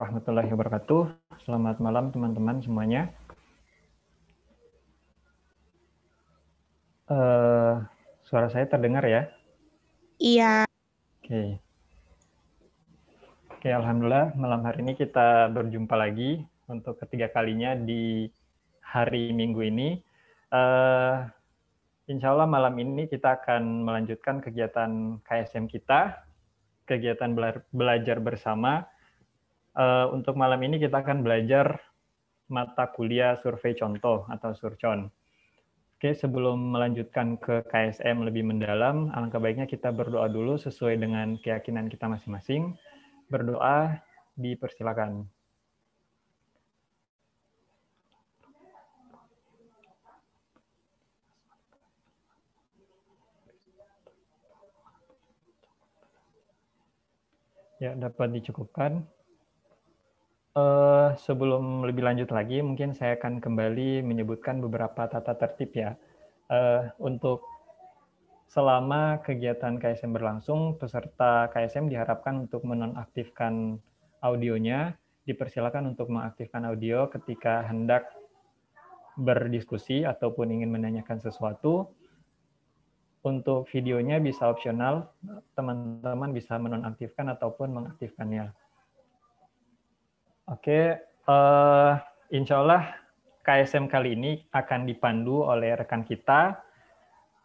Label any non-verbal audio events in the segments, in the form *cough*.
warahmatullahi wabarakatuh. Selamat malam teman-teman semuanya. Uh, suara saya terdengar ya? Iya. Oke. Okay. Oke, okay, alhamdulillah malam hari ini kita berjumpa lagi untuk ketiga kalinya di hari Minggu ini. Uh, insya Allah malam ini kita akan melanjutkan kegiatan KSM kita, kegiatan bela belajar bersama Uh, untuk malam ini kita akan belajar mata kuliah survei contoh atau surcon. Oke, sebelum melanjutkan ke KSM lebih mendalam, alangkah baiknya kita berdoa dulu sesuai dengan keyakinan kita masing-masing. Berdoa dipersilakan. Ya, dapat dicukupkan. Uh, sebelum lebih lanjut lagi, mungkin saya akan kembali menyebutkan beberapa tata tertib ya. Uh, untuk selama kegiatan KSM berlangsung, peserta KSM diharapkan untuk menonaktifkan audionya, dipersilakan untuk mengaktifkan audio ketika hendak berdiskusi ataupun ingin menanyakan sesuatu. Untuk videonya bisa opsional, teman-teman bisa menonaktifkan ataupun mengaktifkannya. Oke, uh, insya Allah KSM kali ini akan dipandu oleh rekan kita,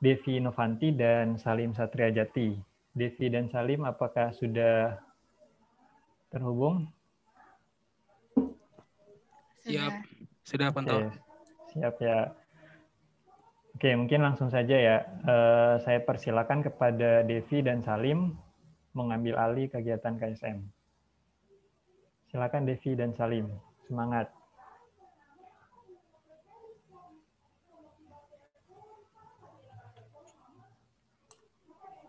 Devi Novanti dan Salim Satria Jati. Devi dan Salim, apakah sudah terhubung? Siap, sudah pantau. Oke, siap ya. Oke, mungkin langsung saja ya. Uh, saya persilakan kepada Devi dan Salim mengambil alih kegiatan KSM. Silakan Devi dan Salim. Semangat.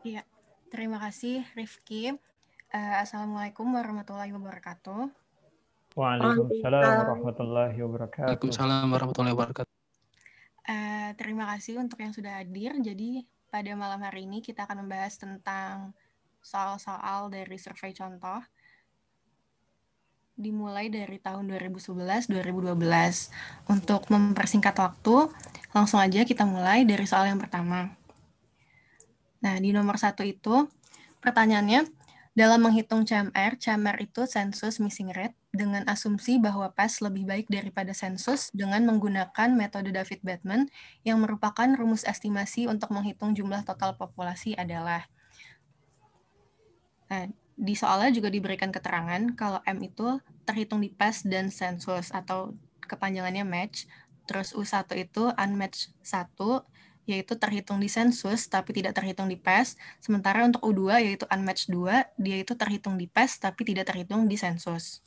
Iya, terima kasih Rifki. Uh, Assalamualaikum warahmatullahi wabarakatuh. Waalaikumsalam warahmatullahi wabarakatuh. Waalaikumsalam warahmatullahi wabarakatuh. Uh, terima kasih untuk yang sudah hadir. Jadi pada malam hari ini kita akan membahas tentang soal-soal dari survei contoh dimulai dari tahun 2011-2012. Untuk mempersingkat waktu, langsung aja kita mulai dari soal yang pertama. Nah, di nomor satu itu, pertanyaannya, dalam menghitung CMR, CMR itu sensus missing rate dengan asumsi bahwa PES lebih baik daripada sensus dengan menggunakan metode David Batman yang merupakan rumus estimasi untuk menghitung jumlah total populasi adalah. Nah, di soalnya juga diberikan keterangan kalau M itu terhitung di pes dan sensus atau kepanjangannya match. Terus U1 itu unmatched 1, yaitu terhitung di sensus tapi tidak terhitung di pes. Sementara untuk U2 yaitu unmatched 2, dia itu terhitung di pes tapi tidak terhitung di sensus.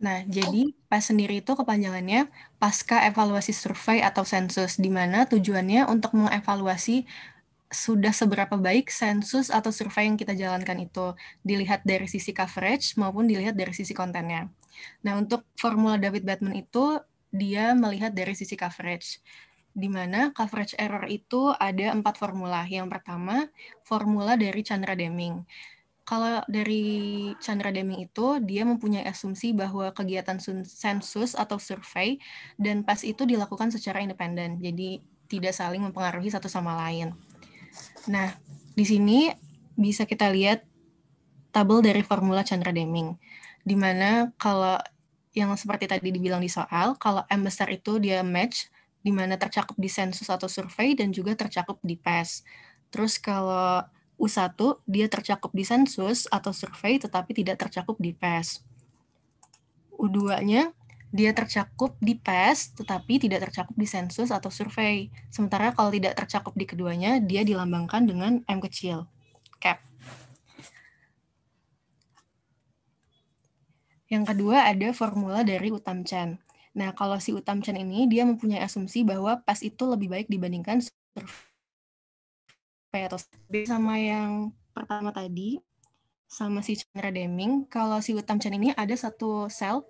Nah, jadi oh. PAS sendiri itu kepanjangannya Pasca Evaluasi Survei atau Sensus, di mana tujuannya untuk mengevaluasi sudah seberapa baik sensus atau survei yang kita jalankan itu dilihat dari sisi coverage maupun dilihat dari sisi kontennya. Nah, untuk formula David Batman itu dia melihat dari sisi coverage di mana coverage error itu ada empat formula. Yang pertama, formula dari Chandra Deming kalau dari Chandra Deming itu dia mempunyai asumsi bahwa kegiatan sensus atau survei dan PAS itu dilakukan secara independen. Jadi tidak saling mempengaruhi satu sama lain. Nah, di sini bisa kita lihat tabel dari formula Chandra Deming di mana kalau yang seperti tadi dibilang di soal, kalau M besar itu dia match di mana tercakup di sensus atau survei dan juga tercakup di PES. Terus kalau U1 dia tercakup di sensus atau survei tetapi tidak tercakup di PES. U2-nya dia tercakup di PES tetapi tidak tercakup di sensus atau survei. Sementara kalau tidak tercakup di keduanya, dia dilambangkan dengan M kecil, cap. Yang kedua ada formula dari Utam Chen. Nah, kalau si Utam Chen ini dia mempunyai asumsi bahwa PES itu lebih baik dibandingkan survei P B sama yang pertama tadi sama si Chandra Deming. Kalau si Utam Chan ini ada satu sel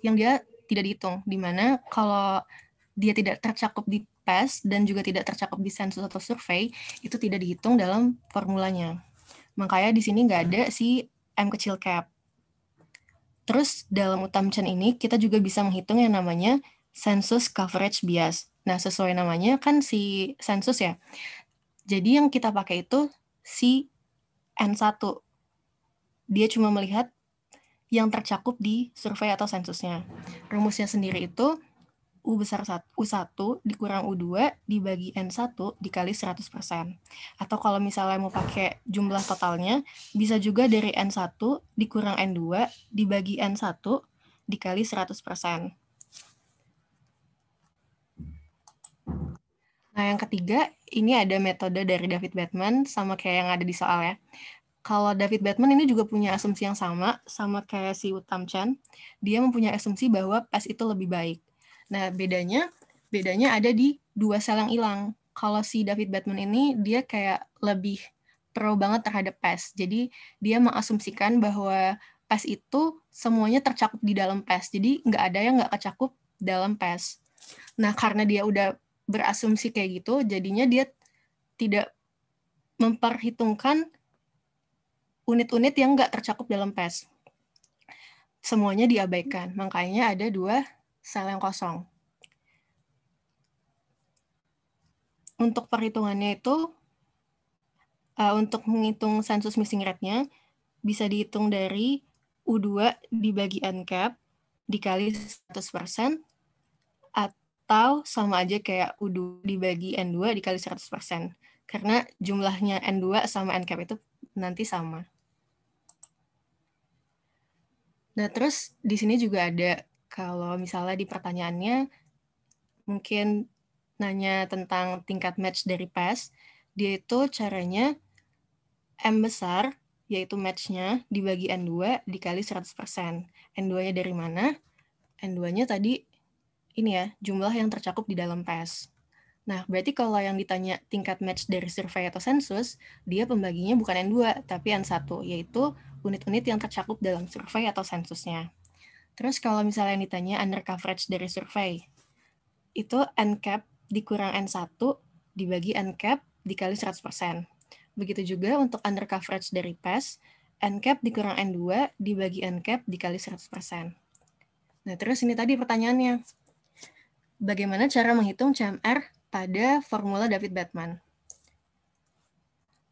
yang dia tidak dihitung, di mana kalau dia tidak tercakup di PES dan juga tidak tercakup di sensus atau survei, itu tidak dihitung dalam formulanya. Makanya di sini nggak ada si M kecil cap. Terus dalam Utam Chan ini kita juga bisa menghitung yang namanya sensus coverage bias. Nah, sesuai namanya kan si sensus ya. Jadi yang kita pakai itu si N1. Dia cuma melihat yang tercakup di survei atau sensusnya. Rumusnya sendiri itu U besar U1 dikurang U2 dibagi N1 dikali 100%. Atau kalau misalnya mau pakai jumlah totalnya, bisa juga dari N1 dikurang N2 dibagi N1 dikali Nah, yang ketiga, ini ada metode dari David Batman sama kayak yang ada di soal ya. Kalau David Batman ini juga punya asumsi yang sama, sama kayak si Utam Chan. Dia mempunyai asumsi bahwa pes itu lebih baik. Nah, bedanya bedanya ada di dua sel yang hilang. Kalau si David Batman ini, dia kayak lebih pro banget terhadap pes. Jadi, dia mengasumsikan bahwa pes itu semuanya tercakup di dalam pes. Jadi, nggak ada yang nggak kecakup dalam pes. Nah, karena dia udah berasumsi kayak gitu, jadinya dia tidak memperhitungkan unit-unit yang nggak tercakup dalam PES. Semuanya diabaikan, makanya ada dua sel yang kosong. Untuk perhitungannya itu, uh, untuk menghitung sensus missing rate-nya, bisa dihitung dari U2 dibagi NCAP dikali 100% atau sama aja kayak U2 dibagi N2 dikali 100%. Karena jumlahnya N2 sama NCAP itu nanti sama. Nah, terus di sini juga ada kalau misalnya di pertanyaannya mungkin nanya tentang tingkat match dari PES, dia itu caranya M besar, yaitu match-nya, dibagi N2 dikali 100%. N2-nya dari mana? N2-nya tadi ini ya, jumlah yang tercakup di dalam PES. Nah, berarti kalau yang ditanya tingkat match dari survei atau sensus, dia pembaginya bukan N2, tapi N1, yaitu unit-unit yang tercakup dalam survei atau sensusnya. Terus kalau misalnya yang ditanya under coverage dari survei, itu n cap dikurang N1 dibagi n cap dikali 100%. Begitu juga untuk under coverage dari PES, cap dikurang N2 dibagi n cap dikali 100%. Nah, terus ini tadi pertanyaannya Bagaimana cara menghitung CMR pada formula David Batman?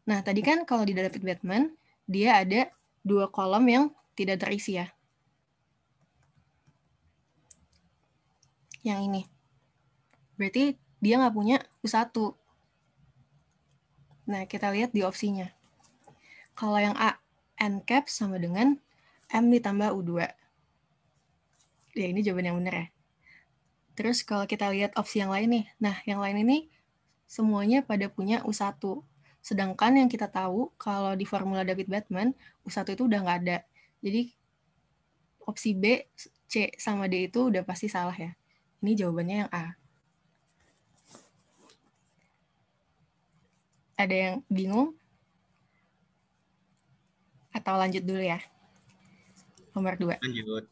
Nah, tadi kan kalau di David Batman, dia ada dua kolom yang tidak terisi ya. Yang ini. Berarti dia nggak punya U1. Nah, kita lihat di opsinya. Kalau yang A, N cap sama dengan M ditambah U2. Ya, ini jawaban yang benar ya. Terus kalau kita lihat opsi yang lain nih, nah yang lain ini semuanya pada punya U1. Sedangkan yang kita tahu kalau di formula David Batman, U1 itu udah nggak ada. Jadi opsi B, C sama D itu udah pasti salah ya. Ini jawabannya yang A. Ada yang bingung? Atau lanjut dulu ya? Nomor 2. Lanjut.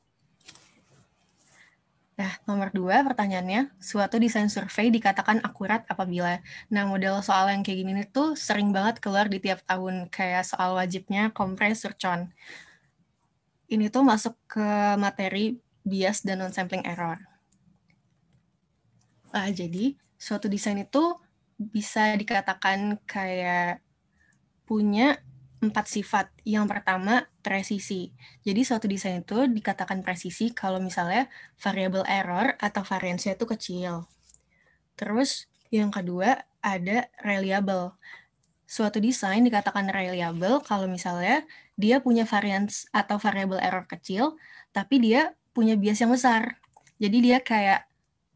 Nah, nomor dua pertanyaannya, suatu desain survei dikatakan akurat apabila. Nah, model soal yang kayak gini tuh sering banget keluar di tiap tahun, kayak soal wajibnya kompres con. Ini tuh masuk ke materi bias dan non-sampling error. Nah, jadi, suatu desain itu bisa dikatakan kayak punya empat sifat. Yang pertama, presisi. Jadi suatu desain itu dikatakan presisi kalau misalnya variabel error atau variance itu kecil. Terus yang kedua ada reliable. Suatu desain dikatakan reliable kalau misalnya dia punya variance atau variable error kecil, tapi dia punya bias yang besar. Jadi dia kayak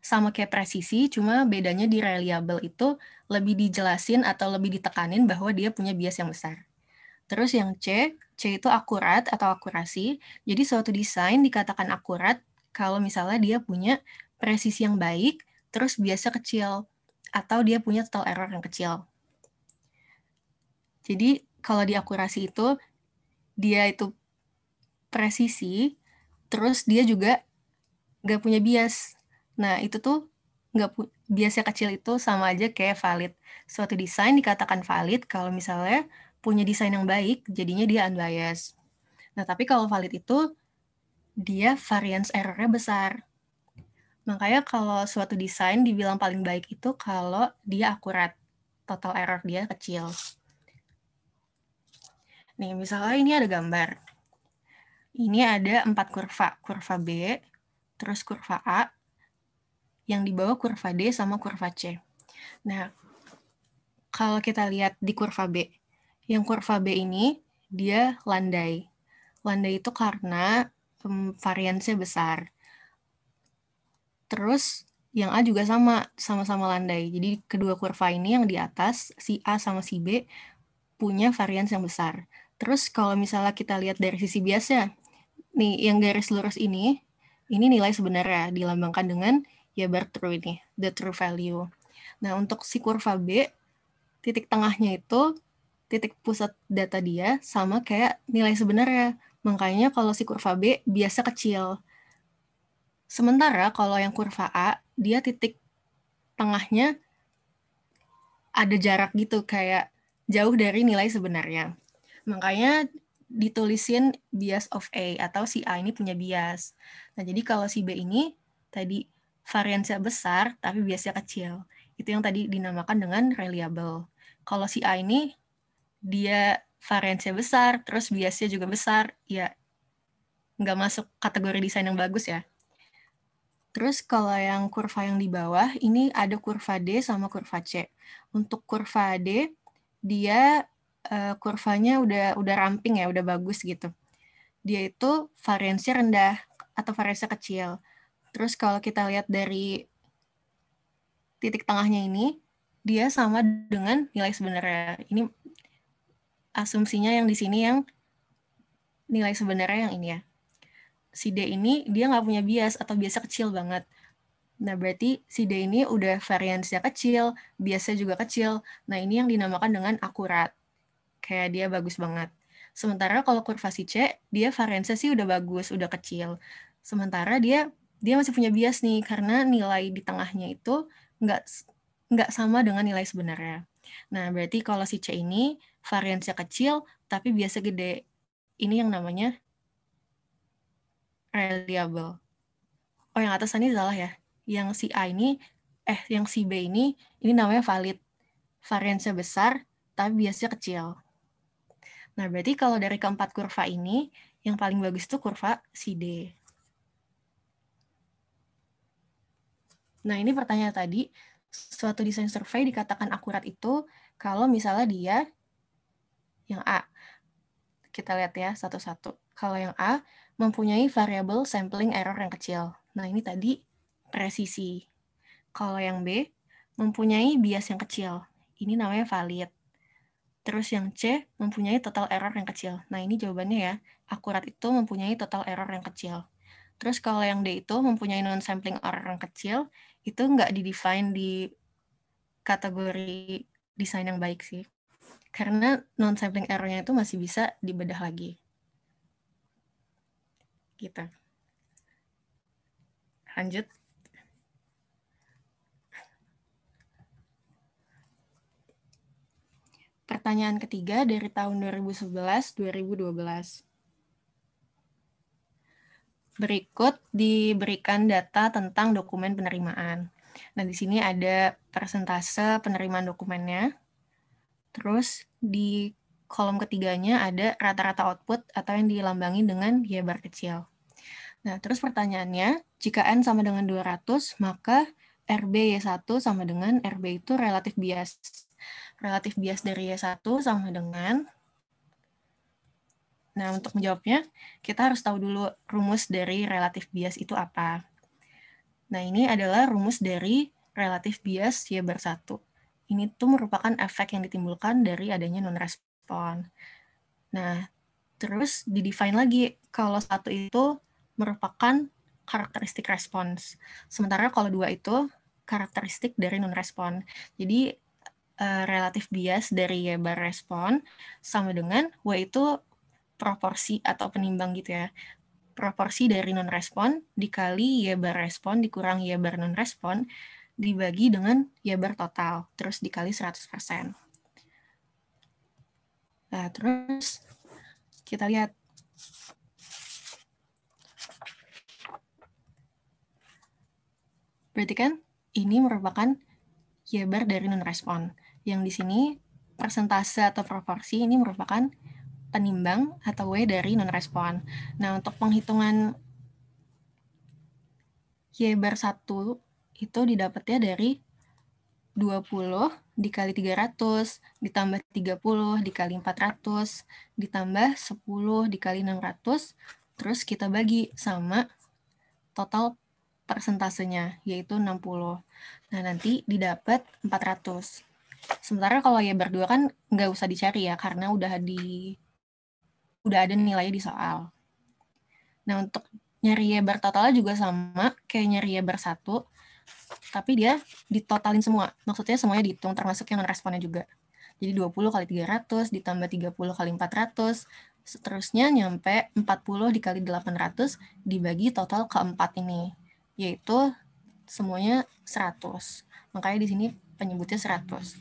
sama kayak presisi, cuma bedanya di reliable itu lebih dijelasin atau lebih ditekanin bahwa dia punya bias yang besar. Terus yang C, C itu akurat atau akurasi. Jadi suatu desain dikatakan akurat kalau misalnya dia punya presisi yang baik, terus biasa kecil, atau dia punya total error yang kecil. Jadi kalau di akurasi itu, dia itu presisi, terus dia juga nggak punya bias. Nah, itu tuh nggak biasnya kecil itu sama aja kayak valid. Suatu desain dikatakan valid kalau misalnya punya desain yang baik, jadinya dia unbiased. Nah, tapi kalau valid itu, dia variance errornya besar. Makanya kalau suatu desain dibilang paling baik itu kalau dia akurat, total error dia kecil. Nih, misalnya ini ada gambar. Ini ada empat kurva, kurva B, terus kurva A, yang di bawah kurva D sama kurva C. Nah, kalau kita lihat di kurva B, yang kurva B ini dia landai. Landai itu karena um, variansnya besar. Terus yang A juga sama, sama-sama landai. Jadi kedua kurva ini yang di atas, si A sama si B punya varians yang besar. Terus kalau misalnya kita lihat dari sisi biasnya, nih yang garis lurus ini, ini nilai sebenarnya dilambangkan dengan ya true ini, the true value. Nah, untuk si kurva B, titik tengahnya itu titik pusat data dia sama kayak nilai sebenarnya. Makanya kalau si kurva B biasa kecil. Sementara kalau yang kurva A, dia titik tengahnya ada jarak gitu, kayak jauh dari nilai sebenarnya. Makanya ditulisin bias of A atau si A ini punya bias. Nah, jadi kalau si B ini tadi variansnya besar tapi biasnya kecil. Itu yang tadi dinamakan dengan reliable. Kalau si A ini dia variansnya besar, terus biasnya juga besar, ya nggak masuk kategori desain yang bagus ya. Terus kalau yang kurva yang di bawah, ini ada kurva D sama kurva C. Untuk kurva D, dia uh, kurvanya udah udah ramping ya, udah bagus gitu. Dia itu variansnya rendah atau variansnya kecil. Terus kalau kita lihat dari titik tengahnya ini, dia sama dengan nilai sebenarnya. Ini asumsinya yang di sini yang nilai sebenarnya yang ini ya. Si D ini dia nggak punya bias atau biasa kecil banget. Nah, berarti si D ini udah variansnya kecil, biasa juga kecil. Nah, ini yang dinamakan dengan akurat. Kayak dia bagus banget. Sementara kalau kurva si C, dia variansnya sih udah bagus, udah kecil. Sementara dia dia masih punya bias nih karena nilai di tengahnya itu nggak nggak sama dengan nilai sebenarnya. Nah, berarti kalau si C ini variansnya kecil tapi biasa gede. Ini yang namanya reliable. Oh, yang atas ini salah ya. Yang si A ini eh yang si B ini ini namanya valid. Variansnya besar tapi biasanya kecil. Nah, berarti kalau dari keempat kurva ini, yang paling bagus itu kurva si D. Nah, ini pertanyaan tadi, suatu desain survei dikatakan akurat itu kalau misalnya dia yang A. Kita lihat ya satu-satu. Kalau yang A mempunyai variabel sampling error yang kecil. Nah, ini tadi presisi. Kalau yang B mempunyai bias yang kecil. Ini namanya valid. Terus yang C mempunyai total error yang kecil. Nah, ini jawabannya ya. Akurat itu mempunyai total error yang kecil. Terus kalau yang D itu mempunyai non-sampling error yang kecil, itu nggak didefine di kategori desain yang baik sih karena non-sampling errornya itu masih bisa dibedah lagi. kita. Gitu. Lanjut. Pertanyaan ketiga dari tahun 2011-2012. Berikut diberikan data tentang dokumen penerimaan. Nah, di sini ada persentase penerimaan dokumennya, Terus di kolom ketiganya ada rata-rata output atau yang dilambangi dengan Y bar kecil. Nah, terus pertanyaannya, jika N sama dengan 200, maka RB Y1 sama dengan RB itu relatif bias. Relatif bias dari Y1 sama dengan Nah, untuk menjawabnya, kita harus tahu dulu rumus dari relatif bias itu apa. Nah, ini adalah rumus dari relatif bias Y bar 1 ini tuh merupakan efek yang ditimbulkan dari adanya non-respon. Nah, terus di-define lagi kalau satu itu merupakan karakteristik respons. Sementara kalau dua itu karakteristik dari non-respon. Jadi uh, relatif bias dari Y bar respon sama dengan W itu proporsi atau penimbang gitu ya. Proporsi dari non-respon dikali Y bar respon dikurang Y bar non-respon dibagi dengan yabar total, terus dikali 100%. Nah, terus kita lihat. Berarti kan ini merupakan yabar dari non-respon. Yang di sini persentase atau proporsi ini merupakan penimbang atau W dari non-respon. Nah, untuk penghitungan yabar satu itu didapatnya dari 20 dikali 300, ditambah 30 dikali 400, ditambah 10 dikali 600, terus kita bagi sama total persentasenya, yaitu 60. Nah, nanti didapat 400. Sementara kalau ya berdua kan nggak usah dicari ya, karena udah di udah ada nilainya di soal. Nah, untuk nyari ya totalnya juga sama kayak nyari ya satu tapi dia ditotalin semua. Maksudnya semuanya dihitung termasuk yang responnya juga. Jadi 20 kali 300 ditambah 30 kali 400, seterusnya nyampe 40 dikali 800 dibagi total keempat ini, yaitu semuanya 100. Makanya di sini penyebutnya 100.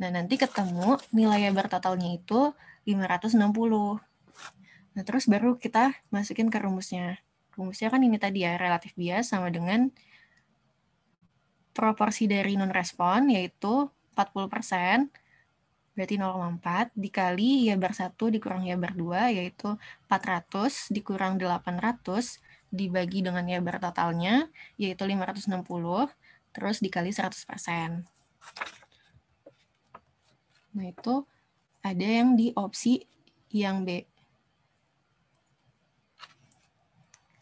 Nah, nanti ketemu nilai yang bertotalnya itu 560. Nah, terus baru kita masukin ke rumusnya. Rumusnya kan ini tadi ya, relatif bias sama dengan proporsi dari non-respon yaitu 40%, berarti 0,4, dikali Y bar 1 dikurang Y bar 2, yaitu 400 dikurang 800, dibagi dengan Y bar totalnya, yaitu 560, terus dikali 100%. persen. Nah, itu ada yang di opsi yang B.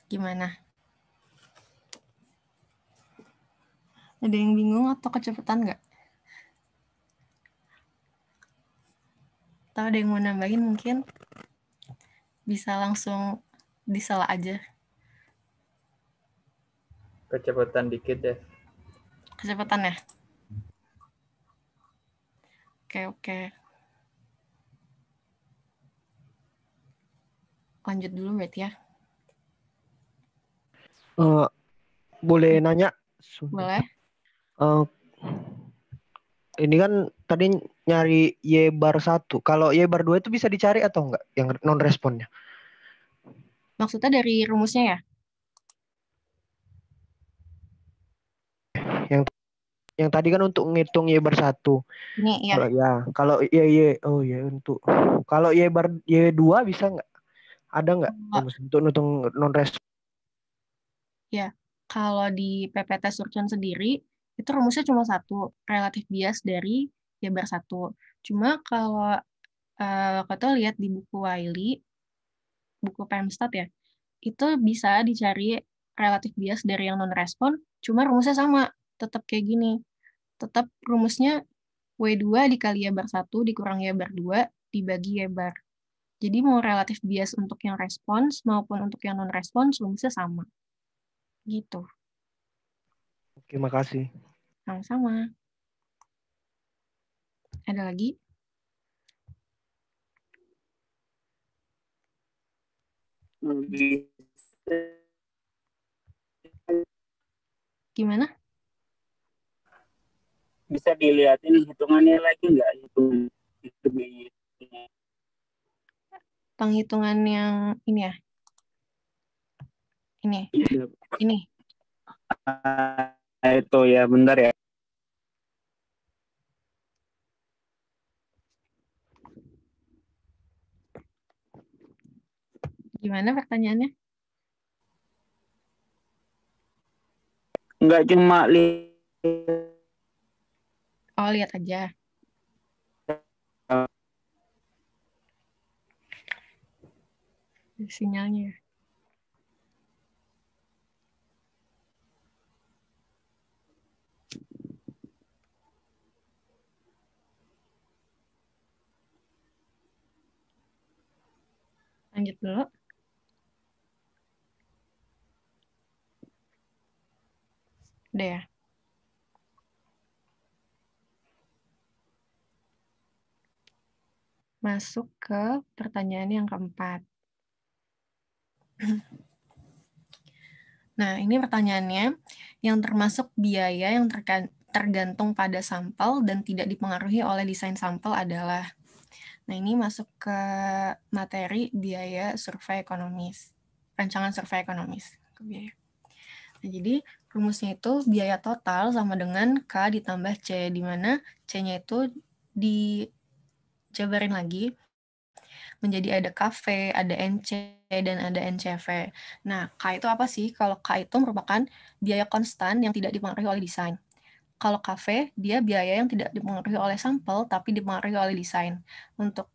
Gimana? Ada yang bingung atau kecepatan nggak? Atau ada yang mau nambahin mungkin? Bisa langsung disalah aja. Kecepatan dikit deh. Ya. Kecepatan ya? Oke, oke. Lanjut dulu berarti ya. Uh, boleh nanya? Boleh uh, ini kan tadi nyari Y bar 1. Kalau Y bar 2 itu bisa dicari atau enggak yang non responnya? Maksudnya dari rumusnya ya? Yang yang tadi kan untuk ngitung Y bar 1. Ini ya. Kalau ya, kalau Y iya, Y iya. oh ya untuk kalau Y bar Y 2 bisa enggak? Ada enggak rumus untuk ngitung non respon? Ya, kalau di PPT Surcon sendiri itu rumusnya cuma satu relatif bias dari Jabar satu cuma kalau uh, kata lihat di buku Wiley buku Pemstat ya itu bisa dicari relatif bias dari yang non respon cuma rumusnya sama tetap kayak gini tetap rumusnya W2 dikali Y bar 1 dikurang Y bar 2 dibagi Y bar. Jadi mau relatif bias untuk yang respons maupun untuk yang non-respons rumusnya sama. Gitu. Oke, makasih. Sama-sama. Ada lagi? Gimana? Bisa dilihatin hitungannya lagi nggak? Hitung, Penghitungan yang ini ya? Ini? Ini? Iya itu ya bentar ya gimana pertanyaannya nggak cuma lihat oh lihat aja ya. sinyalnya Lanjut dulu. Udah ya? Masuk ke pertanyaan yang keempat. Nah, ini pertanyaannya yang termasuk biaya yang tergantung pada sampel dan tidak dipengaruhi oleh desain sampel adalah Nah, ini masuk ke materi biaya survei ekonomis, rancangan survei ekonomis ke biaya. Nah, jadi rumusnya itu biaya total sama dengan K ditambah C, di mana C-nya itu dijabarin lagi menjadi ada KV, ada NC, dan ada NCV. Nah, K itu apa sih? Kalau K itu merupakan biaya konstan yang tidak dipengaruhi oleh desain. Kalau kafe, dia biaya yang tidak dipengaruhi oleh sampel, tapi dipengaruhi oleh desain. Untuk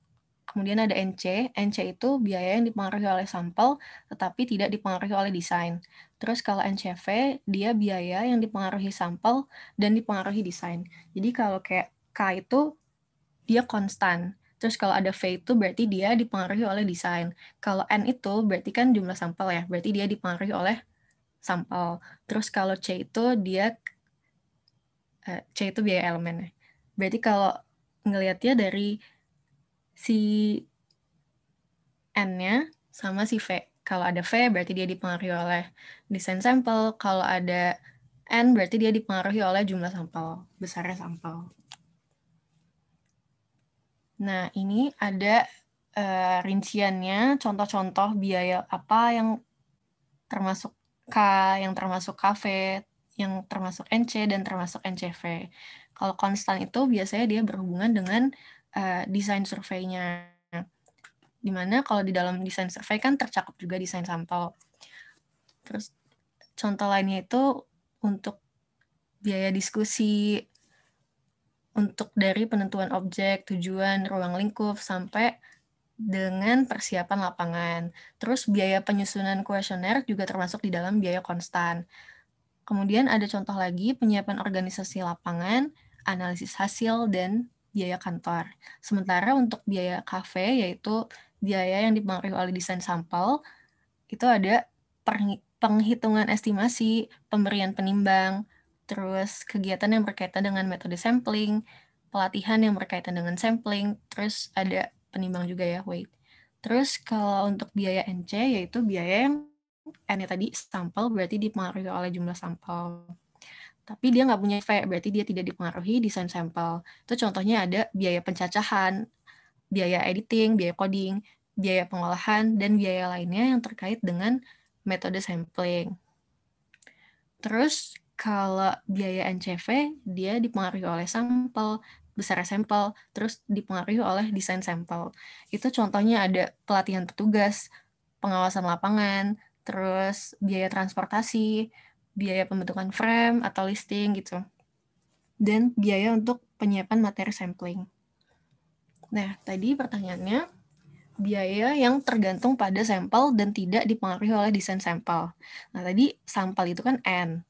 kemudian ada NC. NC itu biaya yang dipengaruhi oleh sampel, tetapi tidak dipengaruhi oleh desain. Terus kalau NCV, dia biaya yang dipengaruhi sampel dan dipengaruhi desain. Jadi kalau kayak K itu, dia konstan. Terus kalau ada V itu berarti dia dipengaruhi oleh desain. Kalau N itu berarti kan jumlah sampel ya, berarti dia dipengaruhi oleh sampel. Terus kalau C itu dia Eh, C itu biaya elemennya. Berarti kalau ngelihatnya dari si N-nya sama si V. Kalau ada V berarti dia dipengaruhi oleh desain sampel, kalau ada N berarti dia dipengaruhi oleh jumlah sampel, besarnya sampel. Nah, ini ada uh, rinciannya, contoh-contoh biaya apa yang termasuk K, yang termasuk KV, yang termasuk NC dan termasuk NCV. Kalau konstan itu biasanya dia berhubungan dengan uh, desain surveinya. Dimana kalau di dalam desain survei kan tercakup juga desain sampel. Terus contoh lainnya itu untuk biaya diskusi, untuk dari penentuan objek, tujuan, ruang lingkup, sampai dengan persiapan lapangan. Terus biaya penyusunan kuesioner juga termasuk di dalam biaya konstan. Kemudian ada contoh lagi penyiapan organisasi lapangan, analisis hasil, dan biaya kantor. Sementara untuk biaya kafe, yaitu biaya yang dipengaruhi oleh desain sampel, itu ada penghitungan estimasi, pemberian penimbang, terus kegiatan yang berkaitan dengan metode sampling, pelatihan yang berkaitan dengan sampling, terus ada penimbang juga ya, wait. Terus kalau untuk biaya NC, yaitu biaya yang N nya tadi sampel berarti dipengaruhi oleh jumlah sampel. Tapi dia nggak punya V, berarti dia tidak dipengaruhi desain sampel. Itu contohnya ada biaya pencacahan, biaya editing, biaya coding, biaya pengolahan, dan biaya lainnya yang terkait dengan metode sampling. Terus kalau biaya NCV, dia dipengaruhi oleh sampel, besar sampel, terus dipengaruhi oleh desain sampel. Itu contohnya ada pelatihan petugas, pengawasan lapangan, terus biaya transportasi, biaya pembentukan frame atau listing gitu, dan biaya untuk penyiapan materi sampling. Nah, tadi pertanyaannya, biaya yang tergantung pada sampel dan tidak dipengaruhi oleh desain sampel. Nah, tadi sampel itu kan N.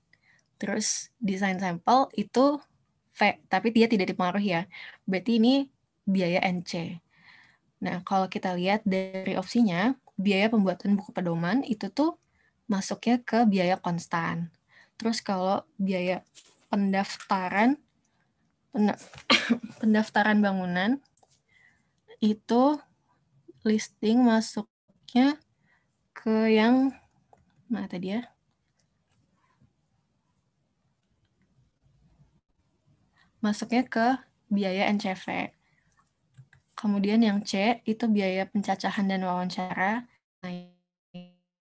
Terus desain sampel itu V, tapi dia tidak dipengaruhi ya. Berarti ini biaya NC. Nah, kalau kita lihat dari opsinya, biaya pembuatan buku pedoman itu tuh masuknya ke biaya konstan. Terus kalau biaya pendaftaran *coughs* pendaftaran bangunan itu listing masuknya ke yang mana tadi ya? Masuknya ke biaya NCV. Kemudian yang C itu biaya pencacahan dan wawancara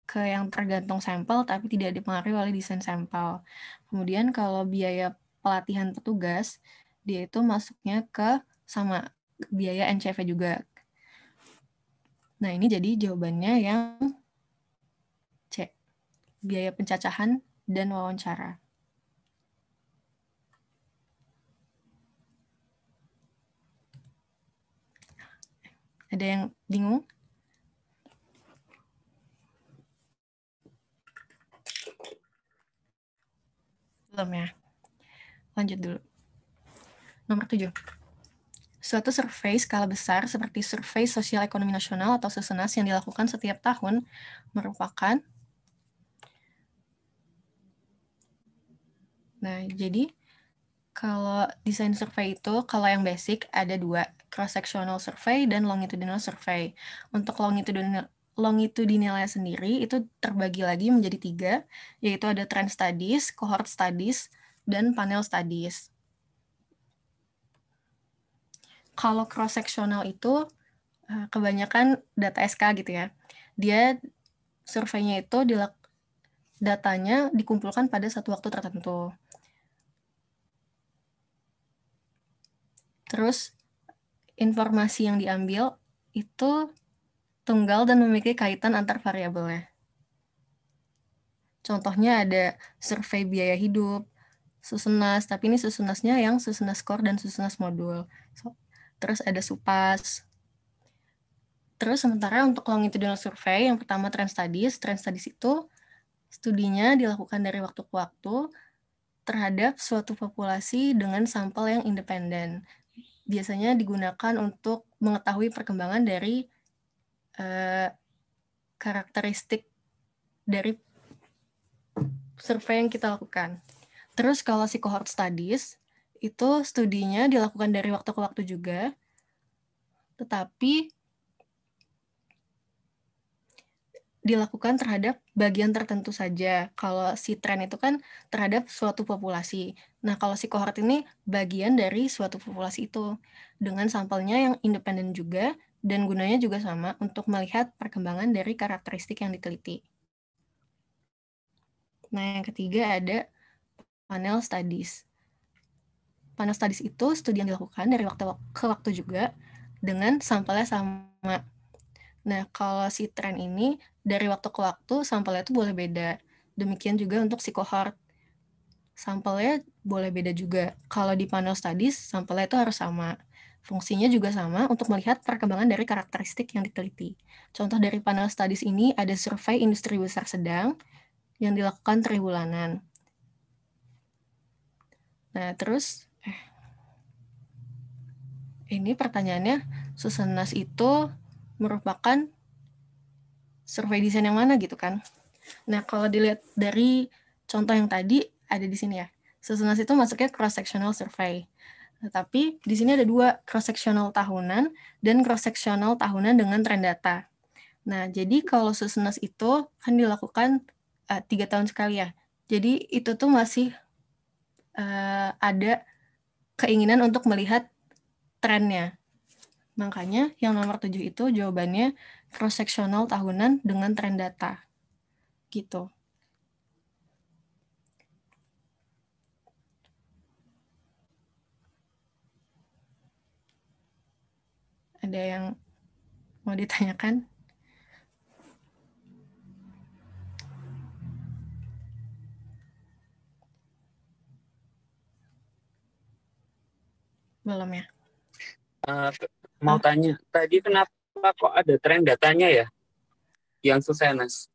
ke yang tergantung sampel tapi tidak dipengaruhi oleh desain sampel. Kemudian kalau biaya pelatihan petugas dia itu masuknya ke sama biaya NCV juga. Nah, ini jadi jawabannya yang C. Biaya pencacahan dan wawancara. Ada yang bingung? Belum ya? Lanjut dulu. Nomor tujuh. Suatu survei skala besar seperti survei sosial ekonomi nasional atau sesenas yang dilakukan setiap tahun merupakan Nah, jadi kalau desain survei itu, kalau yang basic ada dua, cross-sectional survey dan longitudinal survey. Untuk longitudinal, longitudinalnya sendiri itu terbagi lagi menjadi tiga, yaitu ada trend studies, cohort studies, dan panel studies. Kalau cross-sectional itu eh, kebanyakan data SK gitu ya. Dia surveinya itu datanya dikumpulkan pada satu waktu tertentu. Terus informasi yang diambil itu tunggal dan memiliki kaitan antar variabelnya. Contohnya ada survei biaya hidup, susunas, tapi ini susunasnya yang susunas skor dan susunas modul. So, terus ada supas. Terus sementara untuk longitudinal survei, yang pertama trend studies. Trend studies itu studinya dilakukan dari waktu ke waktu terhadap suatu populasi dengan sampel yang independen biasanya digunakan untuk mengetahui perkembangan dari uh, karakteristik dari survei yang kita lakukan. Terus kalau si cohort studies, itu studinya dilakukan dari waktu ke waktu juga, tetapi dilakukan terhadap bagian tertentu saja. Kalau si tren itu kan terhadap suatu populasi. Nah, kalau si cohort ini bagian dari suatu populasi itu dengan sampelnya yang independen juga dan gunanya juga sama untuk melihat perkembangan dari karakteristik yang diteliti. Nah, yang ketiga ada panel studies. Panel studies itu studi yang dilakukan dari waktu ke waktu juga dengan sampelnya sama. Nah, kalau si tren ini dari waktu ke waktu sampelnya itu boleh beda. Demikian juga untuk psikohort. Sampelnya boleh beda juga. Kalau di panel studies, sampelnya itu harus sama. Fungsinya juga sama untuk melihat perkembangan dari karakteristik yang diteliti. Contoh dari panel studies ini ada survei industri besar sedang yang dilakukan triwulanan. Nah, terus eh, ini pertanyaannya, Susenas itu merupakan survei desain yang mana gitu kan. Nah, kalau dilihat dari contoh yang tadi ada di sini ya. Sesenas itu masuknya cross sectional survey. Tetapi nah, di sini ada dua cross sectional tahunan dan cross sectional tahunan dengan trend data. Nah, jadi kalau sesenas itu kan dilakukan eh, tiga tahun sekali ya. Jadi itu tuh masih uh, ada keinginan untuk melihat trennya. Makanya yang nomor tujuh itu jawabannya cross sectional tahunan dengan tren data. Gitu. Ada yang mau ditanyakan? Belum ya? Uh, mau oh. tanya, tadi kenapa kenapa kok ada tren datanya ya yang susenas?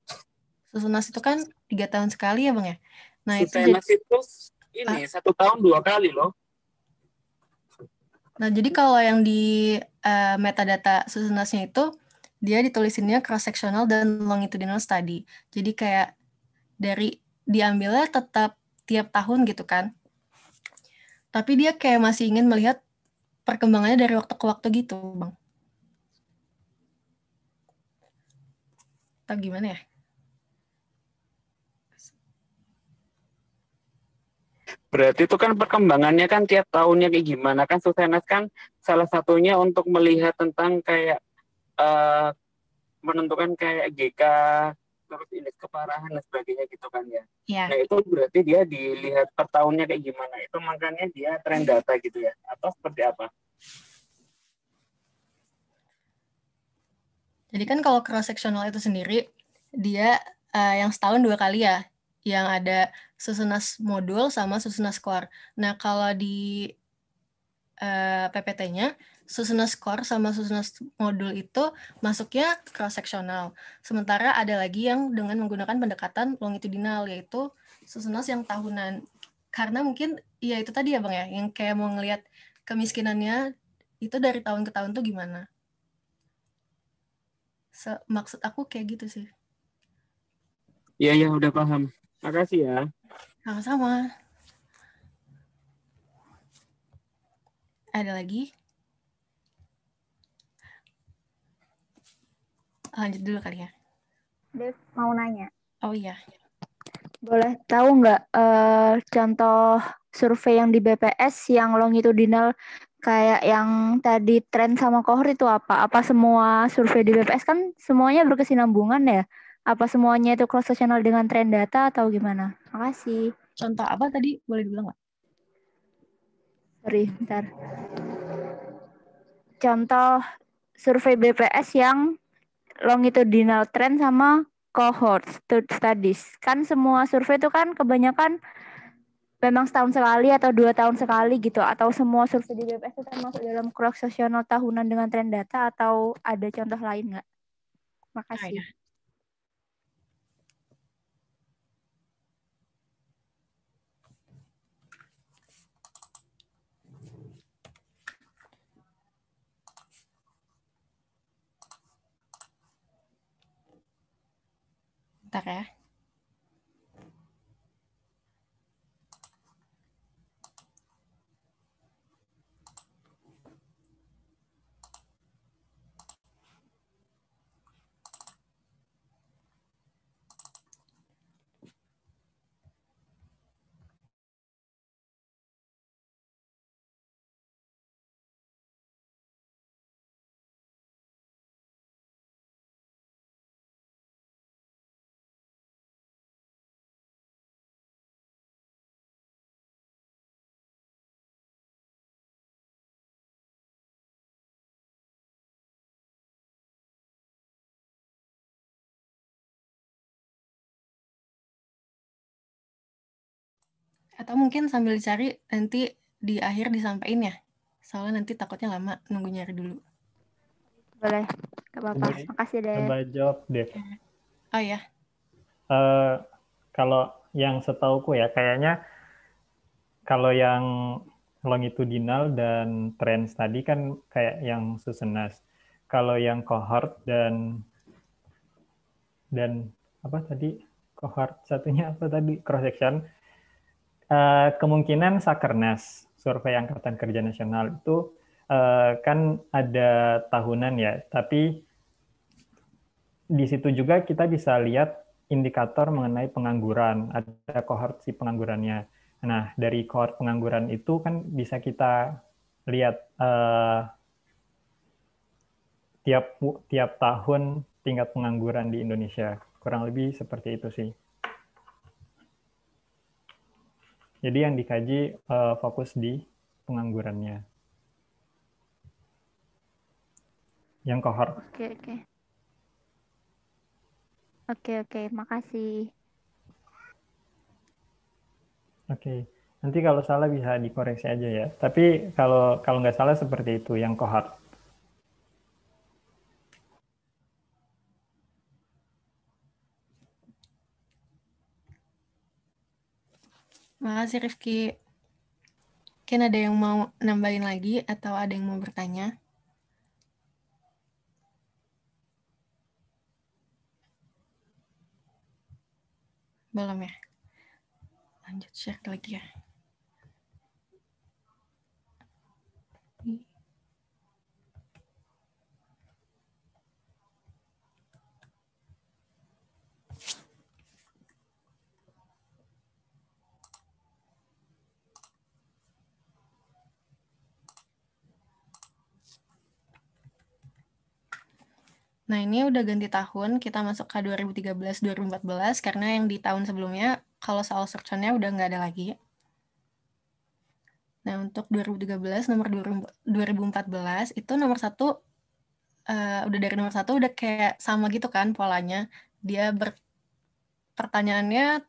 Susenas itu kan tiga tahun sekali ya bang ya? Nah susenas itu, jadi... itu ini ah. satu tahun dua kali loh. Nah jadi kalau yang di uh, metadata susenasnya itu dia ditulisinnya cross sectional dan longitudinal study. Jadi kayak dari diambilnya tetap tiap tahun gitu kan. Tapi dia kayak masih ingin melihat perkembangannya dari waktu ke waktu gitu, Bang. atau gimana ya? Berarti itu kan perkembangannya kan tiap tahunnya kayak gimana kan Susenas kan salah satunya untuk melihat tentang kayak uh, menentukan kayak GK terus indeks keparahan dan sebagainya gitu kan ya. ya. Nah itu berarti dia dilihat per tahunnya kayak gimana itu makanya dia tren data gitu ya atau seperti apa? Jadi kan kalau cross sectional itu sendiri dia uh, yang setahun dua kali ya, yang ada susunas modul sama susunas skor. Nah kalau di uh, eh, PPT-nya susunas skor sama susunas modul itu masuknya cross sectional. Sementara ada lagi yang dengan menggunakan pendekatan longitudinal yaitu susunas yang tahunan. Karena mungkin ya itu tadi ya Bang ya, yang kayak mau ngelihat kemiskinannya itu dari tahun ke tahun tuh gimana. Se maksud aku kayak gitu sih. Iya, ya udah paham. Makasih ya. Sama-sama. Ada lagi? Lanjut dulu kali ya. Dev, mau nanya. Oh iya. Boleh tahu nggak uh, contoh survei yang di BPS yang longitudinal kayak yang tadi tren sama kohor itu apa? Apa semua survei di BPS kan semuanya berkesinambungan ya? Apa semuanya itu cross sectional dengan tren data atau gimana? Makasih. Contoh apa tadi? Boleh dibilang nggak? Sorry, bentar. Contoh survei BPS yang longitudinal trend sama cohort studies. Kan semua survei itu kan kebanyakan memang setahun sekali atau dua tahun sekali gitu atau semua survei di BPS itu masuk dalam cross seksional tahunan dengan tren data atau ada contoh lain nggak? Makasih. Ayah. Ya. Bentar ya. Atau mungkin sambil cari nanti di akhir disampaikan ya. Soalnya nanti takutnya lama nunggu nyari dulu. Boleh. Gak apa-apa. Makasih deh. Coba jawab deh. Ya. Oh ya. Uh, kalau yang setauku ya kayaknya kalau yang longitudinal dan trends tadi kan kayak yang susenas. Kalau yang cohort dan dan apa tadi cohort satunya apa tadi cross section Eh, kemungkinan Sakernas, Survei Angkatan Kerja Nasional itu uh, kan ada tahunan ya, tapi di situ juga kita bisa lihat indikator mengenai pengangguran, ada kohort si penganggurannya. Nah, dari kohort pengangguran itu kan bisa kita lihat uh, tiap tiap tahun tingkat pengangguran di Indonesia. Kurang lebih seperti itu sih. Jadi yang dikaji uh, fokus di penganggurannya. Yang kohor. Oke, okay, oke. Okay. Oke, okay, oke. Makasih. Oke. Nanti kalau salah bisa dikoreksi aja ya. Tapi kalau kalau nggak salah seperti itu yang kohort. Makasih Rifki. Mungkin ada yang mau nambahin lagi atau ada yang mau bertanya? Belum ya? Lanjut share lagi ya. Nah, ini udah ganti tahun, kita masuk ke 2013-2014, karena yang di tahun sebelumnya, kalau soal search-nya udah nggak ada lagi. Nah, untuk 2013, nomor 2014, itu nomor satu, uh, udah dari nomor satu udah kayak sama gitu kan polanya. Dia ber, pertanyaannya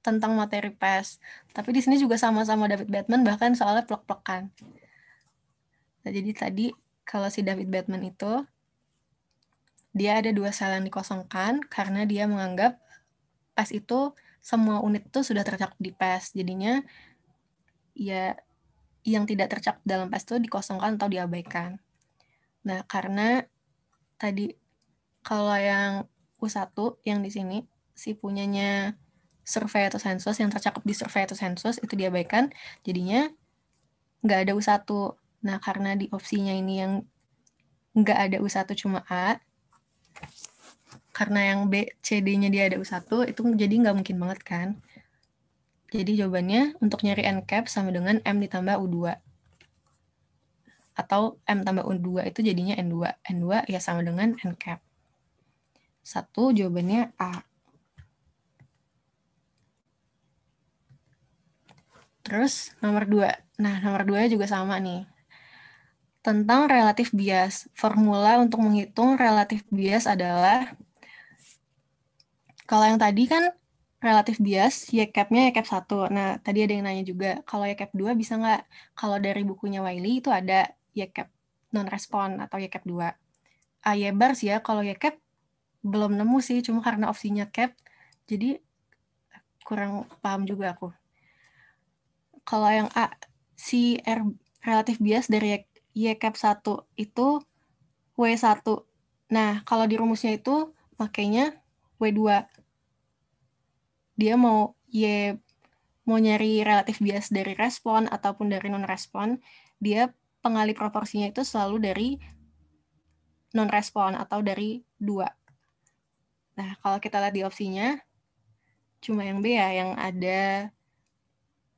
tentang materi PES. Tapi di sini juga sama-sama David Batman, bahkan soalnya plek-plekan. Nah, jadi tadi kalau si David Batman itu dia ada dua sel yang dikosongkan karena dia menganggap pas itu semua unit itu sudah tercakup di pas Jadinya ya yang tidak tercakup dalam pas itu dikosongkan atau diabaikan. Nah, karena tadi kalau yang U1 yang di sini si punyanya survei atau sensus yang tercakup di survei atau sensus itu diabaikan, jadinya nggak ada U1. Nah, karena di opsinya ini yang nggak ada U1 cuma A, karena yang B, C, D-nya dia ada U1, itu jadi nggak mungkin banget kan? Jadi jawabannya untuk nyari n cap sama dengan M ditambah U2. Atau M tambah U2 itu jadinya N2. N2 ya sama dengan n cap. Satu jawabannya A. Terus nomor dua. Nah, nomor dua juga sama nih. Tentang relatif bias. Formula untuk menghitung relatif bias adalah kalau yang tadi kan relatif bias, YCAP-nya YCAP 1. Nah, tadi ada yang nanya juga, kalau YCAP dua bisa nggak? Kalau dari bukunya Wiley itu ada YCAP non-respon atau YCAP 2. Uh, ah, Yebar ya, sih ya, kalau YCAP belum nemu sih, cuma karena opsinya CAP, jadi kurang paham juga aku. Kalau yang A, si R relatif bias dari YCAP 1 itu W1. Nah, kalau di rumusnya itu makanya W2 dia mau ya mau nyari relatif bias dari respon ataupun dari non respon dia pengali proporsinya itu selalu dari non respon atau dari dua nah kalau kita lihat di opsinya cuma yang B ya yang ada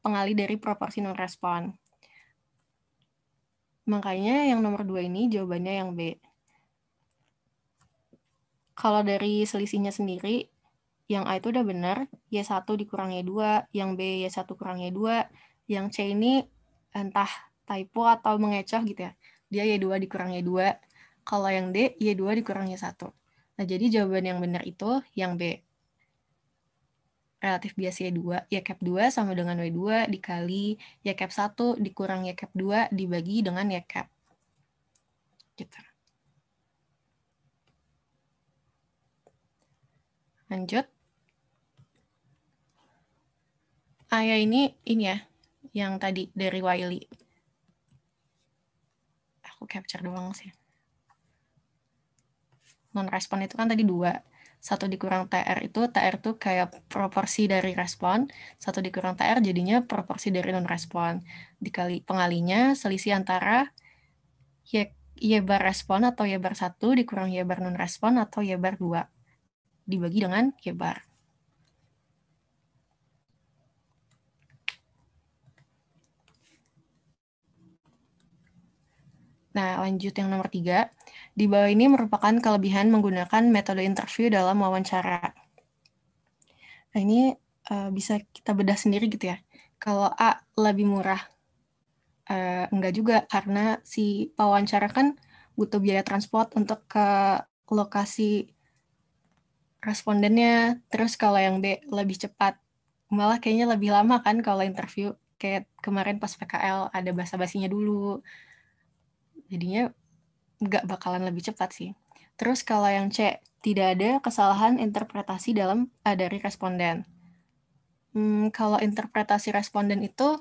pengali dari proporsi non respon makanya yang nomor dua ini jawabannya yang B kalau dari selisihnya sendiri yang A itu udah benar, Y1 dikurangi 2, yang B Y1 kurangnya 2, yang C ini entah typo atau mengecoh gitu ya. Dia Y2 dikurangi 2, kalau yang D Y2 dikurangi 1. Nah, jadi jawaban yang benar itu yang B. Relatif bias Y2, Y cap 2 sama dengan Y2 dikali Y cap 1 dikurang Y cap 2 dibagi dengan Y cap. Gitu. Lanjut. Ayah ini, ini ya, yang tadi dari Wiley. Aku capture doang sih. Non-respon itu kan tadi dua. Satu dikurang TR itu, TR itu kayak proporsi dari respon. Satu dikurang TR jadinya proporsi dari non-respon. Dikali pengalinya selisih antara Y, y bar respon atau Y bar 1 dikurang Y bar non-respon atau Y bar 2 dibagi dengan kebar. Nah, lanjut yang nomor tiga. Di bawah ini merupakan kelebihan menggunakan metode interview dalam wawancara. Nah, ini uh, bisa kita bedah sendiri gitu ya. Kalau A lebih murah, uh, enggak juga, karena si pewawancara kan butuh biaya transport untuk ke lokasi respondennya. Terus kalau yang B lebih cepat. Malah kayaknya lebih lama kan kalau interview. Kayak kemarin pas PKL ada bahasa basinya dulu. Jadinya nggak bakalan lebih cepat sih. Terus kalau yang C, tidak ada kesalahan interpretasi dalam ah, dari responden. Hmm, kalau interpretasi responden itu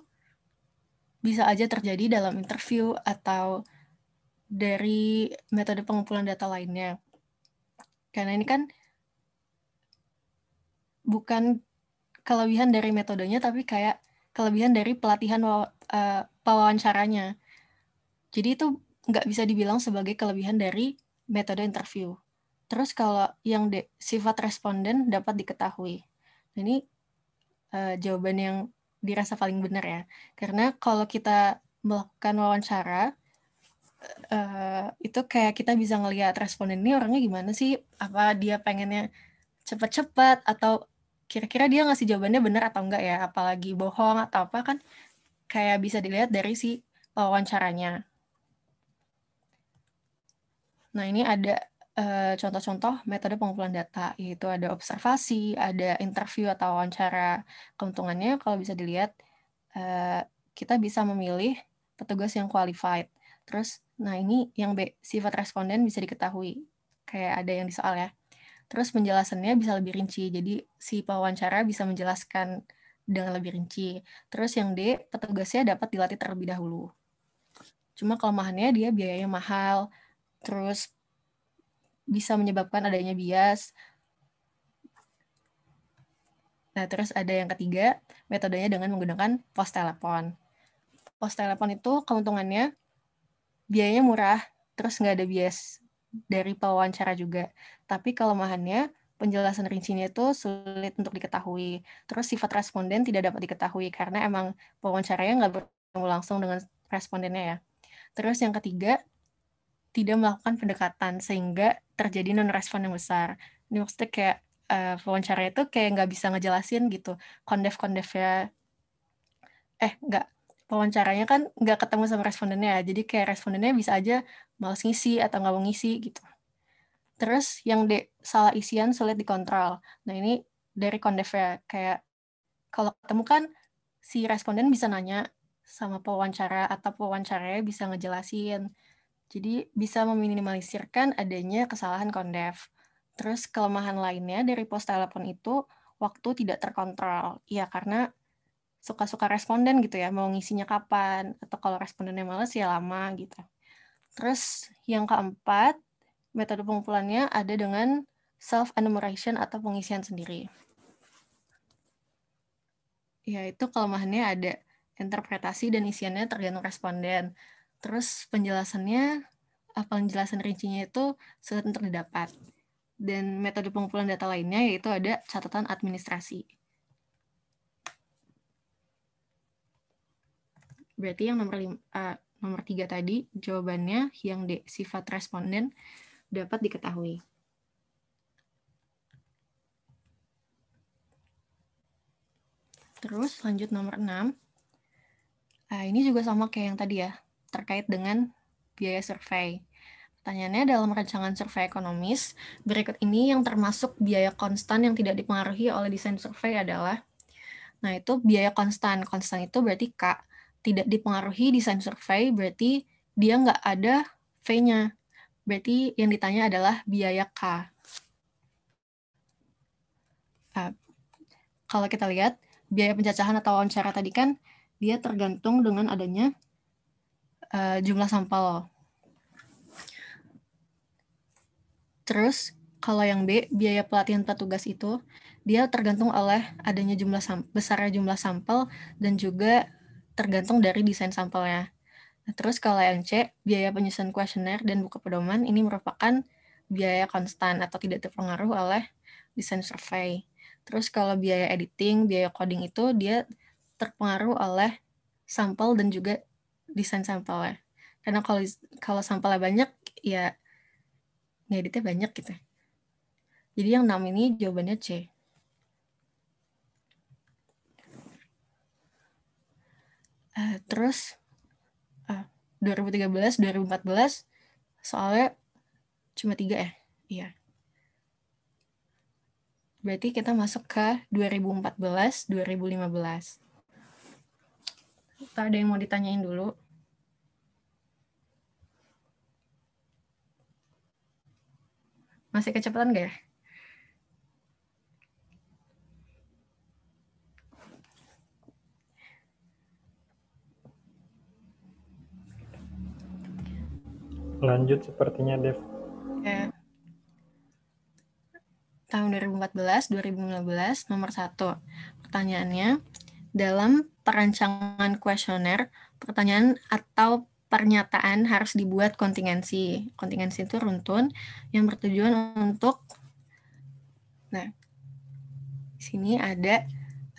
bisa aja terjadi dalam interview atau dari metode pengumpulan data lainnya. Karena ini kan bukan kelebihan dari metodenya tapi kayak kelebihan dari pelatihan waw, uh, pewawancaranya. Jadi itu nggak bisa dibilang sebagai kelebihan dari metode interview. Terus kalau yang de, sifat responden dapat diketahui. Ini uh, jawaban yang dirasa paling benar ya. Karena kalau kita melakukan wawancara, uh, itu kayak kita bisa ngelihat responden ini orangnya gimana sih, apa dia pengennya cepat-cepat atau kira-kira dia ngasih jawabannya benar atau enggak ya apalagi bohong atau apa kan kayak bisa dilihat dari si wawancaranya nah ini ada contoh eh, contoh-contoh metode pengumpulan data yaitu ada observasi ada interview atau wawancara keuntungannya kalau bisa dilihat uh, kita bisa memilih petugas yang qualified terus nah ini yang B, sifat responden bisa diketahui kayak ada yang di soal ya Terus penjelasannya bisa lebih rinci. Jadi si pewawancara bisa menjelaskan dengan lebih rinci. Terus yang D, petugasnya dapat dilatih terlebih dahulu. Cuma kelemahannya dia biayanya mahal, terus bisa menyebabkan adanya bias. Nah, terus ada yang ketiga, metodenya dengan menggunakan pos telepon. Pos telepon itu keuntungannya biayanya murah, terus nggak ada bias dari pewawancara juga. Tapi kelemahannya penjelasan rincinya itu sulit untuk diketahui. Terus sifat responden tidak dapat diketahui karena emang pewawancaranya nggak bertemu langsung dengan respondennya ya. Terus yang ketiga, tidak melakukan pendekatan sehingga terjadi non-respon yang besar. Ini maksudnya kayak uh, itu kayak nggak bisa ngejelasin gitu, kondef-kondefnya, eh nggak, wawancaranya kan nggak ketemu sama respondennya ya. Jadi kayak respondennya bisa aja males ngisi atau nggak mau ngisi gitu. Terus yang D, salah isian sulit dikontrol. Nah ini dari kondev ya, kayak kalau ketemu kan si responden bisa nanya sama pewawancara atau pewawancaranya bisa ngejelasin. Jadi bisa meminimalisirkan adanya kesalahan kondev. Terus kelemahan lainnya dari pos telepon itu waktu tidak terkontrol. Ya karena suka-suka responden gitu ya, mau ngisinya kapan, atau kalau respondennya males ya lama gitu. Terus yang keempat, metode pengumpulannya ada dengan self-enumeration atau pengisian sendiri. Ya Yaitu kelemahannya ada interpretasi dan isiannya tergantung responden. Terus penjelasannya, apa penjelasan rincinya itu sulit terdapat. Dan metode pengumpulan data lainnya yaitu ada catatan administrasi. Berarti yang nomor lima, uh, eh, nomor tiga tadi jawabannya yang D sifat responden dapat diketahui. Terus lanjut nomor enam Nah, ini juga sama kayak yang tadi ya, terkait dengan biaya survei. Pertanyaannya dalam rancangan survei ekonomis, berikut ini yang termasuk biaya konstan yang tidak dipengaruhi oleh desain survei adalah, nah itu biaya konstan, konstan itu berarti K, tidak dipengaruhi desain survei, berarti dia nggak ada V-nya. Berarti yang ditanya adalah biaya K. Uh, kalau kita lihat, biaya pencacahan atau wawancara tadi kan dia tergantung dengan adanya uh, jumlah sampel. Terus, kalau yang B, biaya pelatihan petugas itu, dia tergantung oleh adanya jumlah besarnya jumlah sampel dan juga tergantung dari desain sampelnya. Nah, terus kalau yang C, biaya penyusun kuesioner dan buku pedoman ini merupakan biaya konstan atau tidak terpengaruh oleh desain survei. Terus kalau biaya editing, biaya coding itu dia terpengaruh oleh sampel dan juga desain sampelnya. Karena kalau kalau sampelnya banyak, ya ngeditnya banyak gitu. Jadi yang 6 ini jawabannya C. uh, terus uh, 2013 2014 soalnya cuma tiga ya iya berarti kita masuk ke 2014 2015 Tak ada yang mau ditanyain dulu. Masih kecepatan gak ya? Lanjut sepertinya Dev. Ya. Tahun 2014, 2015, nomor satu. Pertanyaannya, dalam perancangan kuesioner, pertanyaan atau pernyataan harus dibuat kontingensi. Kontingensi itu runtun yang bertujuan untuk Nah, di sini ada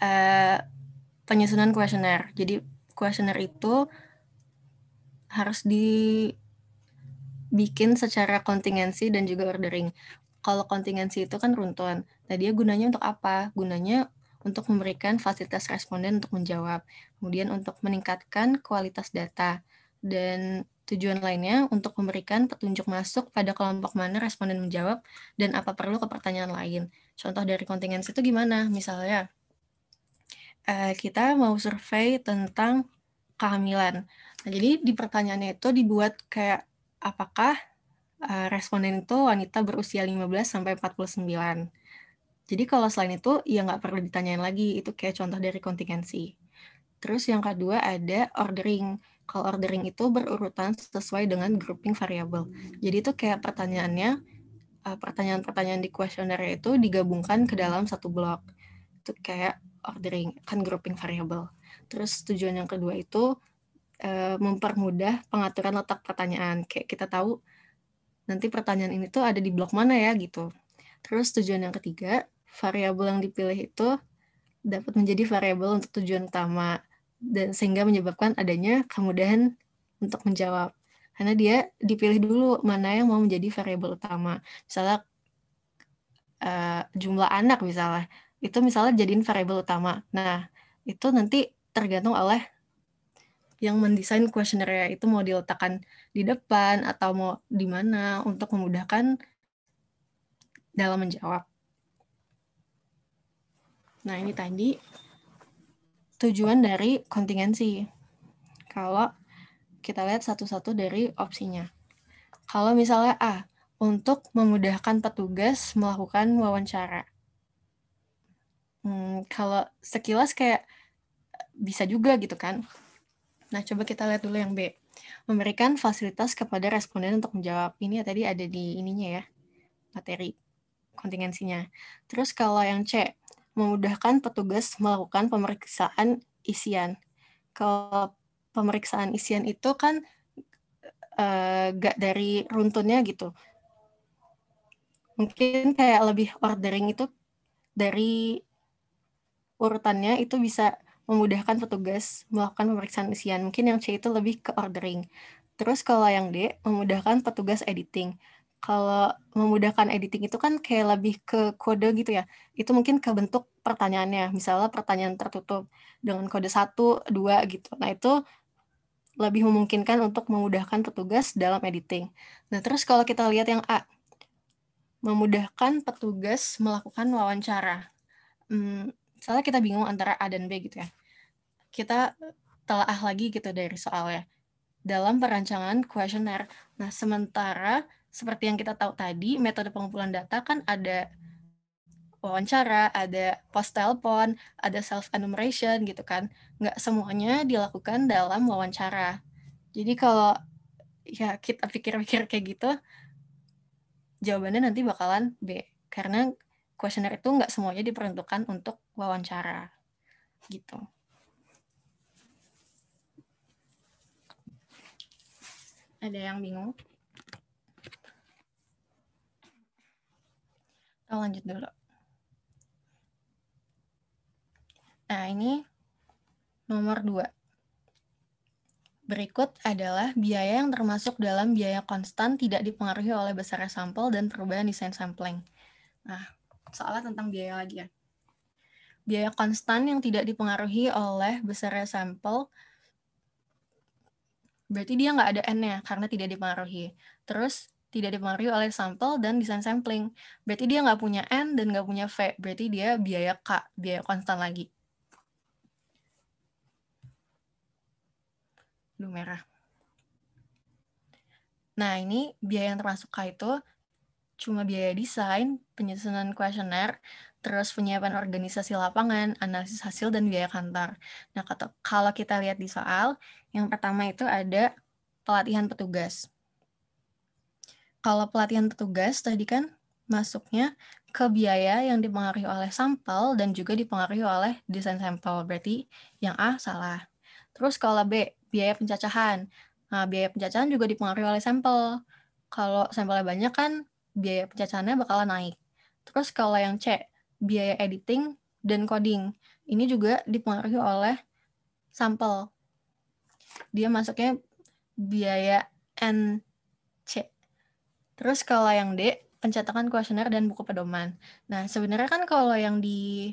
uh, penyusunan kuesioner. Jadi kuesioner itu harus di bikin secara kontingensi dan juga ordering. Kalau kontingensi itu kan runtuhan. Nah, dia gunanya untuk apa? Gunanya untuk memberikan fasilitas responden untuk menjawab. Kemudian untuk meningkatkan kualitas data. Dan tujuan lainnya untuk memberikan petunjuk masuk pada kelompok mana responden menjawab dan apa perlu ke pertanyaan lain. Contoh dari kontingensi itu gimana? Misalnya, eh, kita mau survei tentang kehamilan. Nah, jadi di pertanyaannya itu dibuat kayak apakah uh, responden itu wanita berusia 15 sampai 49. Jadi kalau selain itu ya nggak perlu ditanyain lagi, itu kayak contoh dari kontingensi. Terus yang kedua ada ordering. Kalau ordering itu berurutan sesuai dengan grouping variable. Jadi itu kayak pertanyaannya, eh, pertanyaan-pertanyaan di kuesioner itu digabungkan ke dalam satu blok. Itu kayak ordering, kan grouping variable. Terus tujuan yang kedua itu Eh, mempermudah pengaturan letak pertanyaan. Kayak kita tahu nanti pertanyaan ini tuh ada di blok mana ya gitu. Terus tujuan yang ketiga, variabel yang dipilih itu dapat menjadi variabel untuk tujuan utama dan sehingga menyebabkan adanya kemudahan untuk menjawab. Karena dia dipilih dulu mana yang mau menjadi variabel utama. Misalnya uh, jumlah anak misalnya, itu misalnya jadiin variabel utama. Nah, itu nanti tergantung oleh yang mendesain kuesionernya itu mau diletakkan di depan atau mau di mana untuk memudahkan dalam menjawab. Nah, ini tadi tujuan dari kontingensi. Kalau kita lihat satu-satu dari opsinya. Kalau misalnya A, untuk memudahkan petugas melakukan wawancara. Hmm, kalau sekilas kayak bisa juga gitu kan. Nah, coba kita lihat dulu yang B. Memberikan fasilitas kepada responden untuk menjawab. Ini ya tadi ada di ininya ya, materi kontingensinya. Terus kalau yang C, memudahkan petugas melakukan pemeriksaan isian. Kalau pemeriksaan isian itu kan uh, eh, gak dari runtunnya gitu. Mungkin kayak lebih ordering itu dari urutannya itu bisa memudahkan petugas melakukan pemeriksaan isian. Mungkin yang C itu lebih ke ordering. Terus kalau yang D, memudahkan petugas editing. Kalau memudahkan editing itu kan kayak lebih ke kode gitu ya. Itu mungkin ke bentuk pertanyaannya. Misalnya pertanyaan tertutup dengan kode 1, 2 gitu. Nah itu lebih memungkinkan untuk memudahkan petugas dalam editing. Nah terus kalau kita lihat yang A, memudahkan petugas melakukan wawancara. Hmm, soalnya kita bingung antara A dan B gitu ya. Kita telah ah lagi gitu dari soalnya dalam perancangan kuesioner. Nah, sementara seperti yang kita tahu tadi, metode pengumpulan data kan ada wawancara, ada post telepon, ada self enumeration gitu kan. Nggak semuanya dilakukan dalam wawancara. Jadi kalau ya kita pikir-pikir kayak gitu, jawabannya nanti bakalan B. Karena kuesioner itu nggak semuanya diperuntukkan untuk wawancara gitu. Ada yang bingung? Kita lanjut dulu. Nah, ini nomor dua. Berikut adalah biaya yang termasuk dalam biaya konstan tidak dipengaruhi oleh besarnya sampel dan perubahan desain sampling. Nah, soalnya tentang biaya lagi ya. Biaya konstan yang tidak dipengaruhi oleh besarnya sampel, berarti dia nggak ada N-nya karena tidak dipengaruhi. Terus tidak dipengaruhi oleh sampel dan desain sampling. Berarti dia nggak punya N dan nggak punya V. Berarti dia biaya K, biaya konstan lagi. lu merah. Nah, ini biaya yang termasuk K itu cuma biaya desain, penyusunan kuesioner, terus penyiapan organisasi lapangan, analisis hasil, dan biaya kantor. Nah, kalau kita lihat di soal, yang pertama itu ada pelatihan petugas. Kalau pelatihan petugas tadi kan masuknya ke biaya yang dipengaruhi oleh sampel dan juga dipengaruhi oleh desain sampel. Berarti yang A salah. Terus kalau B, biaya pencacahan. Nah, biaya pencacahan juga dipengaruhi oleh sampel. Kalau sampelnya banyak kan biaya pencacahannya bakalan naik. Terus kalau yang C, biaya editing dan coding. Ini juga dipengaruhi oleh sampel. Dia masuknya biaya N NC. Terus kalau yang D, pencetakan kuesioner dan buku pedoman. Nah, sebenarnya kan kalau yang di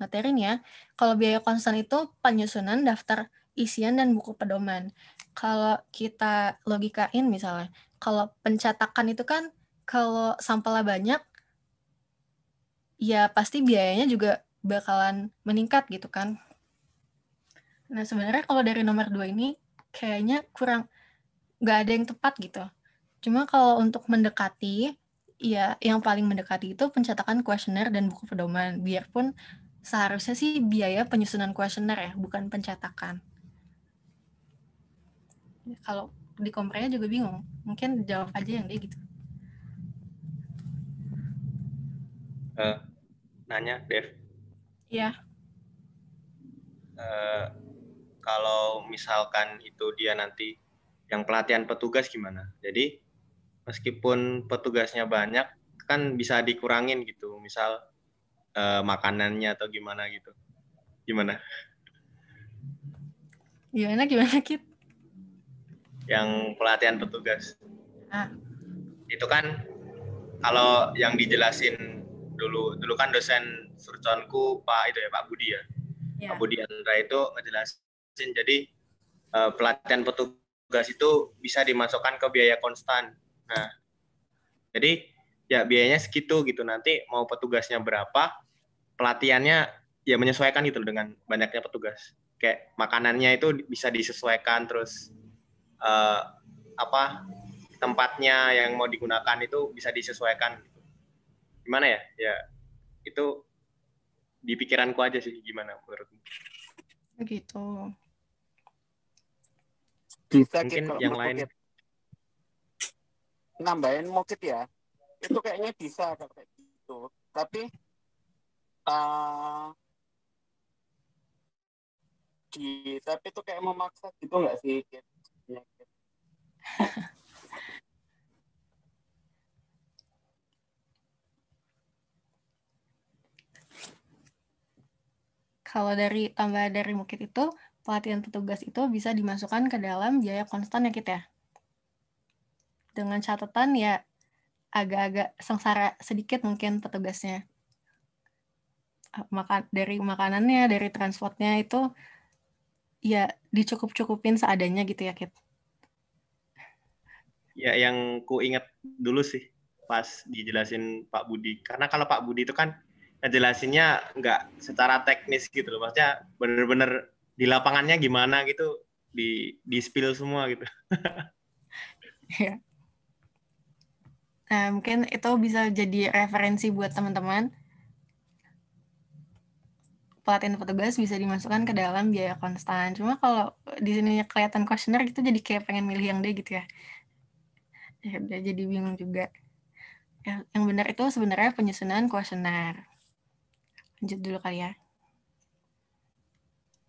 materin ya, kalau biaya konstan itu penyusunan daftar isian dan buku pedoman. Kalau kita logikain misalnya, kalau pencetakan itu kan kalau sampelnya banyak ya pasti biayanya juga bakalan meningkat gitu kan. Nah sebenarnya kalau dari nomor dua ini kayaknya kurang nggak ada yang tepat gitu. Cuma kalau untuk mendekati ya yang paling mendekati itu pencetakan kuesioner dan buku pedoman. Biarpun seharusnya sih biaya penyusunan kuesioner ya, bukan pencetakan. Kalau di komprenya juga bingung. Mungkin jawab aja yang dia gitu. uh, nanya, Dev. Iya. Yeah. Uh, kalau misalkan itu dia nanti yang pelatihan petugas gimana? Jadi meskipun petugasnya banyak, kan bisa dikurangin gitu. Misal uh, makanannya atau gimana gitu. Gimana? Gimana gimana Kit? Yang pelatihan petugas. Ah. Itu kan kalau yang dijelasin dulu dulu kan dosen surconku Pak itu ya Pak Budi ya. ya. Pak Budi Andra itu ngejelasin jadi uh, pelatihan petugas itu bisa dimasukkan ke biaya konstan. Nah, jadi ya biayanya segitu gitu nanti mau petugasnya berapa, pelatihannya ya menyesuaikan gitu dengan banyaknya petugas. Kayak makanannya itu bisa disesuaikan terus uh, apa tempatnya yang mau digunakan itu bisa disesuaikan gimana ya ya itu di pikiranku aja sih gimana menurutmu begitu bisa mungkin kalau yang lain nambahin mungkin ya itu kayaknya bisa kayak gitu tapi uh, di tapi itu kayak memaksa gitu nggak sih *laughs* Kalau dari tambah dari Mukit itu, pelatihan petugas itu bisa dimasukkan ke dalam biaya konstan ya kita ya. Dengan catatan ya agak-agak sengsara sedikit mungkin petugasnya. Maka, dari makanannya, dari transportnya itu ya dicukup-cukupin seadanya gitu ya Kit. Ya yang ku ingat dulu sih pas dijelasin Pak Budi. Karena kalau Pak Budi itu kan ngejelasinnya nggak secara teknis gitu loh maksudnya bener-bener di lapangannya gimana gitu di di spill semua gitu *laughs* ya. nah mungkin itu bisa jadi referensi buat teman-teman pelatihan petugas bisa dimasukkan ke dalam biaya konstan cuma kalau di sini kelihatan kuesioner gitu jadi kayak pengen milih yang D gitu ya ya jadi bingung juga ya, yang benar itu sebenarnya penyusunan kuesioner Lanjut dulu kali ya.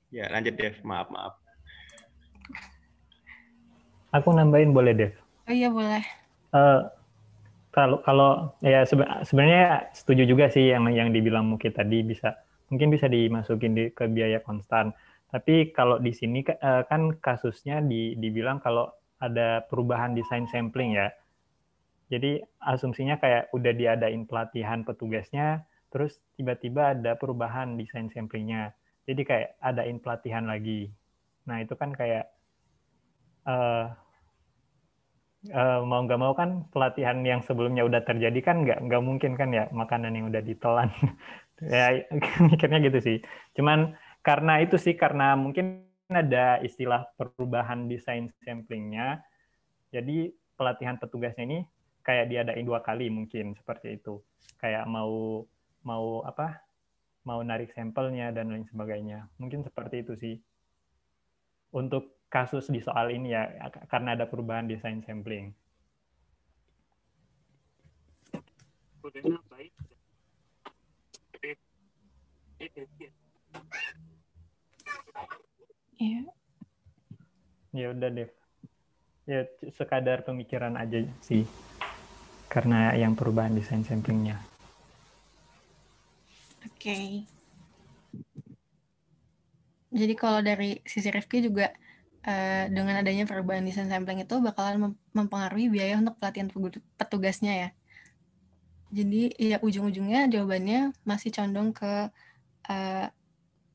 Ya, lanjut Dev. Maaf, maaf. Aku nambahin boleh Dev? Oh iya, boleh. Uh, kalau kalau ya sebenarnya setuju juga sih yang yang dibilang Muki tadi bisa mungkin bisa dimasukin di, ke biaya konstan. Tapi kalau di sini eh, kan kasusnya di, dibilang kalau ada perubahan desain sampling ya. Jadi asumsinya kayak udah diadain pelatihan petugasnya, terus tiba-tiba ada perubahan desain samplingnya. Jadi kayak adain pelatihan lagi. Nah itu kan kayak uh, uh, mau nggak mau kan pelatihan yang sebelumnya udah terjadi kan nggak nggak mungkin kan ya makanan yang udah ditelan. *laughs* ya *laughs* mikirnya gitu sih. Cuman karena itu sih karena mungkin ada istilah perubahan desain samplingnya. Jadi pelatihan petugasnya ini kayak diadain dua kali mungkin seperti itu. Kayak mau mau apa mau narik sampelnya dan lain sebagainya mungkin seperti itu sih untuk kasus di soal ini ya karena ada perubahan desain sampling. Ya? Iya. ya udah deh. Ya sekadar pemikiran aja sih. Karena yang perubahan desain samplingnya okay. Jadi kalau dari sisi Rifki juga uh, dengan adanya perubahan desain sampling itu bakalan mempengaruhi biaya untuk pelatihan petugasnya ya. Jadi ya ujung-ujungnya jawabannya masih condong ke uh,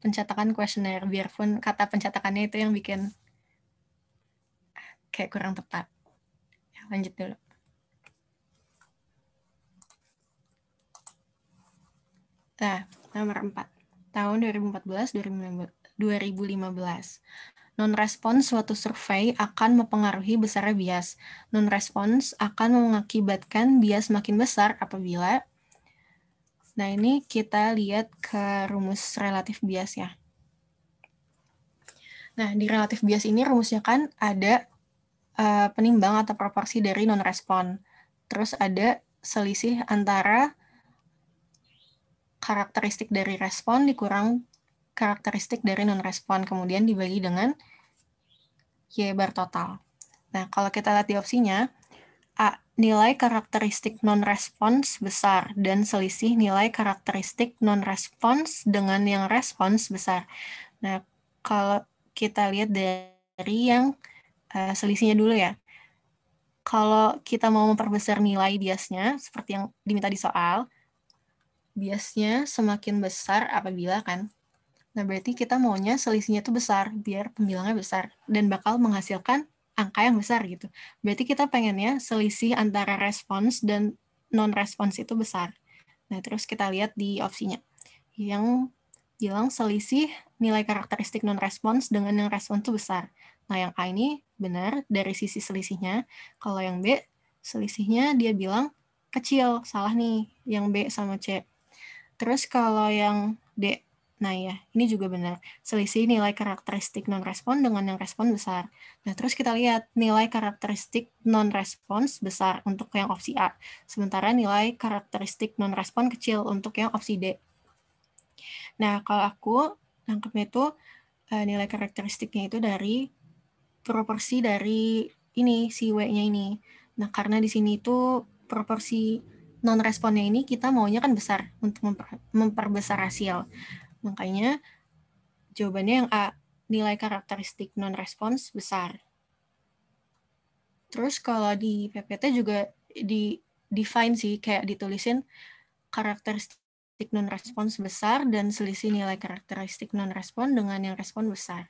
pencetakan kuesioner biarpun kata pencetakannya itu yang bikin ah, kayak kurang tepat. Ya, lanjut dulu. Nah, nomor 4. Tahun 2014-2015. Non-respons suatu survei akan mempengaruhi besarnya bias. Non-respons akan mengakibatkan bias makin besar apabila Nah, ini kita lihat ke rumus relatif bias ya. Nah, di relatif bias ini rumusnya kan ada uh, eh, penimbang atau proporsi dari non-respon. Terus ada selisih antara karakteristik dari respon dikurang karakteristik dari non-respon, kemudian dibagi dengan Y bar total. Nah, kalau kita lihat di opsinya, A. Nilai karakteristik non-respons besar dan selisih nilai karakteristik non-respons dengan yang respons besar. Nah, kalau kita lihat dari yang uh, selisihnya dulu ya. Kalau kita mau memperbesar nilai biasnya, seperti yang diminta di soal, biasnya semakin besar apabila kan. Nah, berarti kita maunya selisihnya itu besar, biar pembilangnya besar, dan bakal menghasilkan angka yang besar gitu. Berarti kita pengennya selisih antara respons dan non-respons itu besar. Nah, terus kita lihat di opsinya. Yang bilang selisih nilai karakteristik non-respons dengan yang respons itu besar. Nah, yang A ini benar dari sisi selisihnya. Kalau yang B, selisihnya dia bilang kecil, salah nih yang B sama C. Terus kalau yang D, nah ya, ini juga benar. Selisih nilai karakteristik non-respon dengan yang respon besar. Nah, terus kita lihat nilai karakteristik non-respons besar untuk yang opsi A, sementara nilai karakteristik non-respon kecil untuk yang opsi D. Nah, kalau aku nangkepnya itu eh, nilai karakteristiknya itu dari proporsi dari ini si W-nya ini. Nah, karena di sini itu proporsi non responnya ini kita maunya kan besar untuk memper, memperbesar hasil. Makanya jawabannya yang A, nilai karakteristik non respons besar. Terus kalau di PPT juga di define sih kayak ditulisin karakteristik non respons besar dan selisih nilai karakteristik non respon dengan yang respon besar.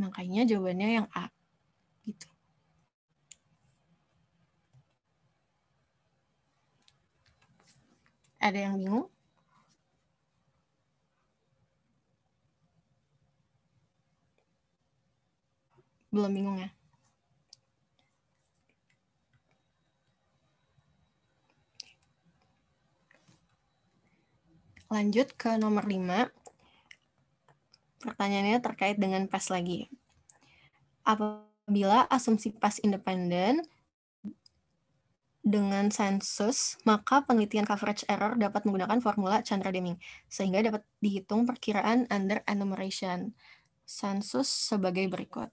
Makanya jawabannya yang A. Gitu. Ada yang bingung? Belum bingung ya? Lanjut ke nomor 5. Pertanyaannya terkait dengan PAS lagi. Apabila asumsi PAS independen, dengan sensus, maka penelitian coverage error dapat menggunakan formula Chandra-Deming, sehingga dapat dihitung perkiraan under enumeration. Sensus sebagai berikut.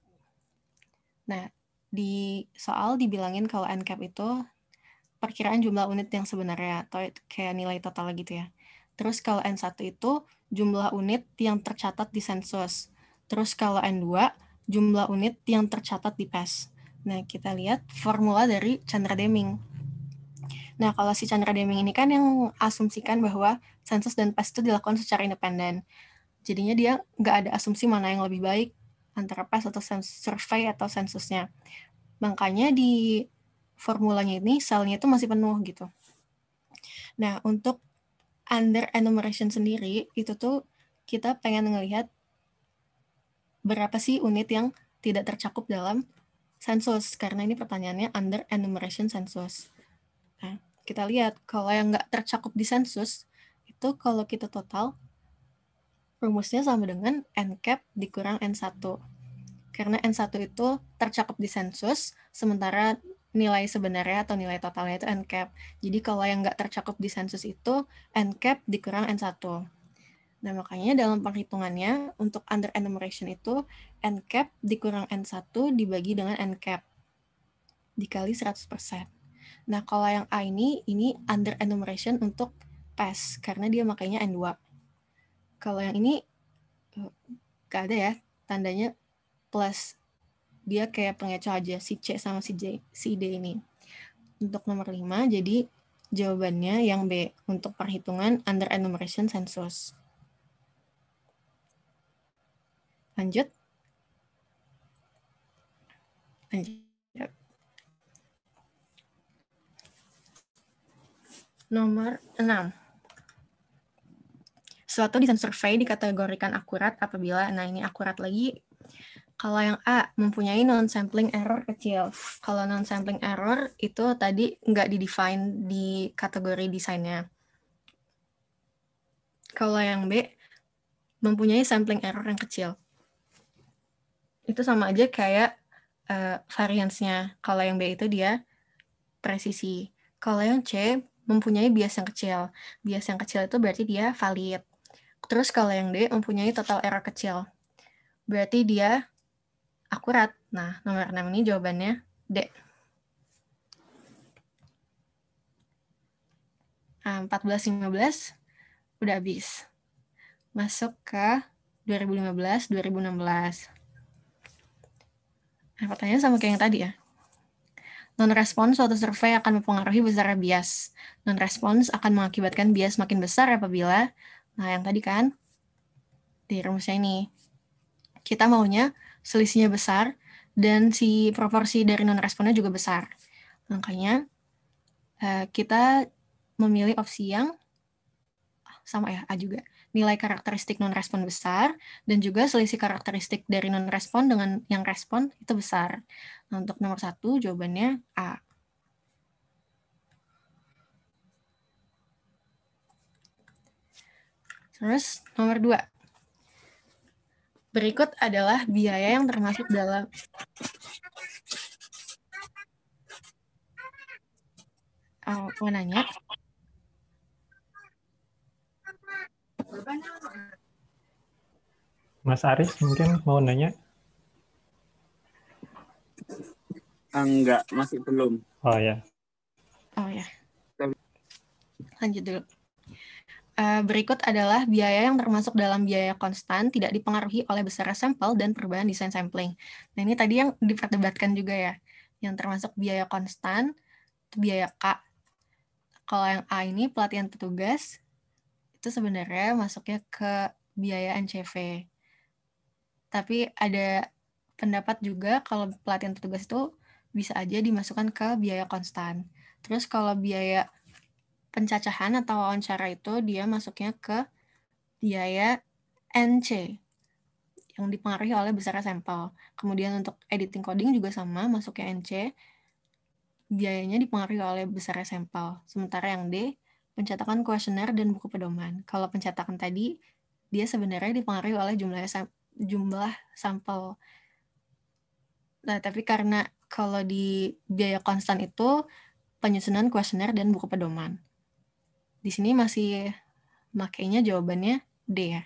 Nah, di soal dibilangin kalau N cap itu perkiraan jumlah unit yang sebenarnya, atau kayak nilai total gitu ya. Terus kalau N1 itu jumlah unit yang tercatat di sensus. Terus kalau N2, jumlah unit yang tercatat di PES. Nah, kita lihat formula dari Chandra Deming Nah, kalau si Chandra Deming ini kan yang asumsikan bahwa sensus dan pes itu dilakukan secara independen. Jadinya dia nggak ada asumsi mana yang lebih baik antara pes atau survei atau sensusnya. Makanya di formulanya ini selnya itu masih penuh gitu. Nah, untuk under enumeration sendiri itu tuh kita pengen ngelihat berapa sih unit yang tidak tercakup dalam sensus karena ini pertanyaannya under enumeration sensus kita lihat kalau yang nggak tercakup di sensus itu kalau kita total rumusnya sama dengan n cap dikurang n1 karena n1 itu tercakup di sensus sementara nilai sebenarnya atau nilai totalnya itu n cap. Jadi kalau yang nggak tercakup di sensus itu n cap dikurang n1. Nah makanya dalam penghitungannya untuk under enumeration itu n cap dikurang n1 dibagi dengan n cap dikali 100%. Nah, kalau yang A ini, ini under enumeration untuk pass, karena dia makanya N2. Kalau yang ini, eh, gak ada ya, tandanya plus. Dia kayak pengecoh aja, si C sama si, J, si D ini. Untuk nomor 5, jadi jawabannya yang B, untuk perhitungan under enumeration census. Lanjut. Lanjut. Nomor 6. Suatu desain survei dikategorikan akurat apabila, nah ini akurat lagi, kalau yang A mempunyai non-sampling error kecil. Kalau non-sampling error itu tadi nggak didefine di kategori desainnya. Kalau yang B mempunyai sampling error yang kecil. Itu sama aja kayak uh, eh, variansnya. Kalau yang B itu dia presisi. Kalau yang C mempunyai bias yang kecil. Bias yang kecil itu berarti dia valid. Terus kalau yang D mempunyai total error kecil. Berarti dia akurat. Nah, nomor 6 ini jawabannya D. Nah, 14-15 udah habis. Masuk ke 2015-2016. Nah, pertanyaan sama kayak yang tadi ya. Non-respons suatu survei akan mempengaruhi besarnya bias. Non-respons akan mengakibatkan bias makin besar apabila, nah yang tadi kan, di rumusnya ini, kita maunya selisihnya besar dan si proporsi dari non-responnya juga besar. Makanya eh, kita memilih opsi yang sama ya, A juga nilai karakteristik non-respon besar, dan juga selisih karakteristik dari non-respon dengan yang respon itu besar. Nah, untuk nomor satu jawabannya A. Terus nomor dua. Berikut adalah biaya yang termasuk dalam oh, mau nanya. Mas Aris mungkin mau nanya? Ah, enggak, masih belum. Oh ya. Oh ya. Lanjut dulu. Eh, berikut adalah biaya yang termasuk dalam biaya konstan tidak dipengaruhi oleh besar sampel dan perubahan desain sampling. Nah ini tadi yang diperdebatkan juga ya, yang termasuk biaya konstan, biaya K. Kalau yang A ini pelatihan petugas, itu sebenarnya masuknya ke biaya NCV. Tapi ada pendapat juga kalau pelatihan petugas itu bisa aja dimasukkan ke biaya konstan. Terus kalau biaya pencacahan atau wawancara itu dia masuknya ke biaya NC yang dipengaruhi oleh besarnya sampel. Kemudian untuk editing coding juga sama masuknya NC biayanya dipengaruhi oleh besarnya sampel. Sementara yang D pencetakan kuesioner dan buku pedoman. Kalau pencetakan tadi, dia sebenarnya dipengaruhi oleh jumlah jumlah sampel. Nah, tapi karena kalau di biaya konstan itu penyusunan kuesioner dan buku pedoman. Di sini masih makainya jawabannya D ya.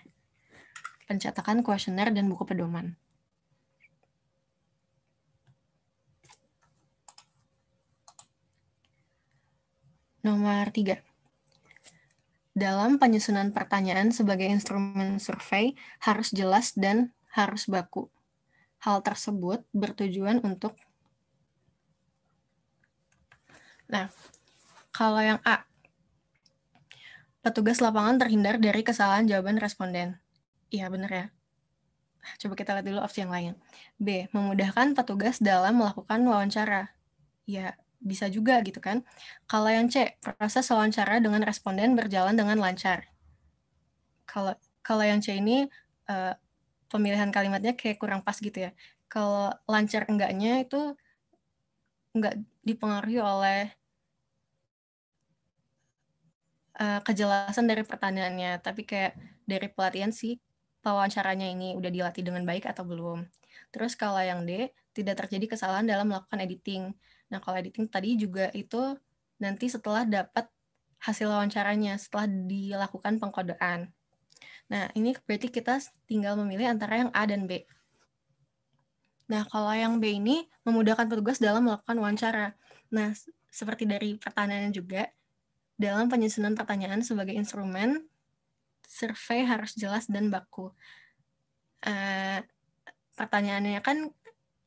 Pencetakan kuesioner dan buku pedoman. Nomor tiga dalam penyusunan pertanyaan sebagai instrumen survei harus jelas dan harus baku. Hal tersebut bertujuan untuk Nah, kalau yang A, petugas lapangan terhindar dari kesalahan jawaban responden. Iya, benar ya. Nah, coba kita lihat dulu opsi yang lain. B. Memudahkan petugas dalam melakukan wawancara. Ya, bisa juga gitu kan. Kalau yang C, proses wawancara dengan responden berjalan dengan lancar. Kalau kalau yang C ini uh, pemilihan kalimatnya kayak kurang pas gitu ya. Kalau lancar enggaknya itu enggak dipengaruhi oleh uh, kejelasan dari pertanyaannya, tapi kayak dari pelatihan sih wawancaranya ini udah dilatih dengan baik atau belum. Terus kalau yang D, tidak terjadi kesalahan dalam melakukan editing. Nah, kalau editing tadi juga itu nanti setelah dapat hasil wawancaranya, setelah dilakukan pengkodean. Nah, ini berarti kita tinggal memilih antara yang A dan B. Nah, kalau yang B ini memudahkan petugas dalam melakukan wawancara. Nah, seperti dari pertanyaannya juga, dalam penyusunan pertanyaan sebagai instrumen, survei harus jelas dan baku. Uh, pertanyaannya kan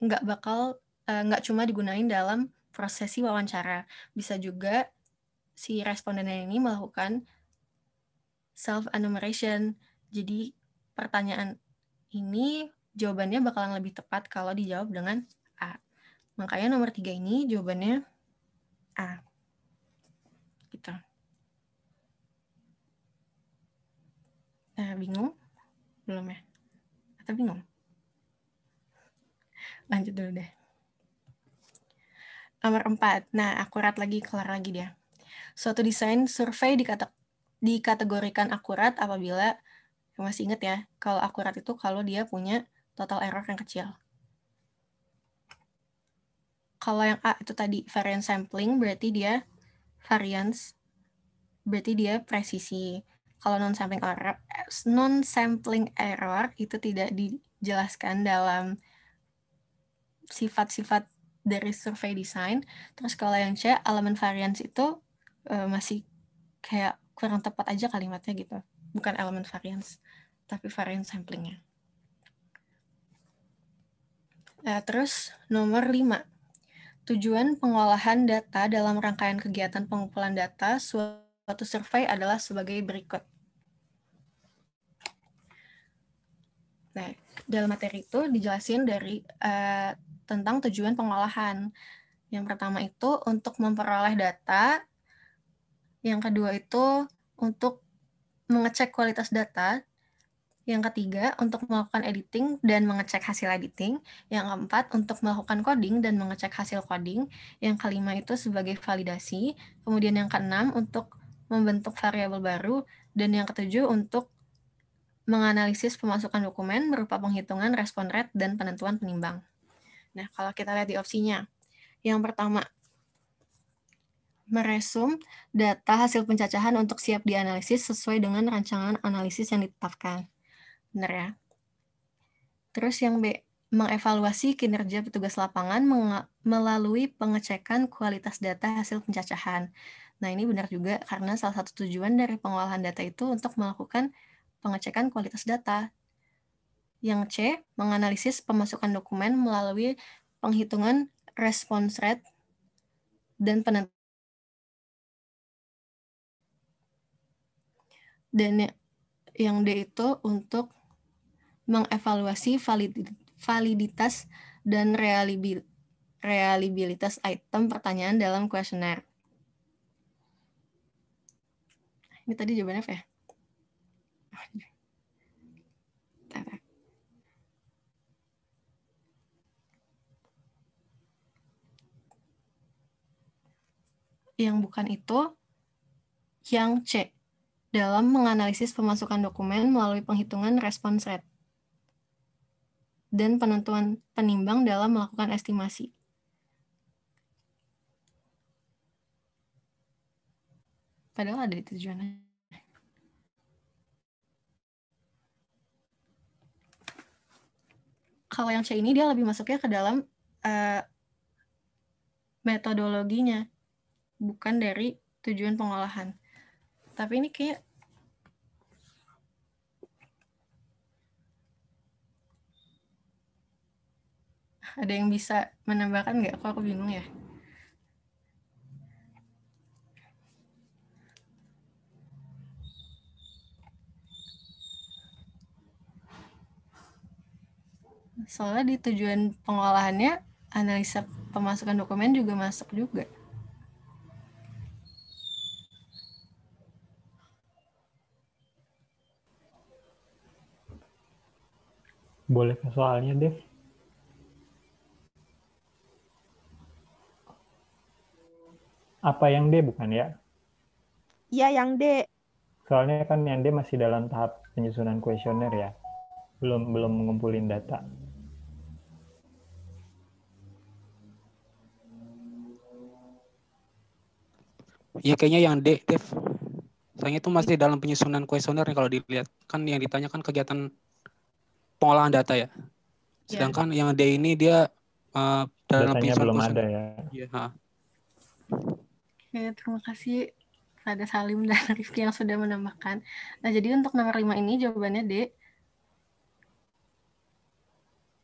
nggak bakal Eh, nggak uh, cuma digunain dalam prosesi wawancara, bisa juga si respondennya ini melakukan self enumeration. Jadi pertanyaan ini jawabannya bakalan lebih tepat kalau dijawab dengan A. Makanya nomor tiga ini jawabannya A. Gitu. Nah, bingung? Belum ya? Atau bingung? Lanjut dulu deh. Nomor empat. Nah, akurat lagi, keluar lagi dia. Suatu desain survei dikata, dikategorikan akurat apabila, masih ingat ya, kalau akurat itu kalau dia punya total error yang kecil. Kalau yang A itu tadi variance sampling, berarti dia variance, berarti dia presisi. Kalau non-sampling error, non-sampling error itu tidak dijelaskan dalam sifat-sifat dari survei desain. Terus kalau yang C, elemen variance itu uh, masih kayak kurang tepat aja kalimatnya gitu. Bukan elemen variance, tapi variance samplingnya. Nah, terus nomor 5. Tujuan pengolahan data dalam rangkaian kegiatan pengumpulan data suatu survei adalah sebagai berikut. Nah, dalam materi itu dijelasin dari uh, tentang tujuan pengolahan. Yang pertama itu untuk memperoleh data, yang kedua itu untuk mengecek kualitas data, yang ketiga untuk melakukan editing dan mengecek hasil editing, yang keempat untuk melakukan coding dan mengecek hasil coding, yang kelima itu sebagai validasi, kemudian yang keenam untuk membentuk variabel baru, dan yang ketujuh untuk menganalisis pemasukan dokumen berupa penghitungan respon rate dan penentuan penimbang. Nah, kalau kita lihat di opsinya, yang pertama, meresum data hasil pencacahan untuk siap dianalisis sesuai dengan rancangan analisis yang ditetapkan. Benar ya? Terus yang B, mengevaluasi kinerja petugas lapangan melalui pengecekan kualitas data hasil pencacahan. Nah, ini benar juga karena salah satu tujuan dari pengolahan data itu untuk melakukan pengecekan kualitas data. Yang C, menganalisis pemasukan dokumen melalui penghitungan response rate dan penentuan. Dan ya, yang D itu untuk mengevaluasi validitas dan realibilitas item pertanyaan dalam kuesioner. Ini tadi jawabannya F ya? yang bukan itu, yang C, dalam menganalisis pemasukan dokumen melalui penghitungan response rate dan penentuan penimbang dalam melakukan estimasi. Padahal ada di tujuannya. Kalau yang C ini dia lebih masuknya ke dalam uh, metodologinya bukan dari tujuan pengolahan. Tapi ini kayak ada yang bisa menambahkan nggak? Kok aku bingung ya? Soalnya di tujuan pengolahannya analisa pemasukan dokumen juga masuk juga. Boleh ke soalnya, Dev? Apa yang D bukan ya? Iya, yang D. Soalnya kan yang D masih dalam tahap penyusunan kuesioner ya. Belum belum mengumpulin data. Ya kayaknya yang D, Dev. Soalnya itu masih dalam penyusunan kuesioner kalau dilihat. Kan yang ditanyakan kegiatan pengolahan data ya. ya. Sedangkan yeah. yang D ini dia uh, dalam Datanya belum ada ya. Iya, Oke, terima kasih pada Salim dan Rifki yang sudah menambahkan. Nah, jadi untuk nomor 5 ini jawabannya D.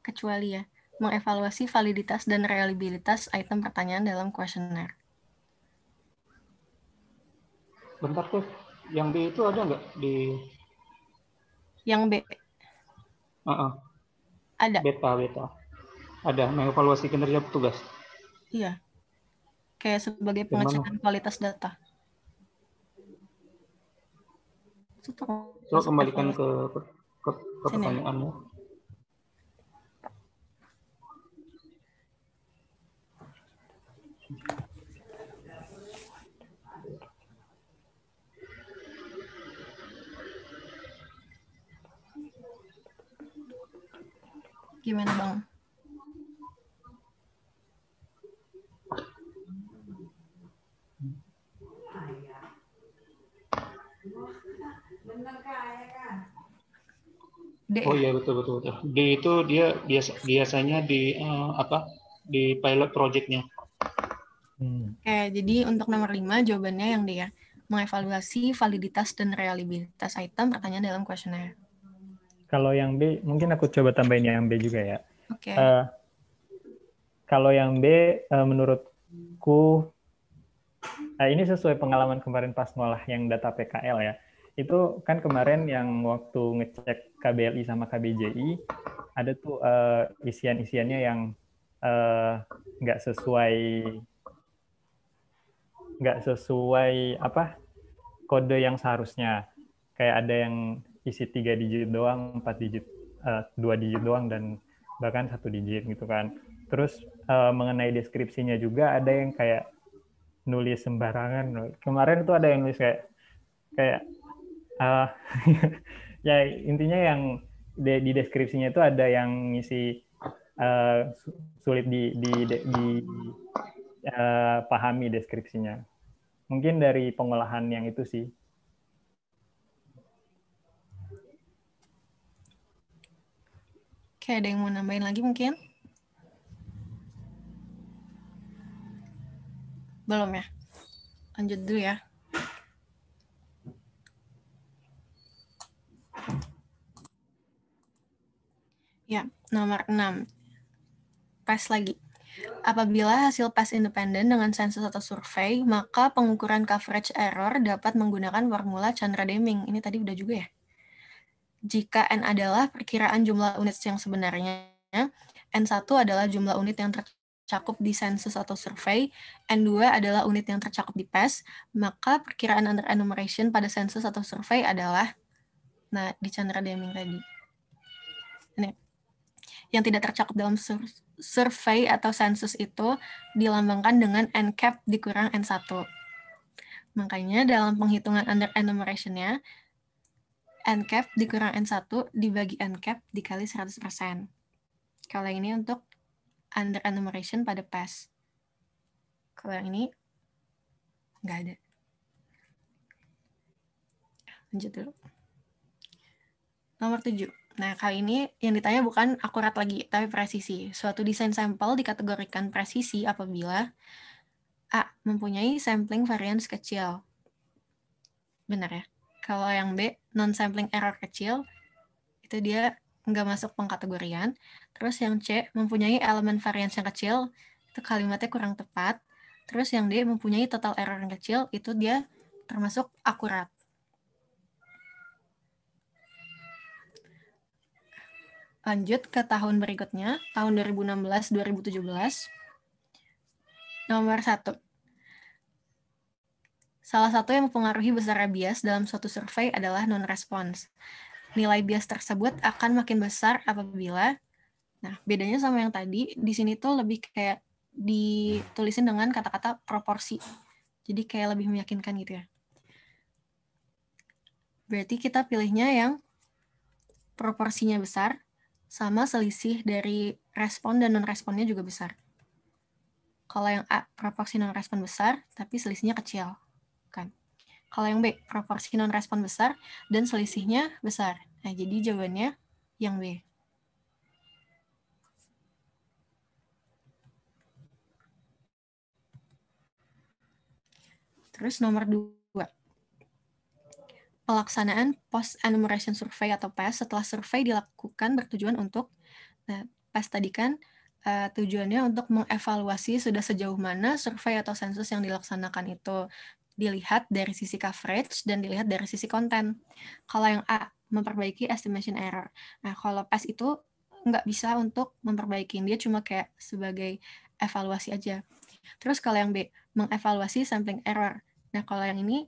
Kecuali ya, mengevaluasi validitas dan reliabilitas item pertanyaan dalam kuesioner. Bentar tuh, yang B itu ada nggak di... Yang B, Uh -uh. Ada. Beta, beta. Ada mengevaluasi kinerja petugas. Iya. Kayak sebagai pengecekan kualitas data. So, kembalikan ke, ke, ke pertanyaanmu. Gimana Bang? Oh iya betul betul betul. D itu dia biasa biasanya di uh, apa di pilot projectnya. Hmm. Oke, eh, jadi untuk nomor lima jawabannya yang dia Mengevaluasi validitas dan realibilitas item pertanyaan dalam kuesioner kalau yang B mungkin aku coba tambahin yang B juga ya. Oke. Okay. Uh, eh, kalau yang B uh, menurutku uh, ini sesuai pengalaman kemarin pas ngolah yang data PKL ya. Itu kan kemarin yang waktu ngecek KBLI sama KBJI ada tuh uh, isian-isiannya yang nggak uh, sesuai nggak sesuai apa kode yang seharusnya. Kayak ada yang isi tiga digit doang, empat digit, eh, dua uh, digit doang, dan bahkan satu digit gitu kan. Terus uh, mengenai deskripsinya juga ada yang kayak nulis sembarangan. Kemarin tuh ada yang nulis kayak kayak uh, *laughs* ya intinya yang di, di deskripsinya itu ada yang ngisi uh, sulit di di, di, di uh, pahami deskripsinya. Mungkin dari pengolahan yang itu sih. Oke, ada yang mau nambahin lagi mungkin? Belum ya? Lanjut dulu ya. Ya, nomor enam. Pas lagi. Apabila hasil PAS independen dengan sensus atau survei, maka pengukuran coverage error dapat menggunakan formula Chandra-Deming. Ini tadi udah juga ya? jika N adalah perkiraan jumlah unit yang sebenarnya, N1 adalah jumlah unit yang tercakup di sensus atau survei, N2 adalah unit yang tercakup di PES, maka perkiraan under enumeration pada sensus atau survei adalah, nah, di Chandra Deming tadi. Ini. Yang tidak tercakup dalam sur survei atau sensus itu dilambangkan dengan N cap dikurang N1. Makanya dalam penghitungan under enumeration-nya, n cap dikurang N1 dibagi n cap dikali 100%. Kalau yang ini untuk under enumeration pada pass. Kalau yang ini nggak ada. Lanjut dulu. Nomor 7. Nah, kali ini yang ditanya bukan akurat lagi, tapi presisi. Suatu desain sampel dikategorikan presisi apabila A. Mempunyai sampling variance kecil. Benar ya? Kalau yang B, non-sampling error kecil, itu dia nggak masuk pengkategorian. Terus yang C, mempunyai elemen varians yang kecil, itu kalimatnya kurang tepat. Terus yang D, mempunyai total error yang kecil, itu dia termasuk akurat. Lanjut ke tahun berikutnya, tahun 2016-2017. Nomor satu Salah satu yang mempengaruhi besarnya bias dalam suatu survei adalah non-response. Nilai bias tersebut akan makin besar apabila, nah bedanya sama yang tadi, di sini tuh lebih kayak ditulisin dengan kata-kata proporsi. Jadi kayak lebih meyakinkan gitu ya. Berarti kita pilihnya yang proporsinya besar, sama selisih dari respon dan non-responnya juga besar. Kalau yang A, proporsi non-respon besar, tapi selisihnya kecil. Kalau yang B, proporsi non-respon besar dan selisihnya besar. Nah, jadi jawabannya yang B. Terus nomor dua, pelaksanaan post enumeration survey atau PES setelah survei dilakukan bertujuan untuk, nah, PES tadi kan uh, tujuannya untuk mengevaluasi sudah sejauh mana survei atau sensus yang dilaksanakan itu dilihat dari sisi coverage dan dilihat dari sisi konten. Kalau yang A memperbaiki estimation error. Nah, kalau S itu nggak bisa untuk memperbaiki, dia cuma kayak sebagai evaluasi aja. Terus kalau yang B mengevaluasi sampling error. Nah, kalau yang ini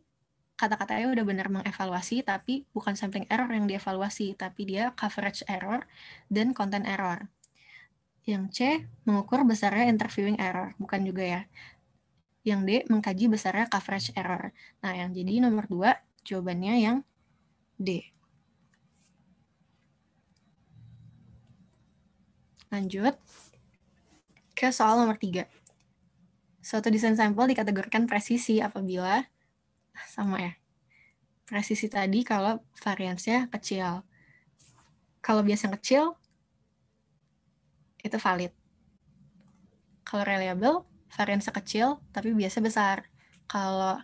kata-katanya udah benar mengevaluasi tapi bukan sampling error yang dievaluasi, tapi dia coverage error dan content error. Yang C, mengukur besarnya interviewing error. Bukan juga ya. Yang D, mengkaji besarnya coverage error. Nah, yang jadi nomor dua, jawabannya yang D. Lanjut ke soal nomor tiga. Suatu desain sampel dikategorikan presisi apabila, ah, sama ya, presisi tadi kalau variansnya kecil. Kalau biasa kecil, itu valid. Kalau reliable, variansi kecil tapi biasa besar. Kalau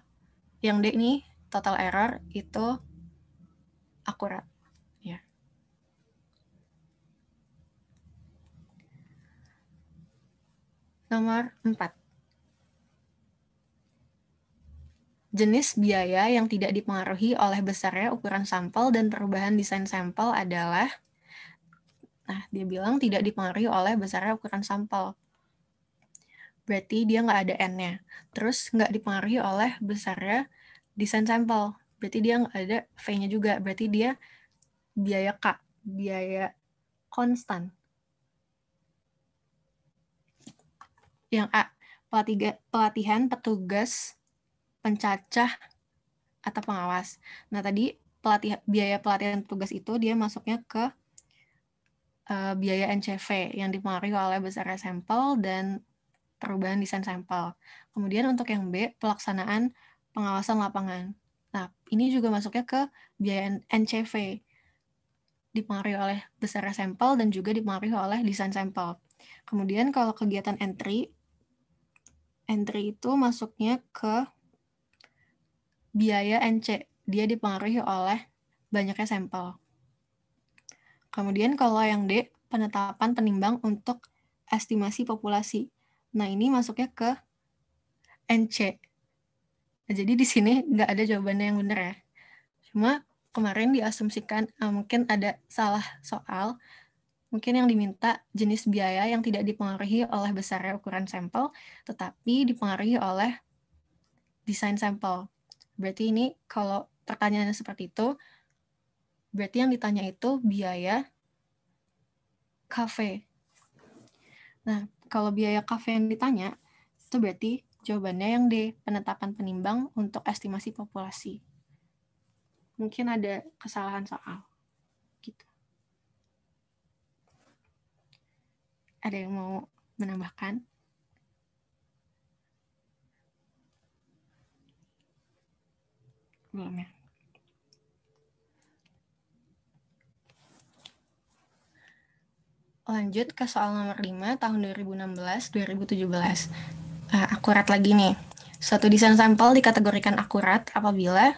yang D ini total error itu akurat. Ya. Nomor 4. Jenis biaya yang tidak dipengaruhi oleh besarnya ukuran sampel dan perubahan desain sampel adalah Nah, dia bilang tidak dipengaruhi oleh besarnya ukuran sampel berarti dia nggak ada n-nya. Terus nggak dipengaruhi oleh besarnya desain sampel, berarti dia nggak ada v-nya juga, berarti dia biaya k, biaya konstan. Yang A, pelatiga, pelatihan petugas pencacah atau pengawas. Nah, tadi pelatih, biaya pelatihan petugas itu dia masuknya ke eh, biaya NCV yang dipengaruhi oleh besarnya sampel dan perubahan desain sampel. Kemudian untuk yang B, pelaksanaan pengawasan lapangan. Nah, ini juga masuknya ke biaya NCV, dipengaruhi oleh besarnya sampel dan juga dipengaruhi oleh desain sampel. Kemudian kalau kegiatan entry, entry itu masuknya ke biaya NC, dia dipengaruhi oleh banyaknya sampel. Kemudian kalau yang D, penetapan penimbang untuk estimasi populasi. Nah, ini masuknya ke NC. Nah, jadi di sini nggak ada jawabannya yang benar ya. Cuma kemarin diasumsikan uh, mungkin ada salah soal, mungkin yang diminta jenis biaya yang tidak dipengaruhi oleh besarnya ukuran sampel, tetapi dipengaruhi oleh desain sampel. Berarti ini kalau pertanyaannya seperti itu, berarti yang ditanya itu biaya kafe. Nah, kalau biaya kafe yang ditanya, itu berarti jawabannya yang D, penetapan penimbang untuk estimasi populasi. Mungkin ada kesalahan soal. Gitu. Ada yang mau menambahkan? Belum ya? Lanjut ke soal nomor 5 tahun 2016-2017. Uh, eh, akurat lagi nih. Suatu desain sampel dikategorikan akurat apabila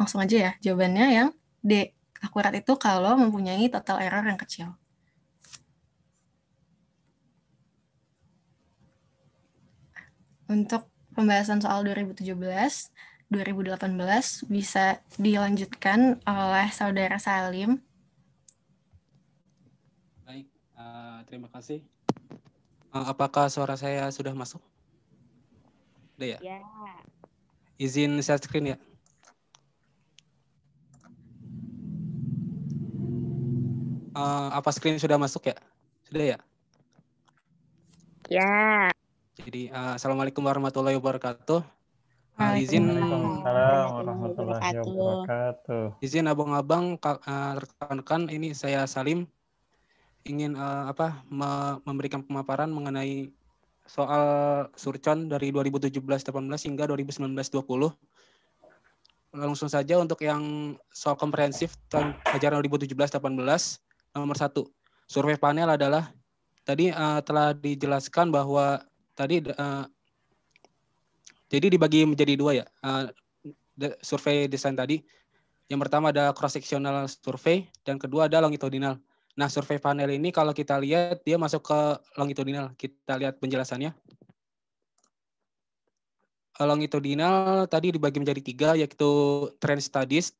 langsung aja ya jawabannya yang D. Akurat itu kalau mempunyai total error yang kecil. Untuk pembahasan soal 2017, 2018 bisa dilanjutkan oleh saudara Salim Eh, terima kasih. Uh, apakah suara saya sudah masuk? Sudah ya? Yeah. Izin share screen ya. Uh, apa screen sudah masuk ya? Sudah ya? Ya. Jadi, uh, Assalamualaikum warahmatullahi wabarakatuh. Uh, izin warahmatullahi wabarakatuh. Izin abang-abang rekan-rekan ini saya Salim ingin uh, apa me memberikan pemaparan mengenai soal surcon dari 2017-18 hingga 2019-20. Langsung saja untuk yang soal komprehensif tentang ajaran 2017-18 nomor satu survei panel adalah tadi uh, telah dijelaskan bahwa tadi uh, jadi dibagi menjadi dua ya uh, survei desain tadi. Yang pertama ada cross sectional survei dan kedua ada longitudinal. Nah, survei panel ini kalau kita lihat dia masuk ke longitudinal. Kita lihat penjelasannya. Eh, longitudinal tadi dibagi menjadi tiga, yaitu trend studies,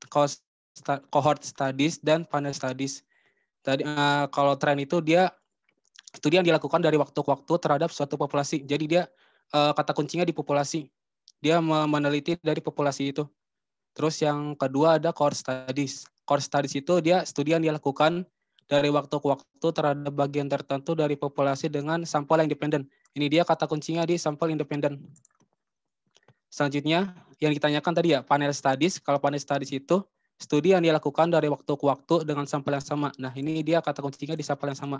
cohort studies, dan panel studies. Tadi uh, kalau trend itu dia studi yang dilakukan dari waktu ke waktu terhadap suatu populasi. Jadi dia uh, kata kuncinya di populasi. Dia meneliti dari populasi itu. Terus yang kedua ada cohort studies. cohort studies itu dia studi yang dilakukan dari waktu ke waktu terhadap bagian tertentu dari populasi dengan sampel yang independen. Ini dia kata kuncinya di sampel independen. Selanjutnya, yang ditanyakan tadi ya, panel studies. Kalau panel studies itu, studi yang dilakukan dari waktu ke waktu dengan sampel yang sama. Nah, ini dia kata kuncinya di sampel yang sama.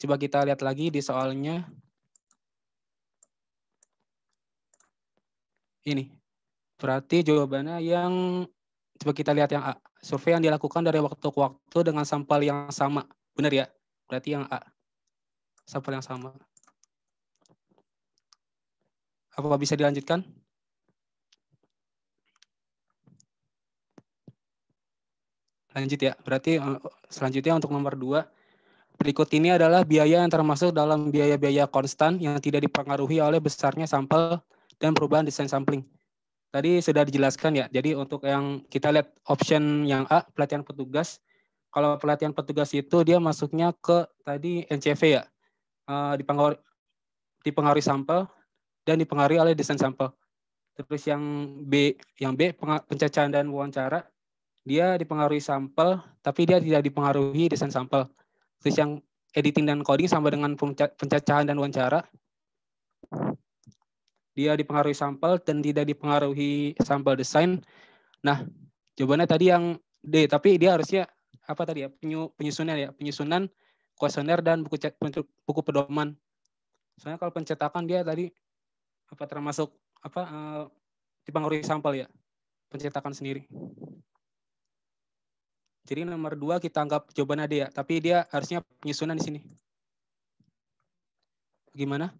Coba kita lihat lagi di soalnya. Ini. Berarti jawabannya yang coba kita lihat yang A survei yang dilakukan dari waktu ke waktu dengan sampel yang sama. Benar ya? Berarti yang A. Sampel yang sama. Apa bisa dilanjutkan? Lanjut ya. Berarti eh, selanjutnya untuk nomor dua, Berikut ini adalah biaya yang termasuk dalam biaya-biaya konstan yang tidak dipengaruhi oleh besarnya sampel dan perubahan desain sampling. Tadi sudah dijelaskan ya. Jadi untuk yang kita lihat option yang A pelatihan petugas, kalau pelatihan petugas itu dia masuknya ke tadi NCV ya. Eh, dipengaruhi dipengaruhi sampel dan dipengaruhi oleh desain sampel. Terus yang B, yang B pencacahan dan wawancara, dia dipengaruhi sampel tapi dia tidak dipengaruhi desain sampel. Terus yang editing dan coding sama dengan pencacahan dan wawancara dia dipengaruhi sampel dan tidak dipengaruhi sampel desain. Nah, jawabannya tadi yang D, tapi dia harusnya apa tadi ya penyu, penyusunan ya penyusunan kuesioner dan buku cek, buku pedoman. Soalnya kalau pencetakan dia tadi apa termasuk apa eh, dipengaruhi sampel ya pencetakan sendiri. Jadi nomor dua kita anggap jawabannya D ya, tapi dia harusnya penyusunan di sini. Gimana?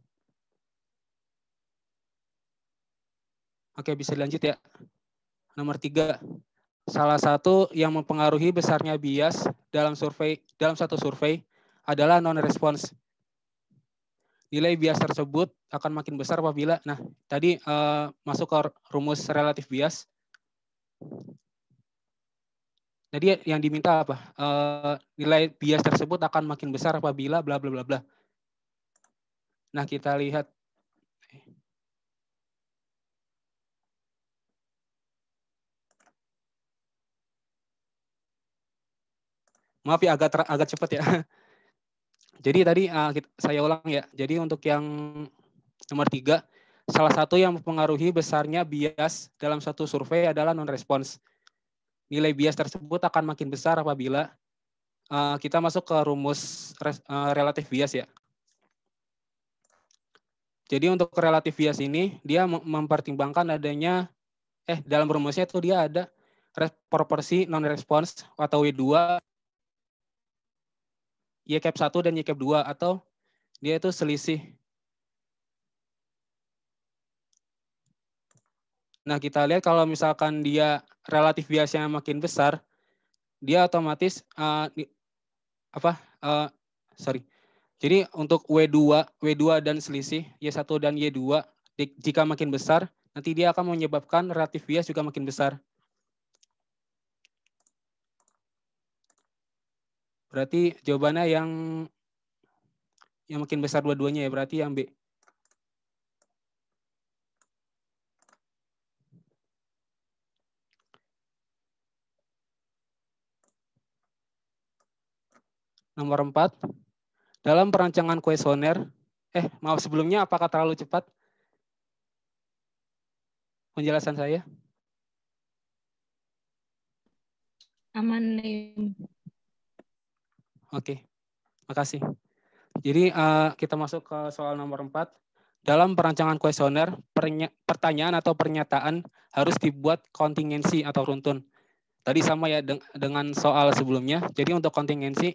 Oke, bisa lanjut ya. Nomor tiga, salah satu yang mempengaruhi besarnya bias dalam survei dalam satu survei adalah non response. Nilai bias tersebut akan makin besar apabila nah tadi uh, masuk ke rumus relatif bias. Jadi yang diminta apa? Uh, nilai bias tersebut akan makin besar apabila bla bla bla bla. Nah, kita lihat Maaf ya agak agak cepat ya. *laughs* Jadi tadi uh, saya ulang ya. Jadi untuk yang nomor tiga, salah satu yang mempengaruhi besarnya bias dalam satu survei adalah non-response. Nilai bias tersebut akan makin besar apabila uh, kita masuk ke rumus res, uh, relatif bias ya. Jadi untuk relatif bias ini dia mempertimbangkan adanya eh dalam rumusnya itu dia ada proporsi non response atau W2 Y cap 1 dan Y cap 2 atau dia itu selisih. Nah, kita lihat kalau misalkan dia relatif biasanya makin besar, dia otomatis uh, di, apa? Uh, sorry. Jadi untuk W2, W2 dan selisih Y1 dan Y2 jika makin besar, nanti dia akan menyebabkan relatif bias juga makin besar. Berarti jawabannya yang yang makin besar dua-duanya ya, berarti yang B. Nomor 4. Dalam perancangan kuesioner, eh maaf sebelumnya apakah terlalu cepat? Penjelasan saya. Aman, Oke, makasih. Jadi uh, kita masuk ke soal nomor 4. Dalam perancangan kuesioner, pertanyaan atau pernyataan harus dibuat kontingensi atau runtun. Tadi sama ya deng dengan soal sebelumnya. Jadi untuk kontingensi,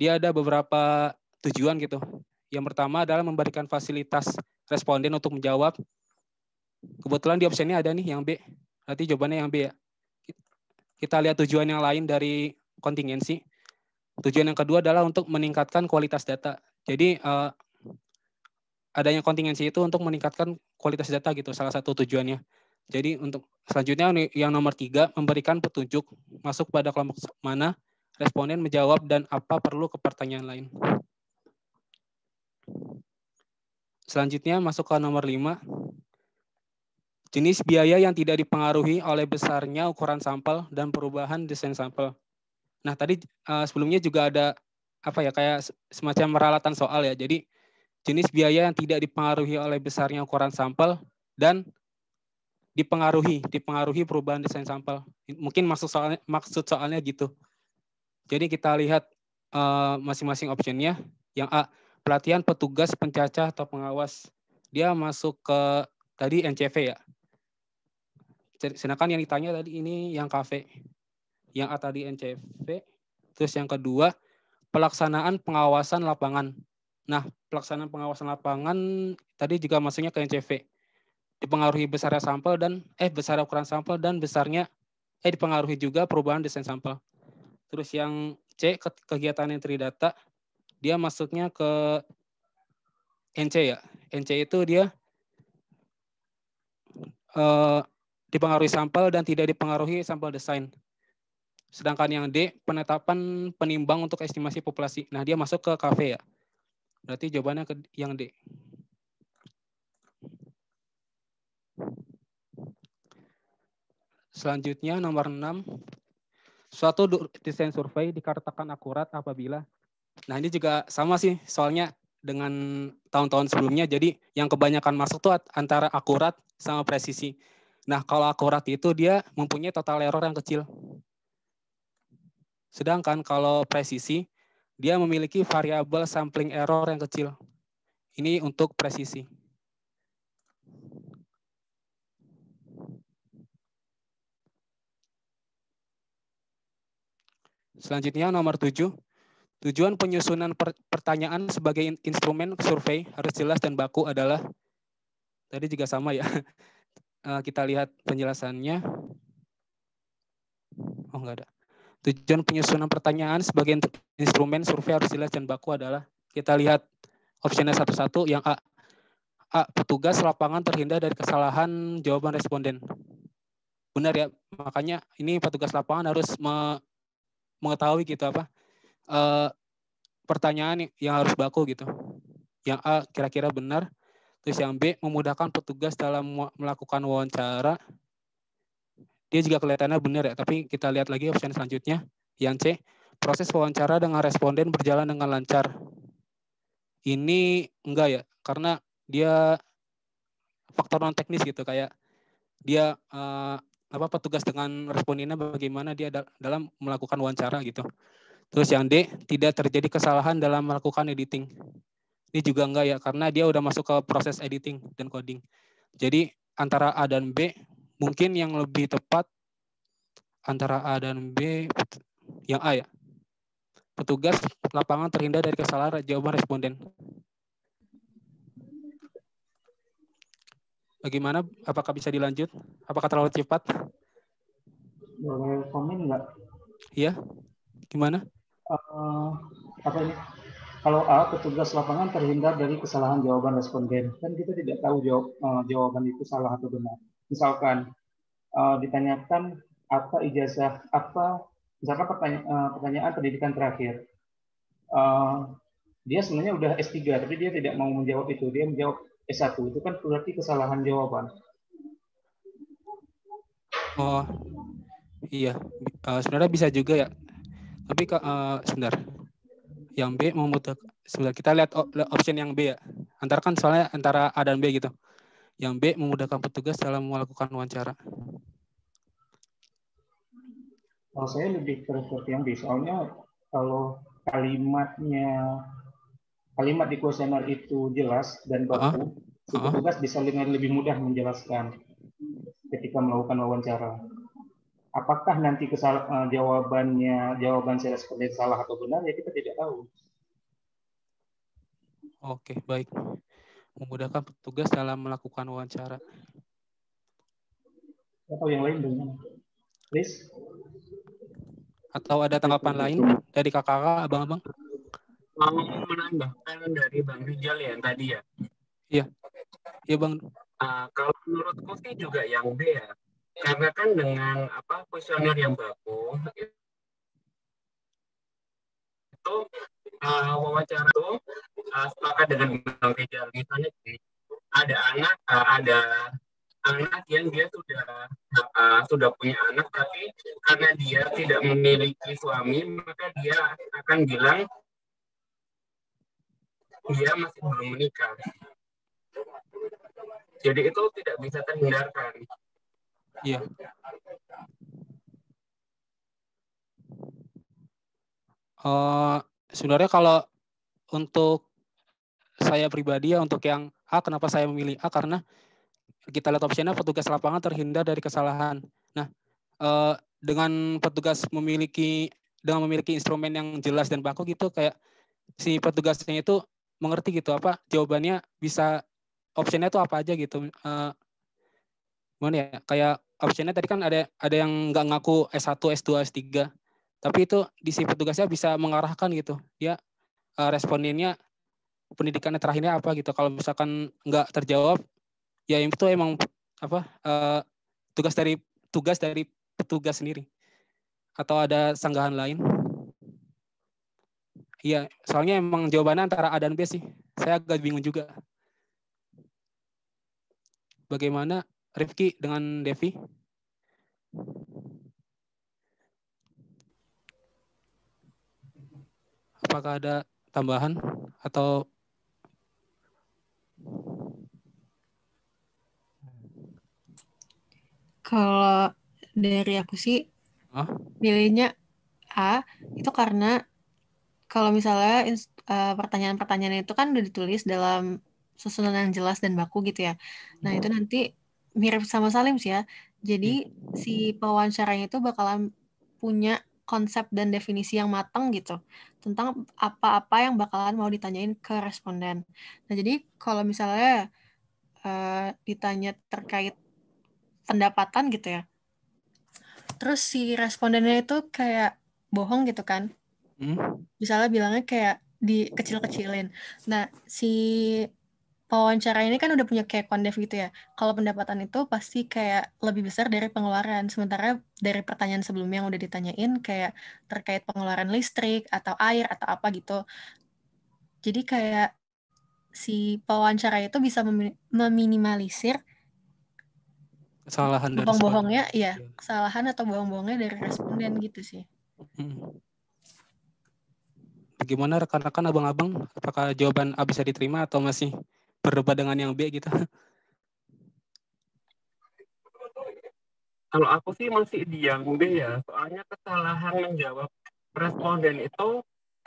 dia ada beberapa tujuan gitu. Yang pertama adalah memberikan fasilitas responden untuk menjawab. Kebetulan di opsinya ada nih yang B. Nanti jawabannya yang B ya. Kita lihat tujuan yang lain dari kontingensi Tujuan yang kedua adalah untuk meningkatkan kualitas data. Jadi uh, adanya kontingensi itu untuk meningkatkan kualitas data gitu salah satu tujuannya. Jadi untuk selanjutnya yang nomor tiga memberikan petunjuk masuk pada kelompok mana responden menjawab dan apa perlu ke pertanyaan lain. Selanjutnya masuk ke nomor lima jenis biaya yang tidak dipengaruhi oleh besarnya ukuran sampel dan perubahan desain sampel. Nah tadi uh, sebelumnya juga ada apa ya kayak semacam peralatan soal ya. Jadi jenis biaya yang tidak dipengaruhi oleh besarnya ukuran sampel dan dipengaruhi, dipengaruhi perubahan desain sampel. Mungkin maksud soalnya maksud soalnya gitu. Jadi kita lihat uh, masing-masing optionnya. Yang A, pelatihan petugas pencacah atau pengawas. Dia masuk ke tadi NCV ya. Sedangkan yang ditanya tadi ini yang kafe yang A tadi NCV, terus yang kedua pelaksanaan pengawasan lapangan. Nah, pelaksanaan pengawasan lapangan tadi juga masuknya ke NCV. Dipengaruhi besarnya sampel dan eh besar ukuran sampel dan besarnya eh dipengaruhi juga perubahan desain sampel. Terus yang C kegiatan entry data dia masuknya ke NC ya. NC itu dia eh, dipengaruhi sampel dan tidak dipengaruhi sampel desain. Sedangkan yang D, penetapan penimbang untuk estimasi populasi. Nah, dia masuk ke kafe ya. Berarti jawabannya ke yang D. Selanjutnya nomor 6. Suatu desain survei dikatakan akurat apabila Nah, ini juga sama sih soalnya dengan tahun-tahun sebelumnya. Jadi yang kebanyakan masuk tuh antara akurat sama presisi. Nah, kalau akurat itu dia mempunyai total error yang kecil. Sedangkan kalau presisi, dia memiliki variabel sampling error yang kecil. Ini untuk presisi. Selanjutnya nomor tujuh, Tujuan penyusunan pertanyaan sebagai instrumen survei harus jelas dan baku adalah tadi juga sama ya. *laughs* Eh, kita lihat penjelasannya. Oh, enggak ada. Tujuan penyusunan pertanyaan sebagai instrumen survei harus jelas dan baku adalah kita lihat optionnya satu-satu yang A. A. Petugas lapangan terhindar dari kesalahan jawaban responden. Benar ya, makanya ini petugas lapangan harus me mengetahui gitu apa e, pertanyaan yang harus baku gitu. Yang A kira-kira benar, terus yang B memudahkan petugas dalam melakukan wawancara dia juga kelihatannya benar ya, tapi kita lihat lagi opsi selanjutnya, yang C. Proses wawancara dengan responden berjalan dengan lancar. Ini enggak ya, karena dia faktor non teknis gitu, kayak dia uh, apa petugas dengan respondennya bagaimana dia dalam melakukan wawancara gitu. Terus yang D, tidak terjadi kesalahan dalam melakukan editing. Ini juga enggak ya, karena dia udah masuk ke proses editing dan coding. Jadi antara A dan B mungkin yang lebih tepat antara A dan B yang A ya. Petugas lapangan terhindar dari kesalahan jawaban responden. Bagaimana? Apakah bisa dilanjut? Apakah terlalu cepat? Boleh komen nggak? Iya. Gimana? Uh, apa ini? Kalau A, petugas lapangan terhindar dari kesalahan jawaban responden. Kan kita tidak tahu jawab, uh, jawaban itu salah atau benar misalkan uh, ditanyakan apa ijazah apa misalkan pertanya uh, pertanyaan pendidikan terakhir uh, dia sebenarnya udah S3 tapi dia tidak mau menjawab itu dia menjawab S1 itu kan berarti kesalahan jawaban oh iya uh, sebenarnya bisa juga ya tapi uh, sebentar yang B memutuskan sebentar kita lihat option yang B ya antarkan soalnya antara A dan B gitu yang B, memudahkan petugas dalam melakukan wawancara. Kalau oh, saya lebih seperti yang B, soalnya kalau kalimatnya kalimat di kuesioner itu jelas dan baku, uh -huh. petugas bisa dengan lebih mudah menjelaskan ketika melakukan wawancara. Apakah nanti kesal eh, jawabannya jawaban saya seperti salah atau benar ya kita tidak tahu. Oke, baik memudahkan petugas dalam melakukan wawancara. Atau yang lain Please. Atau ada tanggapan lain dari kakak abang-abang? Mau menambahkan dari Bang Rijal ya tadi ya? Iya. Iya Bang. Uh, kalau menurutku sih juga yang B ya. Karena kan dengan apa kuesioner yang baku itu uh, wawancara itu uh, sepakat dengan Bang Rizal misalnya ada anak uh, ada anak yang dia sudah uh, sudah punya anak tapi karena dia tidak memiliki suami maka dia akan bilang dia masih belum menikah jadi itu tidak bisa terhindarkan iya Uh, sebenarnya kalau untuk saya pribadi ya untuk yang A kenapa saya memilih A karena kita lihat opsinya petugas lapangan terhindar dari kesalahan. Nah, eh, dengan petugas memiliki dengan memiliki instrumen yang jelas dan baku gitu kayak si petugasnya itu mengerti gitu apa jawabannya bisa opsinya itu apa aja gitu. Eh, mana ya? Kayak opsinya tadi kan ada ada yang nggak ngaku S1, S2, S3 tapi itu di si petugasnya bisa mengarahkan gitu ya responinnya eh, respondennya pendidikannya terakhirnya apa gitu kalau misalkan nggak terjawab ya itu emang apa uh, tugas dari tugas dari petugas sendiri atau ada sanggahan lain iya soalnya emang jawabannya antara A dan B sih saya agak bingung juga bagaimana Rifki dengan Devi apakah ada tambahan atau kalau dari aku sih huh? pilihnya A itu karena kalau misalnya eh, pertanyaan-pertanyaan itu kan udah ditulis dalam susunan yang jelas dan baku gitu ya. Nah, itu hmm. nanti mirip sama Salim sih ya. Jadi hmm. si pewawancaranya itu bakalan punya konsep dan definisi yang matang gitu tentang apa-apa yang bakalan mau ditanyain ke responden. Nah, jadi kalau misalnya uh, ditanya terkait pendapatan gitu ya. Terus si respondennya itu kayak bohong gitu kan. Hmm? Misalnya bilangnya kayak dikecil-kecilin. Nah, si wawancara ini kan udah punya kayak kondef gitu ya. Kalau pendapatan itu pasti kayak lebih besar dari pengeluaran. Sementara dari pertanyaan sebelumnya yang udah ditanyain kayak terkait pengeluaran listrik atau air atau apa gitu. Jadi kayak si pewawancara itu bisa meminimalisir kesalahan dari bohong-bohongnya, ya, kesalahan atau bohong-bohongnya dari responden gitu sih. Bagaimana rekan-rekan abang-abang apakah jawaban A bisa diterima atau masih berdebat dengan yang B gitu? Kalau aku sih masih di yang B ya, soalnya kesalahan menjawab responden itu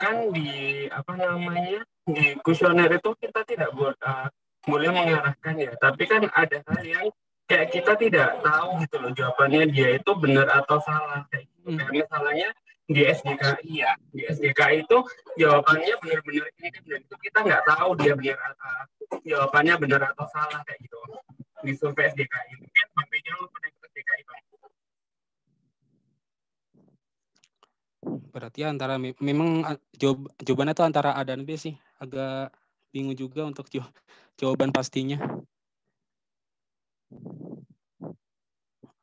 kan di apa namanya di kuesioner itu kita tidak buat uh, eh, boleh mengarahkan ya, tapi kan ada hal yang kayak kita tidak tahu gitu loh jawabannya dia itu benar atau salah kayak gitu. Hmm. Karena salahnya di SDKI ya di SDKI itu jawabannya benar-benar ini dan itu kita nggak tahu dia benar atau jawabannya benar atau salah kayak gitu di survei SDKI mungkin bang lu pernah ikut SDKI bang berarti antara memang jawab, jawabannya itu antara A dan B sih agak bingung juga untuk jawaban pastinya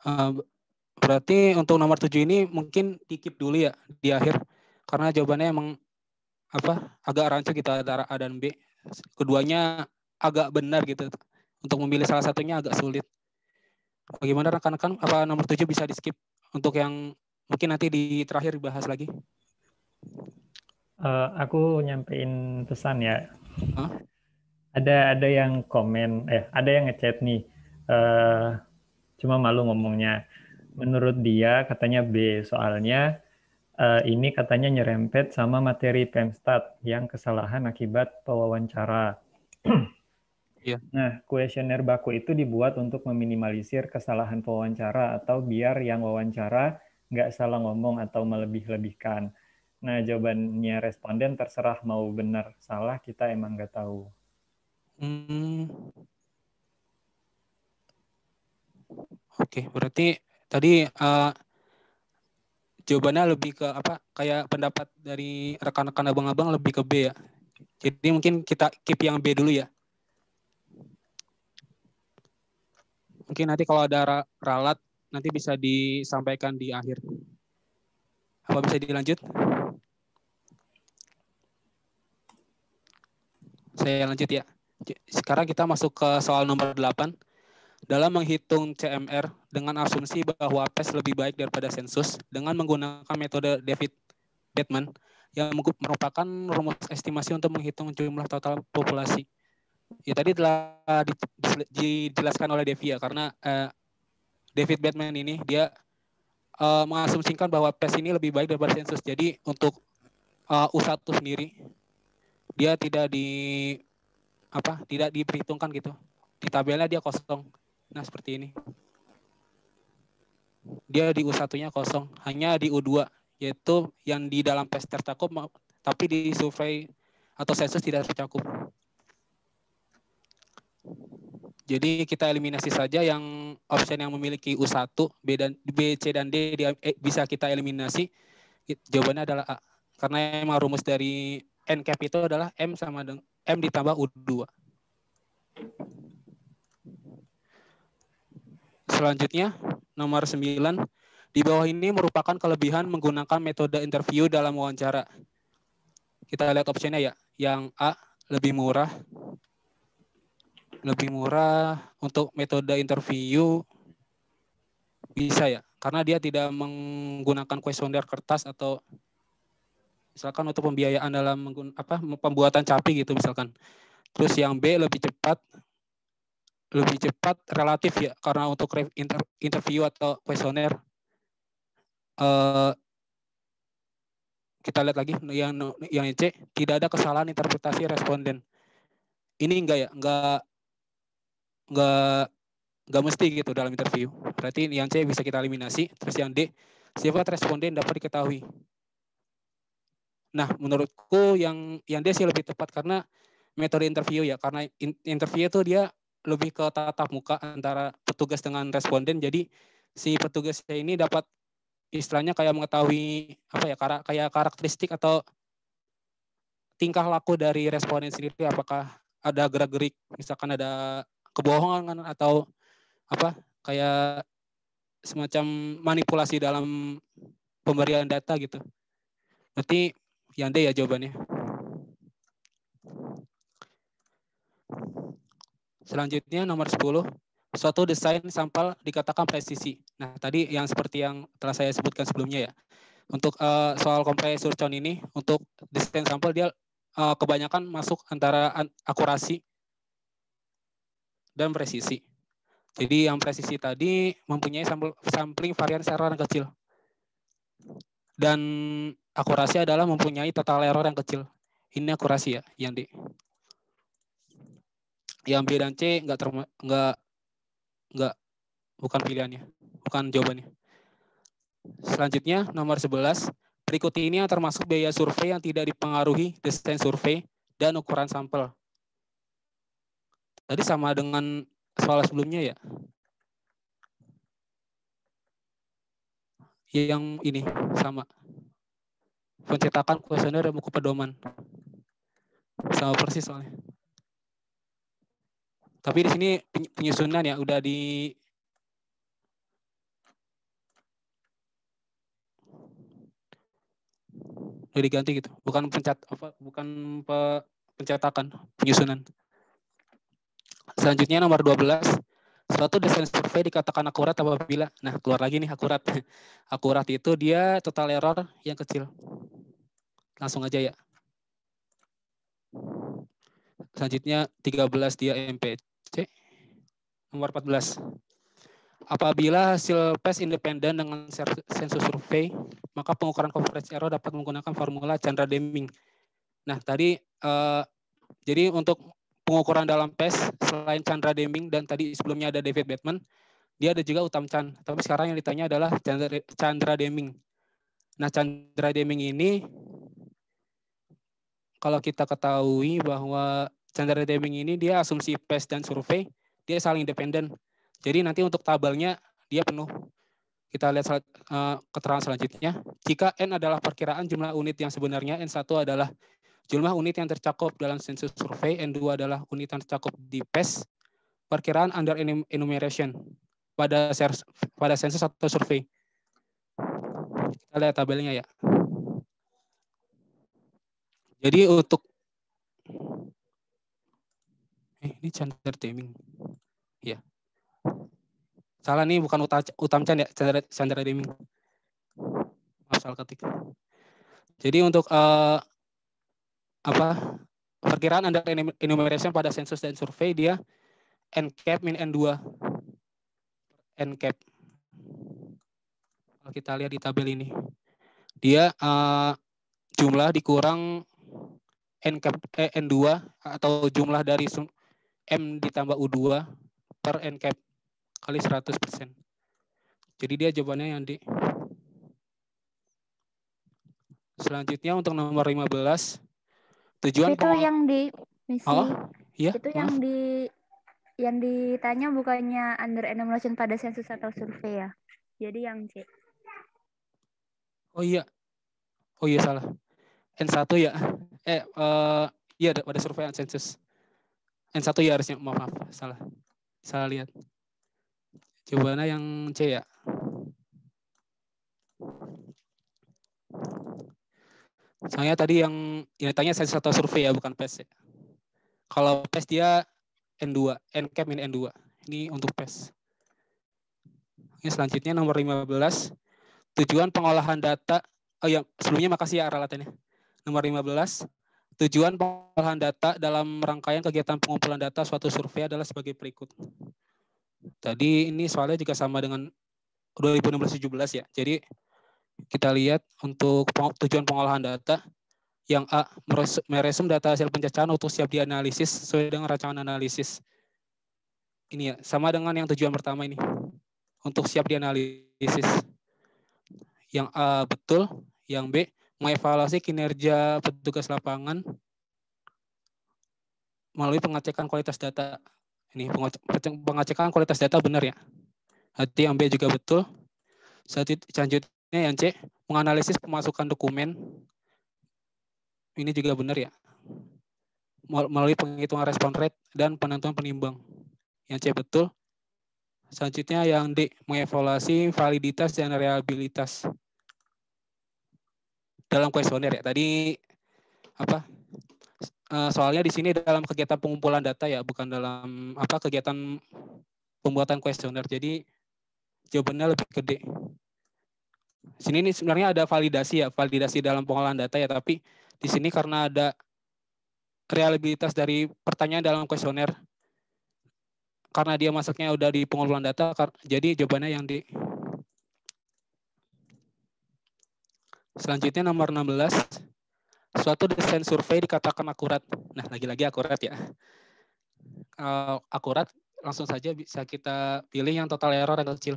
uh, Berarti untuk nomor tujuh ini mungkin dikip dulu ya di akhir karena jawabannya emang apa agak rancu kita antara A dan B. Keduanya agak benar gitu. Untuk memilih salah satunya agak sulit. Bagaimana rekan-rekan apa nomor tujuh bisa di skip untuk yang mungkin nanti di terakhir dibahas lagi? Uh, aku nyampein pesan ya. Huh? Ada ada yang komen eh ada yang ngechat nih. Uh, cuma malu ngomongnya menurut dia katanya B soalnya uh, ini katanya nyerempet sama materi Pemstat yang kesalahan akibat pewawancara. yeah. *clears throat* Iya. Nah, kuesioner baku itu dibuat untuk meminimalisir kesalahan pewawancara atau biar yang wawancara nggak salah ngomong atau melebih-lebihkan. Nah, jawabannya responden terserah mau benar salah kita emang nggak tahu. Hmm. Oke, okay, berarti tadi uh, jawabannya lebih ke apa kayak pendapat dari rekan-rekan abang-abang lebih ke B ya jadi mungkin kita keep yang B dulu ya mungkin nanti kalau ada ralat nanti bisa disampaikan di akhir apa bisa dilanjut saya lanjut ya sekarang kita masuk ke soal nomor 8 dalam menghitung CMR dengan asumsi bahwa PES lebih baik daripada sensus dengan menggunakan metode David Bateman yang merupakan rumus estimasi untuk menghitung jumlah total populasi. Ya tadi telah dijelaskan oleh Devia ya karena eh, David Bateman ini dia eh, mengasumsikan bahwa PES ini lebih baik daripada sensus. Jadi untuk eh, U1 sendiri dia tidak di apa tidak diperhitungkan gitu di tabelnya dia kosong Nah, seperti ini. Dia di U1-nya kosong, hanya di U2, yaitu yang di dalam PES tercakup, tapi di survei atau sensus tidak tercakup. Jadi kita eliminasi saja yang option yang memiliki U1, B, dan, B, C, dan D eh, bisa kita eliminasi. Jawabannya adalah A. Karena emang rumus dari NCAP itu adalah M sama dengan M ditambah U2. Selanjutnya, nomor 9. Di bawah ini merupakan kelebihan menggunakan metode interview dalam wawancara. Kita lihat opsinya ya. Yang A, lebih murah. Lebih murah untuk metode interview bisa ya. Karena dia tidak menggunakan kuesioner kertas atau misalkan untuk pembiayaan dalam apa pembuatan capi gitu misalkan. Terus yang B lebih cepat lebih cepat relatif ya karena untuk interview atau kuesioner uh, eh, kita lihat lagi yang yang C tidak ada kesalahan interpretasi responden ini enggak ya enggak enggak enggak mesti gitu dalam interview berarti yang C bisa kita eliminasi terus yang D sifat responden dapat diketahui nah menurutku yang yang D sih lebih tepat karena metode interview ya karena interview itu dia lebih ke tatap muka antara petugas dengan responden. Jadi si petugasnya ini dapat istilahnya kayak mengetahui apa ya kayak karakteristik atau tingkah laku dari responden sendiri apakah ada gerak-gerik misalkan ada kebohongan atau apa kayak semacam manipulasi dalam pemberian data gitu. Nanti yang D ya jawabannya. Selanjutnya nomor 10, suatu desain sampel dikatakan presisi. Nah, tadi yang seperti yang telah saya sebutkan sebelumnya ya. Untuk uh, soal kompresor con ini, untuk desain sampel dia uh, kebanyakan masuk antara akurasi dan presisi. Jadi yang presisi tadi mempunyai sampel, sampling varian error yang kecil. Dan akurasi adalah mempunyai total error yang kecil. Ini akurasi ya, yang di yang B dan C nggak terma, nggak nggak bukan pilihannya, bukan jawabannya. Selanjutnya nomor 11, berikut ini yang termasuk biaya survei yang tidak dipengaruhi desain survei dan ukuran sampel. Tadi sama dengan soal sebelumnya ya. Yang ini sama. Pencetakan kuesioner dan buku pedoman. Sama persis soalnya. Tapi di sini penyusunan ya udah di udah diganti gitu. Bukan pencet apa bukan pe, pencetakan, penyusunan. Selanjutnya nomor 12. Suatu desain survei dikatakan akurat apabila nah keluar lagi nih akurat. *laughs* akurat itu dia total error yang kecil. Langsung aja ya. Selanjutnya 13 dia MPC C. Nomor 14. Apabila hasil PES independen dengan sensus survei, maka pengukuran coverage error dapat menggunakan formula Chandra Deming. Nah, tadi eh, jadi untuk pengukuran dalam PES selain Chandra Deming dan tadi sebelumnya ada David Batman, dia ada juga Utam Chan. Tapi sekarang yang ditanya adalah Chandra, Chandra Deming. Nah, Chandra Deming ini kalau kita ketahui bahwa standar deming ini dia asumsi Pes dan survei, dia saling independen. Jadi nanti untuk tabelnya dia penuh. Kita lihat uh, keterangan selanjutnya. Jika N adalah perkiraan jumlah unit yang sebenarnya, N1 adalah jumlah unit yang tercakup dalam sensus survei, N2 adalah unit yang tercakup di PES, perkiraan under enumeration pada pada sensus atau survei. Kita lihat tabelnya ya. Jadi untuk Eh, ini Chandra Deming. Ya. Salah nih, bukan Uta, Utam Chan ya, Chandra, Chandra Deming. Maaf salah ketik. Jadi untuk uh, apa perkiraan under enumeration pada sensus dan survei dia n cap min n2 n cap kalau kita lihat di tabel ini dia uh, jumlah dikurang eh, n cap eh, n2 atau jumlah dari M ditambah U2 per N cap kali 100%. Jadi dia jawabannya yang D. Selanjutnya untuk nomor 15, tujuan itu yang di misi. Oh, ya, itu maaf. yang di yang ditanya bukannya under enumeration pada sensus atau survei ya. Jadi yang C. Oh iya. Oh iya salah. N1 ya. Eh uh, iya pada survei dan sensus. N1 ya harusnya, maaf, maaf, salah. Salah lihat. Jawabannya yang C ya. Soalnya tadi yang yang tanya saya atau survei ya, bukan PES ya. Kalau PES dia N2, N ini N2. Ini untuk PES. Ini selanjutnya nomor 15. Tujuan pengolahan data. Oh ya, sebelumnya makasih ya aralatannya. Nomor 15, Tujuan pengolahan data dalam rangkaian kegiatan pengumpulan data suatu survei adalah sebagai berikut. Tadi ini soalnya juga sama dengan 2016-17 ya. Jadi kita lihat untuk tujuan pengolahan data yang A meresum data hasil pencacahan untuk siap dianalisis sesuai dengan rancangan analisis. Ini ya, sama dengan yang tujuan pertama ini. Untuk siap dianalisis. Yang A betul, yang B mengevaluasi kinerja petugas lapangan melalui pengecekan kualitas data. Ini pengecekan kualitas data benar ya. Hati yang B juga betul. Selanjutnya yang C, menganalisis pemasukan dokumen. Ini juga benar ya. Melalui penghitungan respon rate dan penentuan penimbang. Yang C betul. Selanjutnya yang D, mengevaluasi validitas dan reliabilitas dalam kuesioner ya. Tadi apa? Eh, soalnya di sini dalam kegiatan pengumpulan data ya, bukan dalam apa kegiatan pembuatan kuesioner. Jadi jawabannya lebih gede. Sini ini sebenarnya ada validasi ya, validasi dalam pengolahan data ya, tapi di sini karena ada reliabilitas dari pertanyaan dalam kuesioner karena dia masuknya udah di pengumpulan data jadi jawabannya yang di Selanjutnya nomor 16. Suatu desain survei dikatakan akurat. Nah, lagi-lagi akurat ya. akurat langsung saja bisa kita pilih yang total error yang kecil.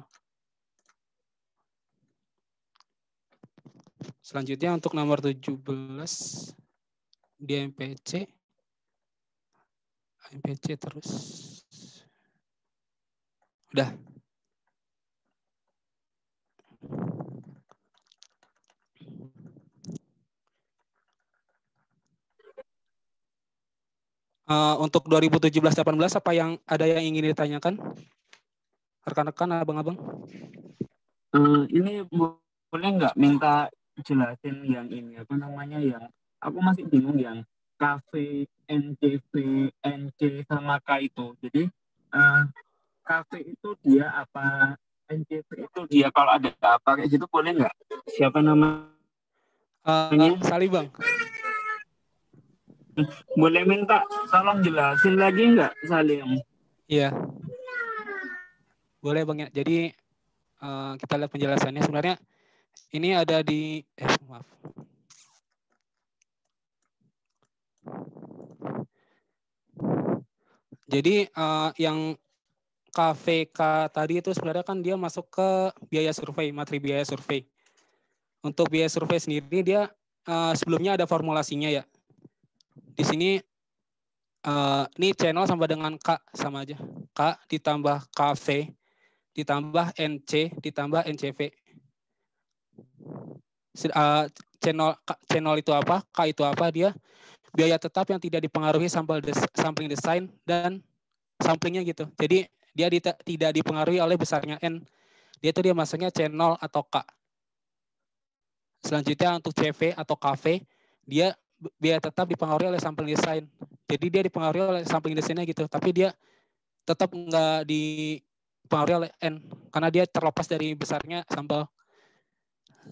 Selanjutnya untuk nomor 17 di MPC. MPC terus. Udah. Uh, untuk 2017-18 apa yang ada yang ingin ditanyakan rekan-rekan abang-abang? Uh, ini boleh nggak minta jelasin yang ini apa namanya yang aku masih bingung yang kafe NCV NC sama K itu. Jadi uh, itu dia apa NCV itu dia kalau ada apa kayak gitu boleh nggak? Siapa nama? Uh, uh boleh minta tolong jelasin lagi nggak Salim? Iya. Boleh Bang ya. Jadi uh, kita lihat penjelasannya sebenarnya ini ada di eh maaf. Jadi uh, yang KVK tadi itu sebenarnya kan dia masuk ke biaya survei, materi biaya survei. Untuk biaya survei sendiri dia uh, sebelumnya ada formulasinya ya di sini uh, ini channel sama dengan K sama aja. K ditambah KV ditambah NC ditambah NCV. Uh, eh, channel channel itu apa? K itu apa dia? Biaya tetap yang tidak dipengaruhi sampel des, sampling desain dan samplingnya gitu. Jadi dia di, tidak dipengaruhi oleh besarnya N. Dia itu dia masuknya channel atau K. Selanjutnya untuk CV atau KV, dia dia tetap dipengaruhi oleh sampling desain. Jadi dia dipengaruhi oleh sampling desainnya gitu, tapi dia tetap nggak dipengaruhi oleh n karena dia terlepas dari besarnya sampel.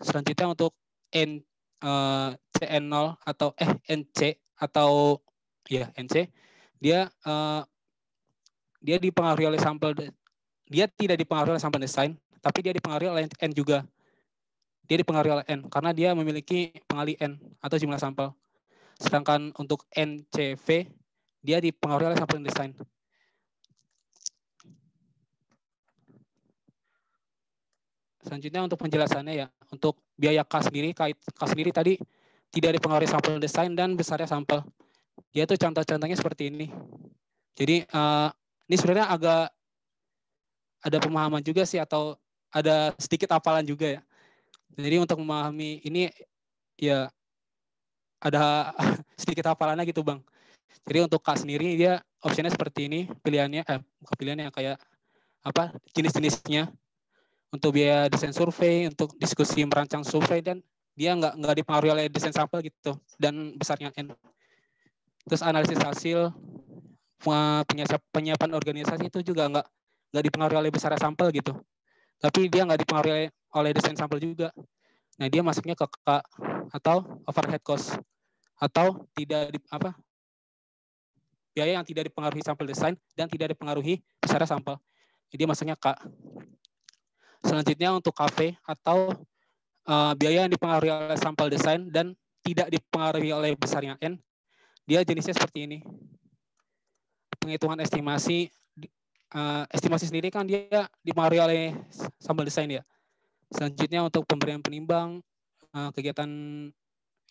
Selanjutnya untuk n uh, eh, CN0 atau eh NC atau ya NC dia uh, dia dipengaruhi oleh sampel dia tidak dipengaruhi oleh sampel desain tapi dia dipengaruhi oleh N juga dia dipengaruhi oleh N karena dia memiliki pengali N atau jumlah sampel Sedangkan untuk NCV, dia dipengaruhi oleh sampling design. Selanjutnya untuk penjelasannya ya, untuk biaya K sendiri, K, K sendiri tadi tidak dipengaruhi sampel desain dan besarnya sampel. Dia ya, itu contoh-contohnya seperti ini. Jadi eh, ini sebenarnya agak ada pemahaman juga sih atau ada sedikit apalan juga ya. Jadi untuk memahami ini ya ada *laughs* sedikit hafalannya gitu bang. Jadi untuk K sendiri dia opsinya seperti ini pilihannya eh pilihannya kayak apa jenis-jenisnya untuk biaya desain survei, untuk diskusi merancang survei dan dia nggak nggak dipengaruhi oleh desain sampel gitu dan besarnya n. Terus analisis hasil penyiapan, organisasi itu juga nggak nggak dipengaruhi oleh besarnya sampel gitu. Tapi dia nggak dipengaruhi oleh desain sampel juga. Nah, dia masuknya ke K atau overhead cost atau tidak di, apa biaya yang tidak dipengaruhi sampel desain dan tidak dipengaruhi secara sampel. Jadi masuknya K. Selanjutnya untuk KV atau uh, biaya yang dipengaruhi oleh sampel desain dan tidak dipengaruhi oleh besarnya N, dia jenisnya seperti ini. Penghitungan estimasi, uh, estimasi sendiri kan dia dipengaruhi oleh sampel desain ya. Selanjutnya untuk pemberian penimbang, kegiatan eh, kegiatan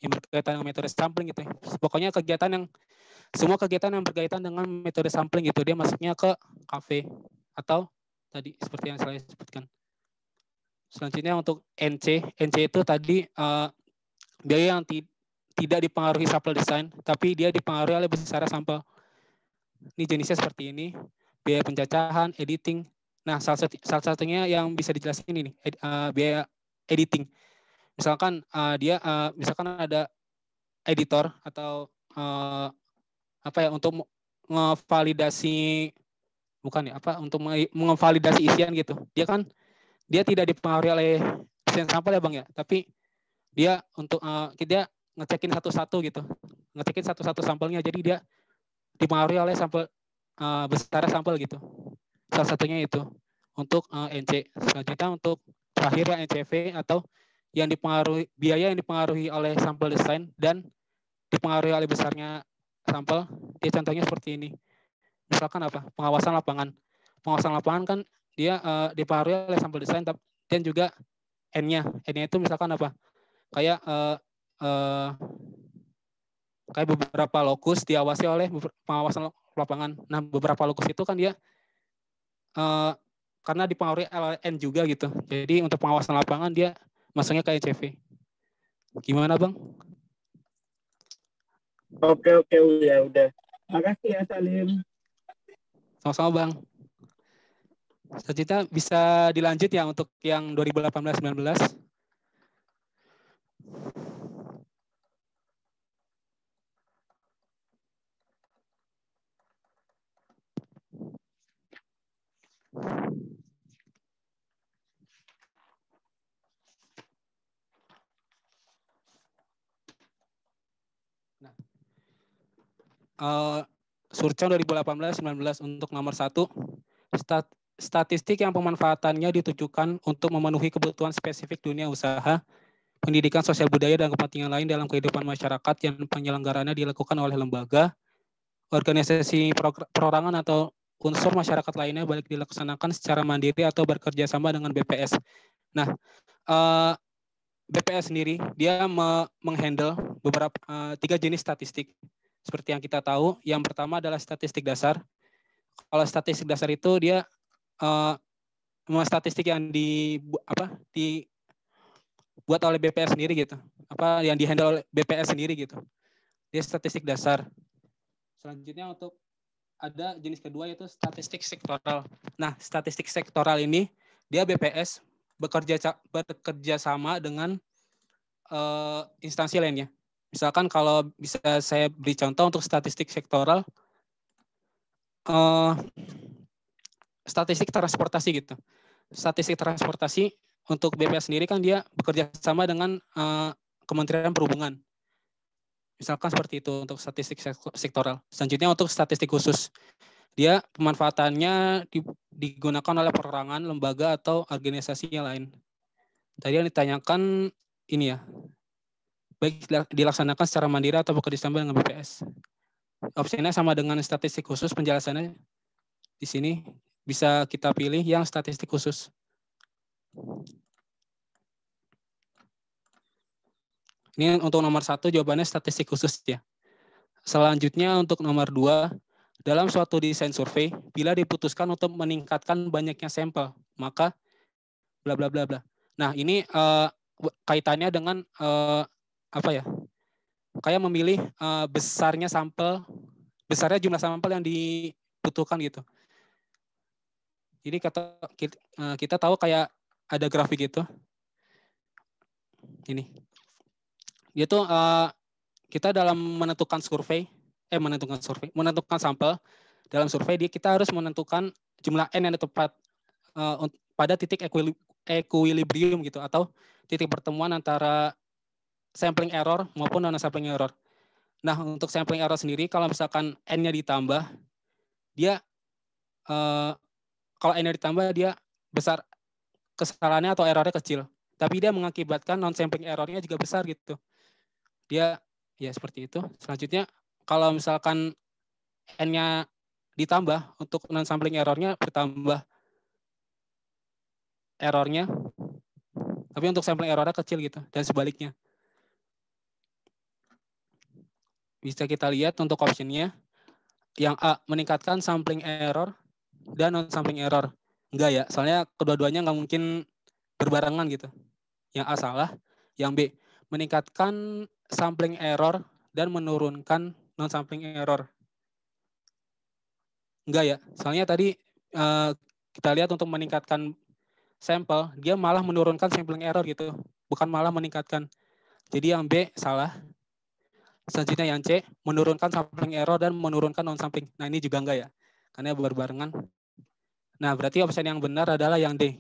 yang berkaitan dengan metode sampling gitu. ya. Pokoknya kegiatan yang semua kegiatan yang berkaitan dengan metode sampling gitu dia masuknya ke kafe atau tadi seperti yang saya sebutkan. Selanjutnya untuk NC, NC itu tadi uh, biaya yang tidak dipengaruhi sampel desain, tapi dia dipengaruhi oleh besar sampel. Ini jenisnya seperti ini, biaya pencacahan, editing, Nah, salah, satu, salah satunya yang bisa dijelasin ini nih, ed, uh, biaya editing. Misalkan uh, dia, uh, misalkan ada editor atau uh, apa ya untuk ngevalidasi bukan ya apa untuk mengevalidasi isian gitu. Dia kan dia tidak dipengaruhi oleh isian sampel ya bang ya, tapi dia untuk uh, dia ngecekin satu-satu gitu, ngecekin satu-satu sampelnya. Jadi dia dipengaruhi oleh sampel uh, besar sampel gitu. Salah satunya itu untuk uh, eh, NC. Selanjutnya untuk terakhir ya NCV atau yang dipengaruhi biaya yang dipengaruhi oleh sampel desain dan dipengaruhi oleh besarnya sampel. Dia contohnya seperti ini. Misalkan apa? Pengawasan lapangan. Pengawasan lapangan kan dia uh, dipengaruhi oleh sampel desain dan juga n-nya. N-nya itu misalkan apa? Kayak uh, uh, kayak beberapa lokus diawasi oleh pengawasan lapangan. Nah, beberapa lokus itu kan dia uh, karena dipengaruhi LN juga gitu. Jadi untuk pengawasan lapangan dia masuknya ke ECV. Gimana bang? Oke oke udah. udah. Makasih ya Salim. Sama-sama bang. Selanjutnya bisa dilanjut ya untuk yang 2018-19. uh, nah, 2018-19 eh, untuk nomor satu, stat statistik yang pemanfaatannya ditujukan untuk memenuhi kebutuhan spesifik dunia usaha, pendidikan sosial budaya dan kepentingan lain dalam kehidupan masyarakat yang penyelenggarannya dilakukan oleh lembaga, organisasi perorangan atau unsur masyarakat lainnya balik dilaksanakan secara mandiri atau bekerja sama dengan BPS. Nah, uh, eh, BPS sendiri dia me menghandle beberapa uh, tiga jenis statistik seperti yang kita tahu. Yang pertama adalah statistik dasar. Kalau statistik dasar itu dia uh, statistik yang di apa di buat oleh BPS sendiri gitu apa yang dihandle oleh BPS sendiri gitu dia statistik dasar selanjutnya untuk ada jenis kedua yaitu statistik sektoral. Nah, statistik sektoral ini dia BPS bekerja bekerja sama dengan uh, instansi lainnya. Misalkan kalau bisa saya beri contoh untuk statistik sektoral, uh, statistik transportasi gitu. Statistik transportasi untuk BPS sendiri kan dia bekerja sama dengan uh, Kementerian Perhubungan. Misalkan seperti itu untuk statistik sektoral. Selanjutnya untuk statistik khusus. Dia pemanfaatannya digunakan oleh perorangan, lembaga, atau organisasi yang lain. Tadi yang ditanyakan ini ya, baik dilaksanakan secara mandiri atau bekerja sama dengan BPS. Opsinya sama dengan statistik khusus penjelasannya di sini bisa kita pilih yang statistik khusus. Ini untuk nomor satu jawabannya statistik khusus ya. Selanjutnya untuk nomor dua, dalam suatu desain survei, bila diputuskan untuk meningkatkan banyaknya sampel, maka bla bla bla bla. Nah, ini uh, kaitannya dengan uh, apa ya? Kayak memilih uh, besarnya sampel, besarnya jumlah sampel yang dibutuhkan gitu. Jadi kata kita, uh, kita tahu kayak ada grafik gitu. Ini yaitu uh, kita dalam menentukan survei, eh menentukan survei, menentukan sampel dalam survei dia kita harus menentukan jumlah n yang tepat uh, pada titik equilibrium gitu atau titik pertemuan antara sampling error maupun non sampling error. Nah, untuk sampling error sendiri kalau misalkan n-nya ditambah dia uh, kalau n-nya ditambah dia besar kesalahannya atau errornya kecil, tapi dia mengakibatkan non sampling errornya juga besar gitu dia ya seperti itu. Selanjutnya kalau misalkan n-nya ditambah untuk non sampling errornya bertambah errornya. Tapi untuk sampling errornya kecil gitu dan sebaliknya. Bisa kita lihat untuk optionnya yang A meningkatkan sampling error dan non sampling error. Enggak ya, soalnya kedua-duanya nggak mungkin berbarengan gitu. Yang A salah, yang B meningkatkan sampling error dan menurunkan non sampling error. Enggak ya, soalnya tadi uh, kita lihat untuk meningkatkan sampel, dia malah menurunkan sampling error gitu, bukan malah meningkatkan. Jadi yang B salah. Selanjutnya yang C, menurunkan sampling error dan menurunkan non sampling. Nah ini juga enggak ya, karena berbarengan. Nah berarti opsi yang benar adalah yang D.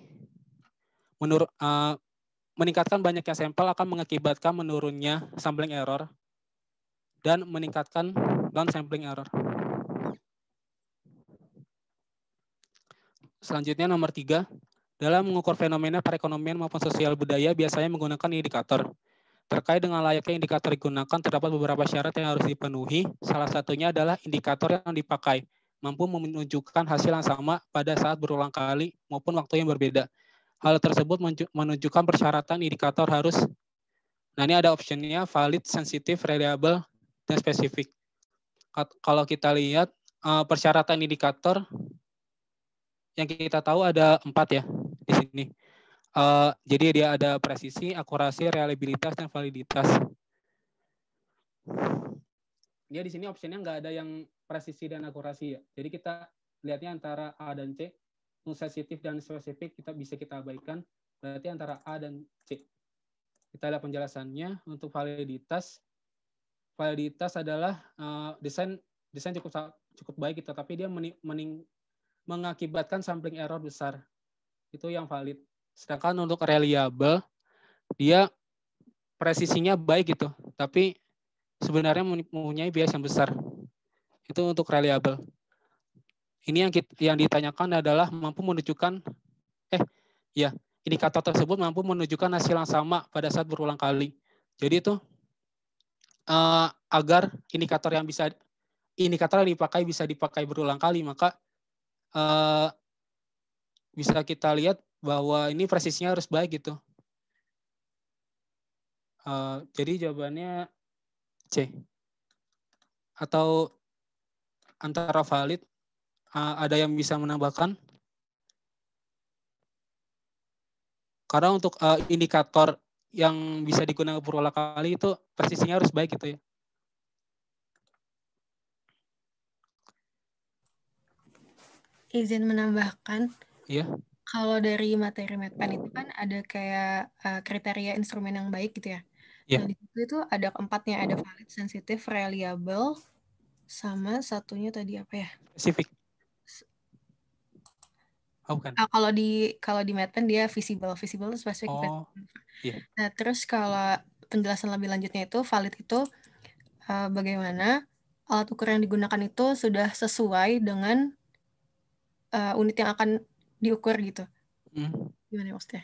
menur. uh, meningkatkan banyaknya sampel akan mengakibatkan menurunnya sampling error dan meningkatkan non sampling error. Selanjutnya nomor tiga, dalam mengukur fenomena perekonomian maupun sosial budaya biasanya menggunakan indikator. Terkait dengan layaknya indikator digunakan, terdapat beberapa syarat yang harus dipenuhi. Salah satunya adalah indikator yang dipakai, mampu menunjukkan hasil yang sama pada saat berulang kali maupun waktu yang berbeda. Hal tersebut menunjukkan persyaratan indikator harus. Nah, ini ada optionnya valid, sensitif, reliable, dan spesifik. Kalau kita lihat eh, persyaratan indikator yang kita tahu ada empat ya di sini. Eh, jadi dia ada presisi, akurasi, reliabilitas, dan validitas. Dia di sini optionnya nggak ada yang presisi dan akurasi ya. Jadi kita lihatnya antara A dan C sensitif dan spesifik kita bisa kita abaikan. Berarti antara A dan C. Kita lihat penjelasannya. Untuk validitas, validitas adalah uh, desain desain cukup cukup baik gitu, tapi dia mening, mening, mengakibatkan sampling error besar. Itu yang valid. Sedangkan untuk reliable, dia presisinya baik gitu, tapi sebenarnya mempunyai bias yang besar. Itu untuk reliable. Ini yang kita, yang ditanyakan adalah mampu menunjukkan eh ya, indikator tersebut mampu menunjukkan hasil yang sama pada saat berulang kali. Jadi itu uh, agar indikator yang bisa indikator yang dipakai bisa dipakai berulang kali, maka uh, bisa kita lihat bahwa ini presisinya harus baik gitu. Uh, jadi jawabannya C. Atau antara valid Uh, ada yang bisa menambahkan? Karena untuk uh, indikator yang bisa digunakan berulang kali itu presisinya harus baik gitu ya. Izin menambahkan. Iya. Kalau dari materi MedPan itu kan ada kayak uh, kriteria instrumen yang baik gitu ya. Yeah. Nah, di situ itu ada keempatnya, ada valid, sensitif, reliable, sama satunya tadi apa ya? Spesifik. Oh, bukan. Uh, kalau di kalau di Madpen dia visible, visible itu spesifik. Oh, yeah. Nah, terus kalau penjelasan lebih lanjutnya itu valid itu uh, bagaimana alat ukur yang digunakan itu sudah sesuai dengan uh, unit yang akan diukur gitu. Mm. Gimana ya maksudnya?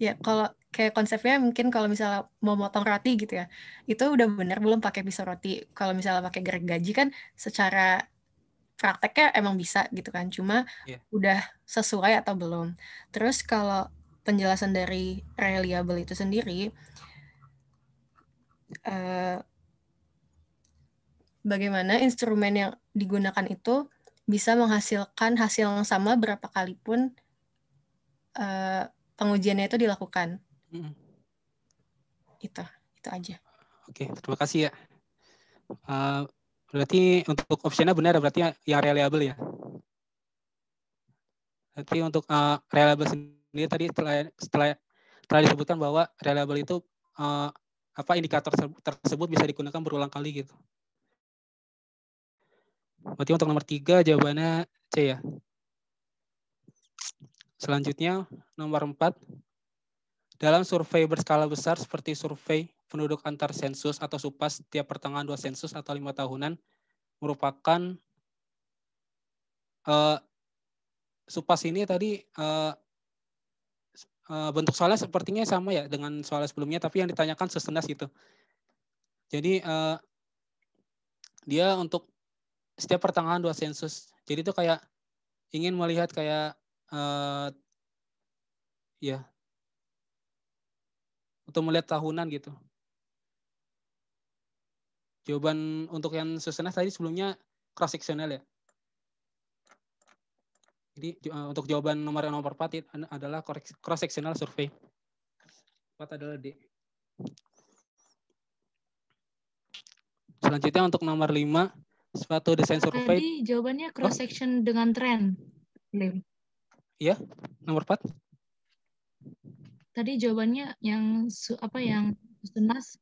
Ya, kalau kayak konsepnya mungkin kalau misalnya mau motong roti gitu ya, itu udah benar belum pakai pisau roti. Kalau misalnya pakai gergaji kan secara prakteknya emang bisa gitu kan cuma yeah. udah sesuai atau belum terus kalau penjelasan dari reliable itu sendiri uh, bagaimana instrumen yang digunakan itu bisa menghasilkan hasil yang sama berapa kali pun uh, pengujiannya itu dilakukan mm. itu itu aja oke okay, terima kasih ya uh, Berarti untuk optionnya benar berarti yang reliable ya. Berarti untuk uh, reliable sendiri tadi setelah setelah telah disebutkan bahwa reliable itu uh, apa indikator tersebut bisa digunakan berulang kali gitu. Berarti untuk nomor tiga jawabannya C ya. Selanjutnya nomor empat dalam survei berskala besar seperti survei penduduk antar sensus atau SUPAS setiap pertengahan dua sensus atau lima tahunan merupakan uh, SUPAS ini tadi uh, uh, bentuk soalnya sepertinya sama ya dengan soal sebelumnya, tapi yang ditanyakan sesendas gitu. Jadi uh, dia untuk setiap pertengahan dua sensus. Jadi itu kayak ingin melihat kayak uh, ya untuk melihat tahunan gitu. Jawaban untuk yang sustenance tadi sebelumnya cross sectional ya. Jadi eh, untuk jawaban nomor yang nomor 4 adalah cross sectional survey. 4 adalah D. Selanjutnya untuk nomor 5 suatu desain survei. Tadi jawabannya cross section oh. dengan tren. Iya, nomor 4 tadi jawabannya yang su, apa yang susenas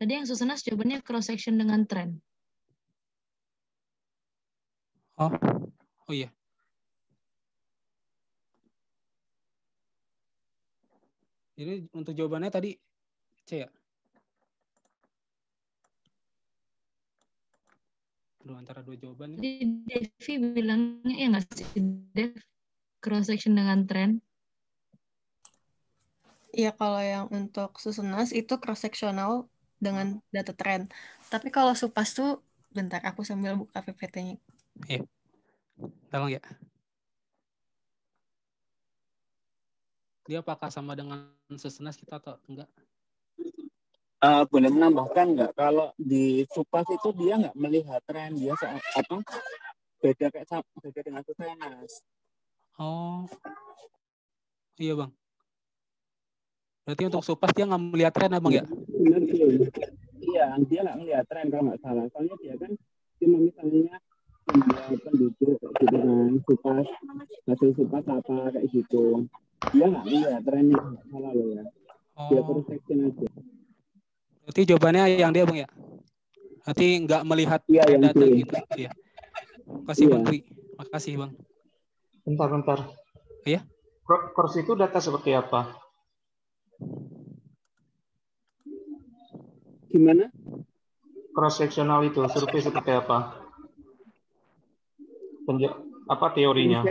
tadi yang susenas jawabannya cross section dengan tren Oh, oh iya. Jadi untuk jawabannya tadi C ya. Aduh, antara dua jawaban. Jadi Devi bilangnya ya nggak sih, Dev? Cross section dengan trend. Iya, kalau yang untuk susunas itu cross sectional dengan hmm. data tren. Tapi kalau supas tuh bentar aku sambil buka PPT-nya. Iya. Tolong ya. Dia apakah sama dengan susunas kita atau enggak? Uh, boleh menambahkan enggak kalau di supas itu dia nggak melihat tren dia saat apa beda kayak beda dengan susunas. Oh, iya bang. Berarti untuk Supas dia nggak melihat tren abang ya? Iya, iya, dia nggak melihat tren kalau nggak salah. Soalnya dia kan cuma misalnya jumlah penduduk kayak gitu kan, Supas, hasil Supas apa kayak gitu. Dia nggak melihat trennya nggak salah loh ya. Dia oh. perspektif aja. Berarti jawabannya yang dia bang ya? Berarti nggak melihat ya, data itu. Ya. Gitu, gitu ya? Makasih iya. bang Tri. Makasih bang. Bentar, bentar. Iya? Kursi itu data seperti apa? Gimana? Cross sectional itu survei seperti apa? Penja apa teorinya?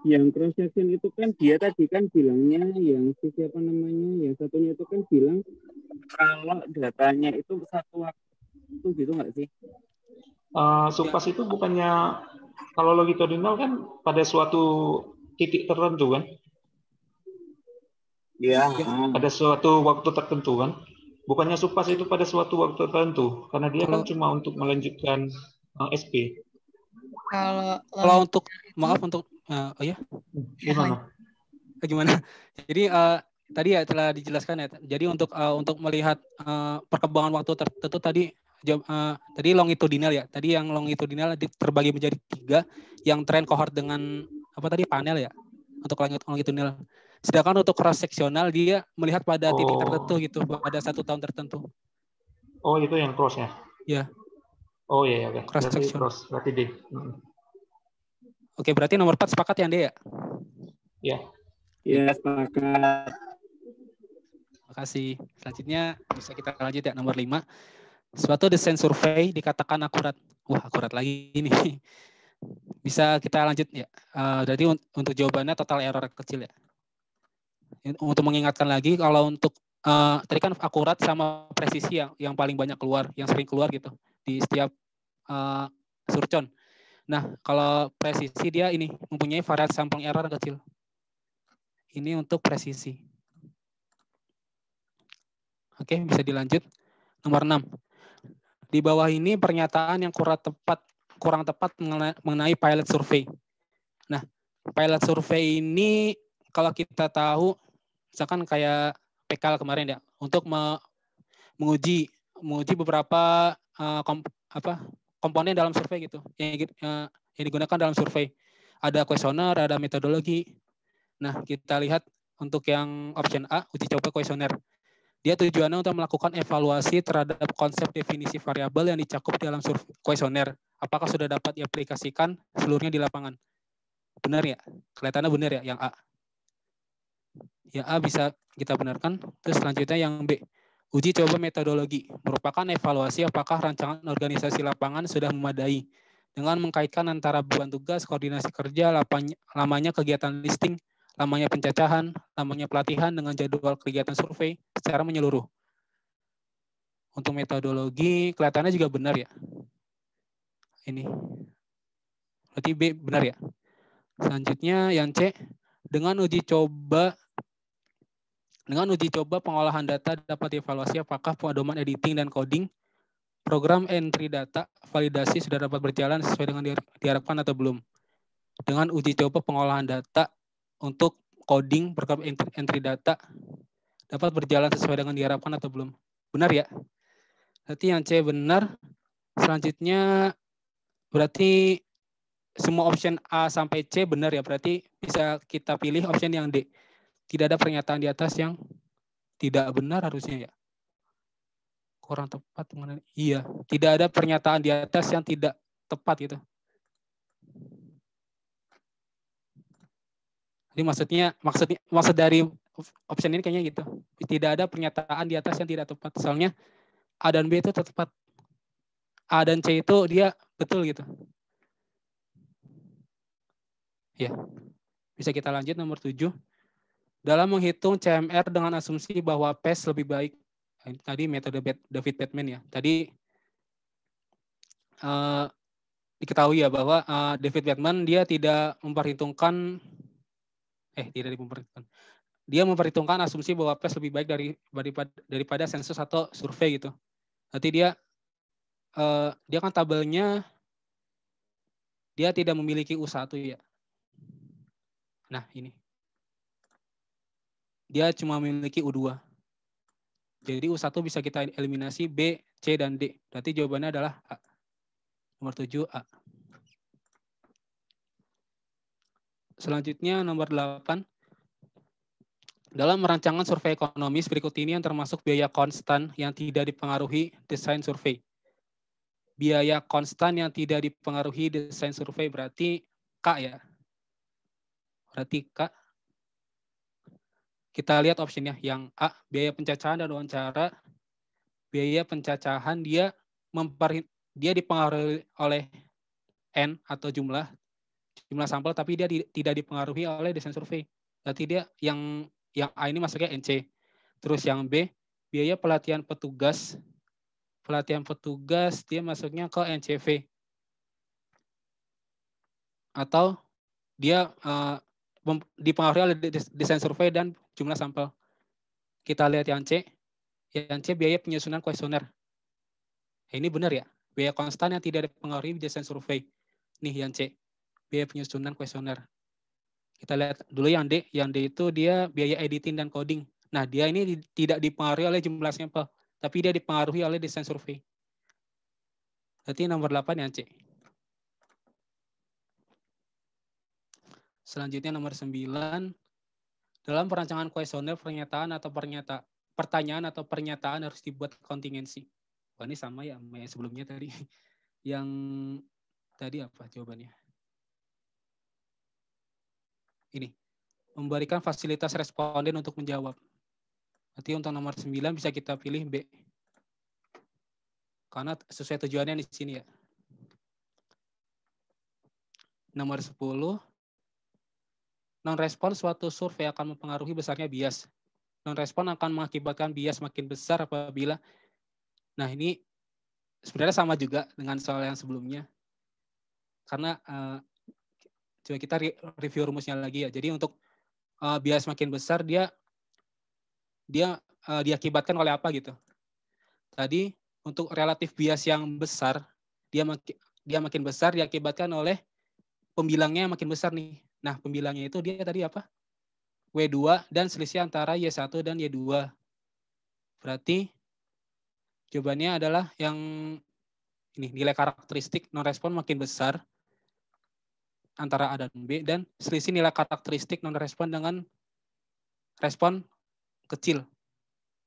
Yang cross section itu kan dia tadi kan bilangnya yang siapa namanya yang satunya itu kan bilang kalau datanya itu satu waktu gitu nggak sih? Uh, eh, supas itu bukannya kalau longitudinal kan pada suatu titik tertentu kan? Iya. iya pada suatu waktu tertentu kan. Bukannya supas itu pada suatu waktu tertentu karena dia kan cuma untuk melanjutkan uh, eh, SP. Kalau kalau untuk maaf untuk uh, oh ya. Eh, gimana? Gimana? *laughs* Jadi uh, tadi ya telah dijelaskan ya. Jadi untuk uh, untuk melihat uh, perkembangan waktu tertentu tadi uh, tadi longitudinal ya. Tadi yang longitudinal terbagi menjadi tiga, yang tren kohort dengan apa tadi panel ya untuk longitudinal. Sedangkan untuk cross seksional dia melihat pada oh. titik tertentu gitu, pada satu tahun tertentu. Oh, itu yang cross Ya. ya. Oh iya, iya. Cross berarti Cross, berarti D. Hmm. Oke, berarti nomor 4 sepakat yang D ya? Iya. Iya, sepakat. Terima Makasih. Selanjutnya bisa kita lanjut ya nomor 5. Suatu desain survei dikatakan akurat. Wah, akurat lagi ini. *laughs* Bisa kita lanjut ya. Uh, eh, jadi un untuk jawabannya total error kecil ya untuk mengingatkan lagi kalau untuk uh, tadi kan akurat sama presisi yang yang paling banyak keluar, yang sering keluar gitu di setiap uh, surcon. Nah, kalau presisi dia ini mempunyai variasi sampling error kecil. Ini untuk presisi. Oke, bisa dilanjut. Nomor 6. Di bawah ini pernyataan yang kurang tepat kurang tepat mengenai pilot survey. Nah, pilot survey ini kalau kita tahu misalkan kayak PKL kemarin ya untuk me menguji menguji beberapa uh, eh, komp apa komponen dalam survei gitu yang, uh, yang digunakan dalam survei ada kuesioner ada metodologi nah kita lihat untuk yang option A uji coba kuesioner dia tujuannya untuk melakukan evaluasi terhadap konsep definisi variabel yang dicakup dalam kuesioner apakah sudah dapat diaplikasikan seluruhnya di lapangan benar ya kelihatannya benar ya yang A Ya A bisa kita benarkan. Terus selanjutnya yang B. Uji coba metodologi merupakan evaluasi apakah rancangan organisasi lapangan sudah memadai dengan mengkaitkan antara beban tugas, koordinasi kerja, lapanya, lamanya kegiatan listing, lamanya pencacahan, lamanya pelatihan dengan jadwal kegiatan survei secara menyeluruh. Untuk metodologi kelihatannya juga benar ya. Ini. Berarti B benar ya. Selanjutnya yang C, dengan uji coba dengan uji coba pengolahan data dapat dievaluasi apakah pedoman editing dan coding program entry data validasi sudah dapat berjalan sesuai dengan diharapkan atau belum. Dengan uji coba pengolahan data untuk coding program entry, entry data dapat berjalan sesuai dengan diharapkan atau belum. Benar ya? Berarti yang C benar. Selanjutnya berarti semua option A sampai C benar ya. Berarti bisa kita pilih option yang D tidak ada pernyataan di atas yang tidak benar harusnya ya. Kurang tepat mengenai iya, tidak ada pernyataan di atas yang tidak tepat gitu. Jadi maksudnya maksudnya maksud dari option ini kayaknya gitu. Tidak ada pernyataan di atas yang tidak tepat. Soalnya A dan B itu tepat. A dan C itu dia betul gitu. Ya. Bisa kita lanjut nomor 7 dalam menghitung CMR dengan asumsi bahwa PES lebih baik eh, tadi metode David Batman ya tadi uh, diketahui ya bahwa uh, David Batman dia tidak memperhitungkan eh tidak memperhitungkan dia memperhitungkan asumsi bahwa PES lebih baik dari daripada, daripada sensus atau survei gitu nanti dia uh, dia kan tabelnya dia tidak memiliki U1 ya nah ini dia cuma memiliki U2. Jadi U1 bisa kita eliminasi B, C, dan D. Berarti jawabannya adalah A. Nomor 7, A. Selanjutnya nomor 8. Dalam merancangan survei ekonomis berikut ini yang termasuk biaya konstan yang tidak dipengaruhi desain survei. Biaya konstan yang tidak dipengaruhi desain survei berarti K ya. Berarti K kita lihat optionnya yang A, biaya pencacahan dan wawancara. Biaya pencacahan dia memper, dia dipengaruhi oleh N atau jumlah jumlah sampel, tapi dia di, tidak dipengaruhi oleh desain survei. Berarti dia yang yang A ini masuknya NC. Terus yang B, biaya pelatihan petugas. Pelatihan petugas dia masuknya ke NCV. Atau dia uh, dipengaruhi oleh desain survei dan jumlah sampel. Kita lihat yang C. Yang C biaya penyusunan kuesioner. Eh, ini benar ya? Biaya konstan yang tidak dipengaruhi desain survei. Nih yang C. Biaya penyusunan kuesioner. Kita lihat dulu yang D. Yang D itu dia biaya editing dan coding. Nah, dia ini tidak dipengaruhi oleh jumlah sampel, tapi dia dipengaruhi oleh desain survei. Berarti nomor 8 yang C. Selanjutnya nomor 9, dalam perancangan kuesioner pernyataan atau pernyata pertanyaan atau pernyataan harus dibuat kontingensi. Wah, ini sama ya sama yang sebelumnya tadi. *laughs* Yang tadi apa jawabannya? Ini. Memberikan fasilitas responden untuk menjawab. Nanti untuk nomor 9 bisa kita pilih B. Karena sesuai tujuannya di sini ya. Nomor 10, Non-respon suatu survei akan mempengaruhi besarnya bias. Non-respon akan mengakibatkan bias makin besar apabila Nah, ini sebenarnya sama juga dengan soal yang sebelumnya. Karena uh, coba kita review rumusnya lagi ya. Jadi untuk uh, bias makin besar dia dia uh, diakibatkan oleh apa gitu. Tadi untuk relatif bias yang besar dia makin dia makin besar diakibatkan oleh pembilangnya makin besar nih. Nah, pembilangnya itu dia tadi apa? W2 dan selisih antara Y1 dan Y2. Berarti jawabannya adalah yang ini nilai karakteristik non-respon makin besar antara A dan B dan selisih nilai karakteristik non-respon dengan respon kecil.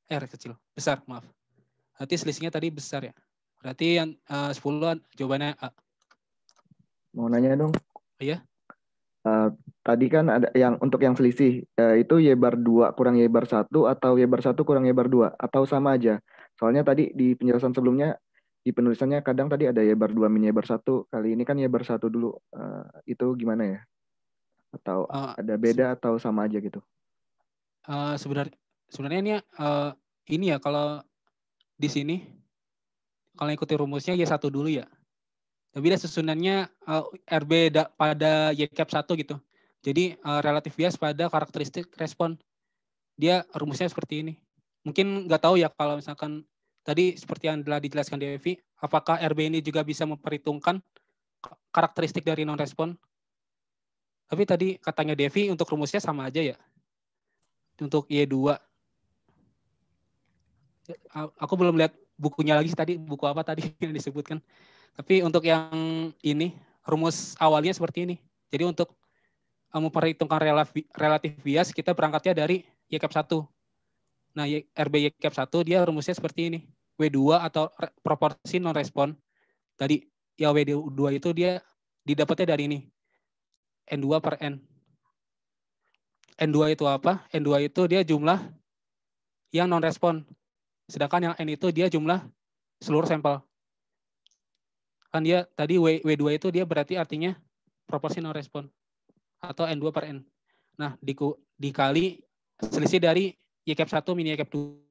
r kecil. Besar, maaf. Berarti selisihnya tadi besar ya. Berarti yang eh, uh, 10 jawabannya A. Mau nanya dong. Iya. Eh, tadi kan ada yang untuk yang selisih uh, itu y bar 2 kurang y bar satu atau y bar satu kurang y bar dua atau sama aja. Soalnya tadi di penjelasan sebelumnya di penulisannya kadang tadi ada y bar dua min y bar satu kali ini kan y bar satu dulu. Uh, itu gimana ya? Atau uh, ada beda atau sama aja gitu? Uh, sebenarnya sebenarnya ini uh, ini ya kalau di sini kalau ikuti rumusnya y ya satu dulu ya. Tapi dia susunannya uh, eh, RB da, pada YCAP 1 gitu. Jadi uh, relatif bias pada karakteristik respon. Dia rumusnya seperti ini. Mungkin nggak tahu ya kalau misalkan tadi seperti yang telah dijelaskan di apakah RB ini juga bisa memperhitungkan karakteristik dari non-respon? Tapi tadi katanya Devi untuk rumusnya sama aja ya. Untuk Y2. Ya, aku belum lihat bukunya lagi tadi, buku apa tadi *laughs* yang disebutkan. Tapi untuk yang ini rumus awalnya seperti ini. Jadi untuk eh, memperhitungkan relatif, bias kita berangkatnya dari nah, Y cap 1. Nah, RB Y cap 1 dia rumusnya seperti ini. W2 atau proporsi non respon. Tadi ya W2 itu dia didapatnya dari ini. N2 per N. N2 itu apa? N2 itu dia jumlah yang non respon. Sedangkan yang N itu dia jumlah seluruh sampel. Kan dia tadi W, W2 itu dia berarti artinya proportional respon atau N2 per N. Nah, di, dikali selisih dari Y cap 1 min Y cap 2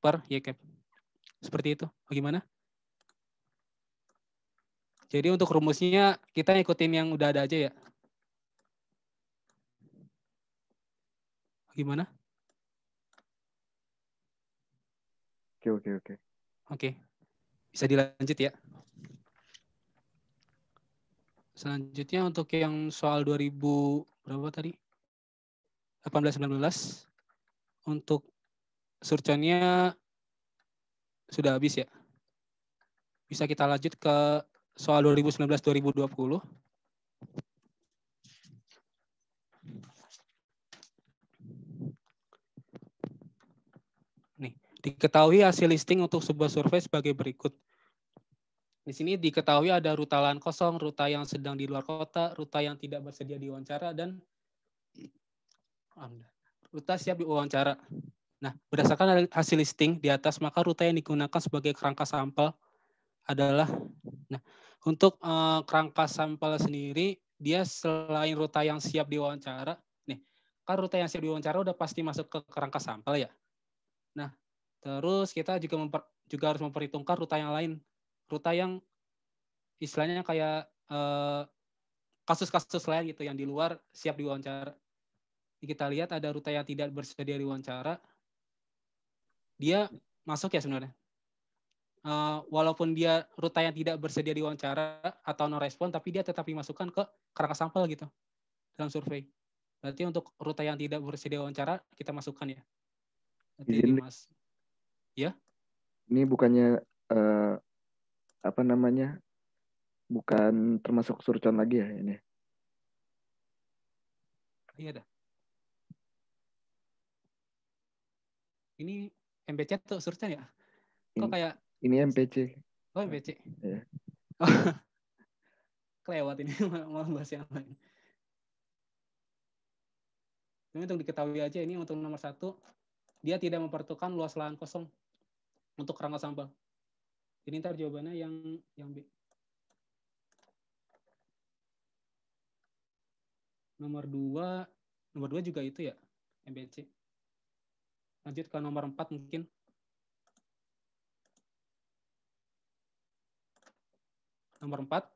per Y cap. Seperti itu. Bagaimana? Jadi untuk rumusnya kita ikutin yang udah ada aja ya. Gimana? Oke, oke, oke. Oke. Bisa dilanjut ya. Selanjutnya untuk yang soal 2000 berapa tadi? 1819 untuk surconnya sudah habis ya. Bisa kita lanjut ke soal 2019 2020. Nih, diketahui hasil listing untuk sebuah survei sebagai berikut. Di sini diketahui ada rute lahan kosong, rute yang sedang di luar kota, rute yang tidak bersedia diwawancara, dan rute siap diwawancara. Nah, berdasarkan hasil listing di atas, maka rute yang digunakan sebagai kerangka sampel adalah, nah, untuk uh, kerangka sampel sendiri, dia selain rute yang siap diwawancara, nih, kan rute yang siap diwawancara udah pasti masuk ke kerangka sampel ya. Nah, terus kita juga memper, juga harus memperhitungkan rute yang lain rute yang istilahnya kayak eh, kasus-kasus uh, lain gitu yang di luar siap diwawancara. Kita lihat ada rute yang tidak bersedia diwawancara, dia masuk ya sebenarnya. Uh, walaupun dia rute yang tidak bersedia diwawancara atau no respon, tapi dia tetap dimasukkan ke kerangka sampel gitu dalam survei. Berarti untuk rute yang tidak bersedia diwawancara kita masukkan ya. Berarti ini mas. Ya. Ini bukannya uh, apa namanya bukan termasuk surcon lagi ya ini iya dah ini MPC tuh surcon ya kok kayak ini MPC oh MPC ya. oh, *laughs* kelewat ini *laughs* malah bahas yang lain ini untuk diketahui aja ini untuk nomor satu dia tidak mempertukan luas lahan kosong untuk kerangka sampah ini ntar jawabannya yang yang B. Nomor dua, nomor dua juga itu ya, MBC. Lanjut ke nomor empat mungkin. Nomor empat,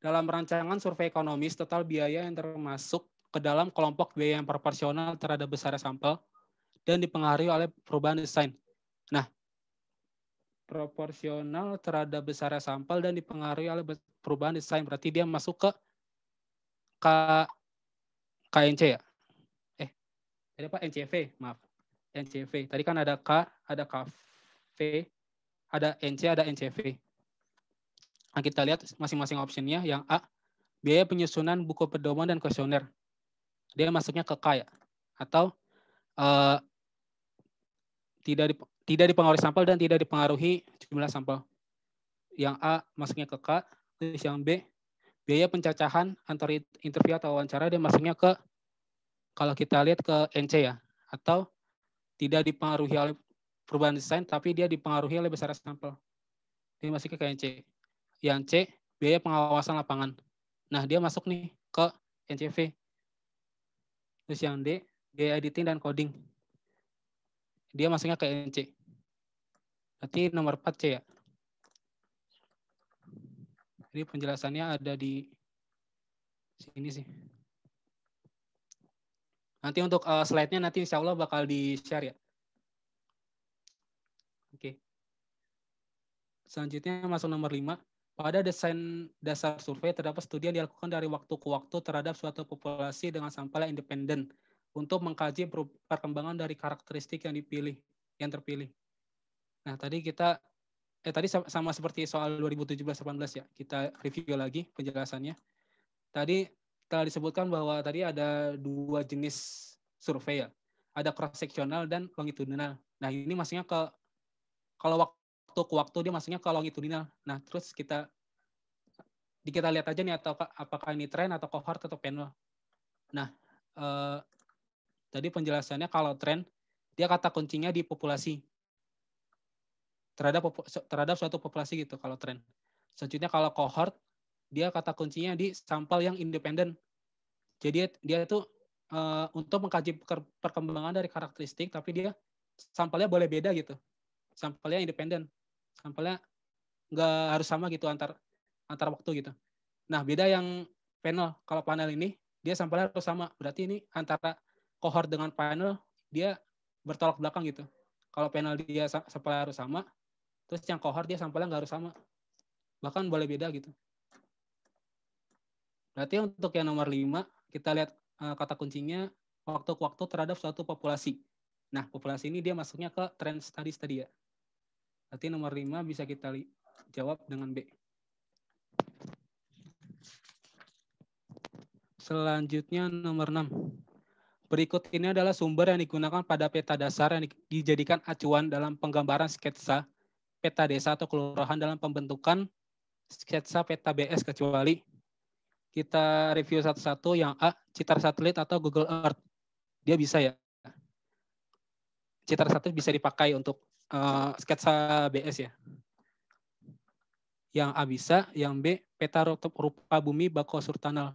dalam rancangan survei ekonomis, total biaya yang termasuk ke dalam kelompok biaya yang proporsional terhadap besarnya sampel dan dipengaruhi oleh perubahan desain. Nah, proporsional terhadap besarnya sampel dan dipengaruhi oleh perubahan desain. Berarti dia masuk ke K KNC ya? Eh, ada apa? NCV, maaf. NCV. Tadi kan ada K, ada KV, ada NC, ada NCV. Nah, kita lihat masing-masing optionnya. Yang A, biaya penyusunan buku pedoman dan kuesioner. Dia masuknya ke K ya? Atau uh, tidak tidak dipengaruhi sampel dan tidak dipengaruhi jumlah sampel. Yang A masuknya ke K, terus yang B biaya pencacahan antar interview atau wawancara dia masuknya ke kalau kita lihat ke NC ya atau tidak dipengaruhi oleh perubahan desain tapi dia dipengaruhi oleh besar sampel. ini masih ke NC. Yang C biaya pengawasan lapangan. Nah, dia masuk nih ke NCV. Terus yang D biaya editing dan coding. Dia masuknya ke NC nanti nomor 4 C ya. Jadi penjelasannya ada di sini sih. Nanti untuk uh, slide-nya nanti insya Allah bakal di-share ya. Oke. Selanjutnya masuk nomor 5. Pada desain dasar survei terdapat studi yang dilakukan dari waktu ke waktu terhadap suatu populasi dengan sampel yang independen untuk mengkaji perkembangan dari karakteristik yang dipilih, yang terpilih. Nah, tadi kita eh tadi sama, seperti soal 2017-18 ya, kita review lagi penjelasannya. Tadi telah disebutkan bahwa tadi ada dua jenis survei ya. Ada cross sectional dan longitudinal. Nah, ini maksudnya ke kalau waktu ke waktu dia maksudnya ke longitudinal. Nah, terus kita kita lihat aja nih atau apakah ini tren atau cohort atau panel. Nah, eh, tadi penjelasannya kalau tren dia kata kuncinya di populasi terhadap terhadap suatu populasi gitu kalau tren. Selanjutnya kalau cohort dia kata kuncinya di sampel yang independen. Jadi dia itu uh, eh, untuk mengkaji perkembangan dari karakteristik tapi dia sampelnya boleh beda gitu. Sampelnya independen. Sampelnya nggak harus sama gitu antar antar waktu gitu. Nah, beda yang panel. Kalau panel ini dia sampelnya harus sama. Berarti ini antara cohort dengan panel dia bertolak belakang gitu. Kalau panel dia sampelnya harus sama, Terus yang kohort dia sampelnya nggak harus sama. Bahkan boleh beda gitu. Berarti untuk yang nomor 5, kita lihat eh, kata kuncinya waktu ke waktu terhadap suatu populasi. Nah, populasi ini dia masuknya ke trend studies tadi ya. Berarti nomor 5 bisa kita jawab dengan B. Selanjutnya nomor 6. Berikut ini adalah sumber yang digunakan pada peta dasar yang dijadikan acuan dalam penggambaran sketsa peta desa atau kelurahan dalam pembentukan sketsa peta BS kecuali kita review satu-satu yang A, Citar Satelit atau Google Earth. Dia bisa ya. Citar Satelit bisa dipakai untuk uh, sketsa BS ya. Yang A bisa, yang B peta rupa bumi Bako Surtanal.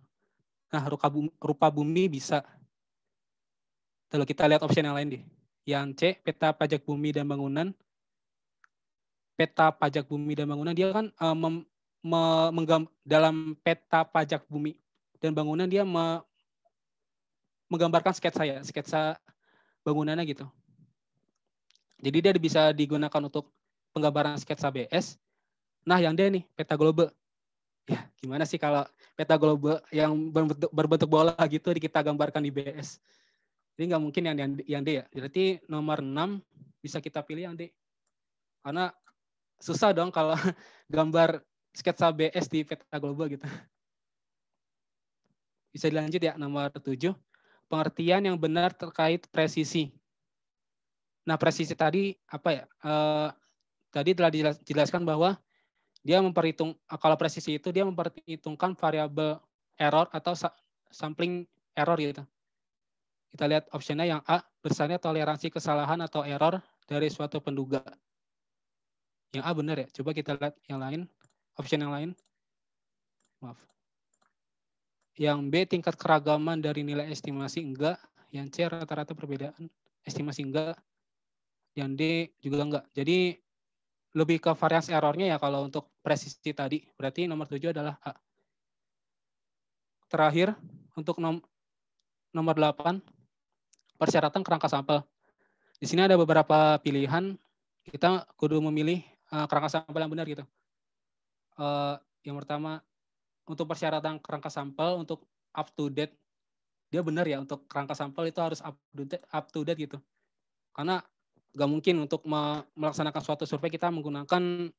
Nah, rupa bumi, rupa bumi bisa. Lalu kita lihat opsi yang lain deh. Yang C, peta pajak bumi dan bangunan peta pajak bumi dan bangunan dia kan uh, mem, me, menggam, dalam peta pajak bumi dan bangunan dia me, menggambarkan sketsa ya sketsa bangunannya gitu jadi dia bisa digunakan untuk penggambaran sketsa BS nah yang dia nih peta global ya gimana sih kalau peta global yang berbentuk, berbentuk bola gitu kita gambarkan di BS Ini nggak mungkin yang yang, yang D ya berarti nomor 6 bisa kita pilih yang D karena susah dong kalau *laughs* gambar sketsa BS di peta global gitu. Bisa dilanjut ya, nomor 7. Pengertian yang benar terkait presisi. Nah, presisi tadi apa ya? Eh, tadi telah dijelaskan bahwa dia memperhitung kalau presisi itu dia memperhitungkan variabel error atau sampling error gitu. Kita lihat optionnya yang A, besarnya toleransi kesalahan atau error dari suatu penduga. Yang A ah, benar ya. Coba kita lihat yang lain. Option yang lain. Maaf. Yang B tingkat keragaman dari nilai estimasi enggak. Yang C rata-rata perbedaan estimasi enggak. Yang D juga enggak. Jadi lebih ke variance errornya ya kalau untuk presisi tadi. Berarti nomor 7 adalah A. Terakhir, untuk nom nomor 8, persyaratan kerangka sampel. Di sini ada beberapa pilihan. Kita kudu memilih uh, kerangka sampel yang benar gitu. Uh, yang pertama untuk persyaratan kerangka sampel untuk up to date dia benar ya untuk kerangka sampel itu harus up to date, up to date gitu. Karena nggak mungkin untuk melaksanakan suatu survei kita menggunakan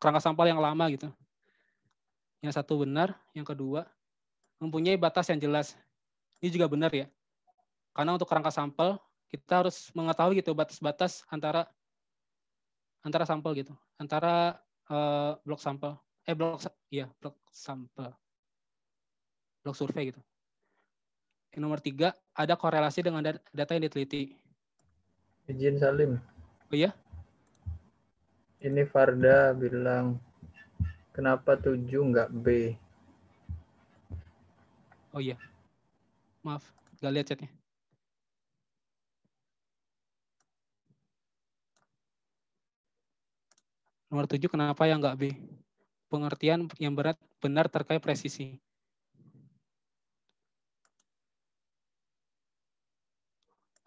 kerangka sampel yang lama gitu. Yang satu benar, yang kedua mempunyai batas yang jelas. Ini juga benar ya. Karena untuk kerangka sampel kita harus mengetahui gitu batas-batas antara antara sampel gitu, antara uh, blok sampel, eh blok ya blok sampel, blok survei gitu. Yang nomor tiga ada korelasi dengan data yang diteliti. Izin Salim. Oh iya. Ini Farda bilang kenapa tujuh nggak B? Oh iya. Maaf, nggak lihat chatnya. Nomor tujuh, kenapa yang enggak B? Pengertian yang berat benar terkait presisi.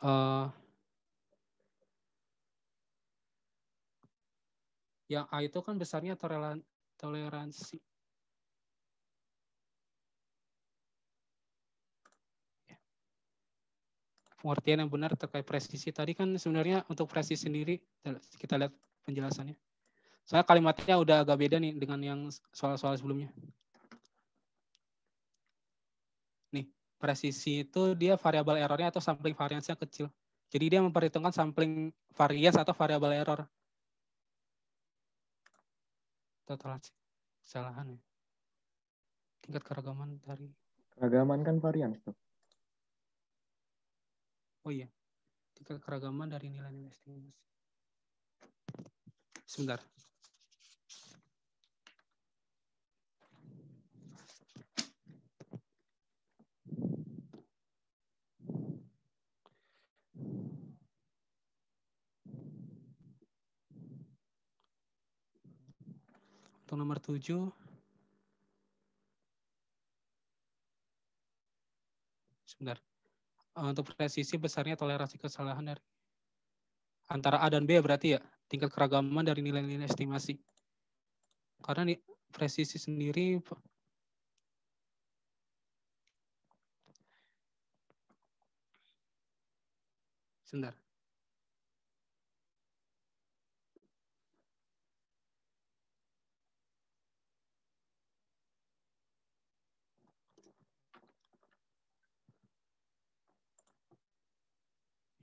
Uh, yang A itu kan besarnya toleransi. Pengertian yang benar terkait presisi tadi kan sebenarnya untuk presisi sendiri kita lihat penjelasannya. Saya kalimatnya udah agak beda nih dengan yang soal-soal sebelumnya. Nih, presisi itu dia variabel errornya atau sampling variansnya kecil. Jadi dia memperhitungkan sampling varias atau variabel error. Total kesalahan ya. Tingkat keragaman dari keragaman kan varian tuh. Oh iya. Tingkat keragaman dari nilai-nilai estimasi. Sebentar. atau nomor 7. Sebentar. Eh, untuk presisi besarnya toleransi kesalahan dari antara A dan B ya berarti ya tingkat keragaman dari nilai-nilai estimasi. Karena nih, presisi sendiri sebentar.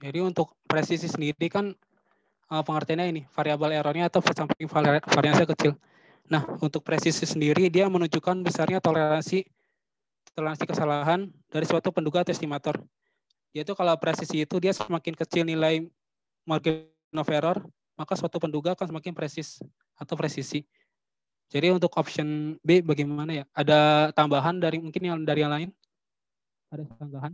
Jadi untuk presisi sendiri kan uh, pengertiannya ini variabel errornya atau sampling variansnya kecil. Nah, untuk presisi sendiri dia menunjukkan besarnya toleransi toleransi kesalahan dari suatu penduga atau estimator. Yaitu kalau presisi itu dia semakin kecil nilai margin of error, maka suatu penduga akan semakin presis atau presisi. Jadi untuk option B bagaimana ya? Ada tambahan dari mungkin yang dari yang lain? Ada tambahan?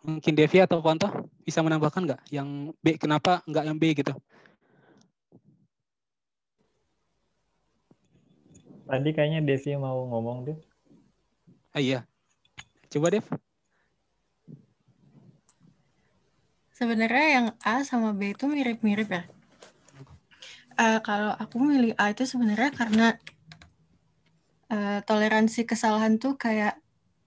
Mungkin Devi atau Ponto bisa menambahkan nggak yang B kenapa nggak yang B gitu? Tadi kayaknya Devi mau ngomong deh. Ah, iya. Coba Dev. Sebenarnya yang A sama B itu mirip-mirip ya. Uh, kalau aku milih A itu sebenarnya karena Eh, toleransi kesalahan tuh kayak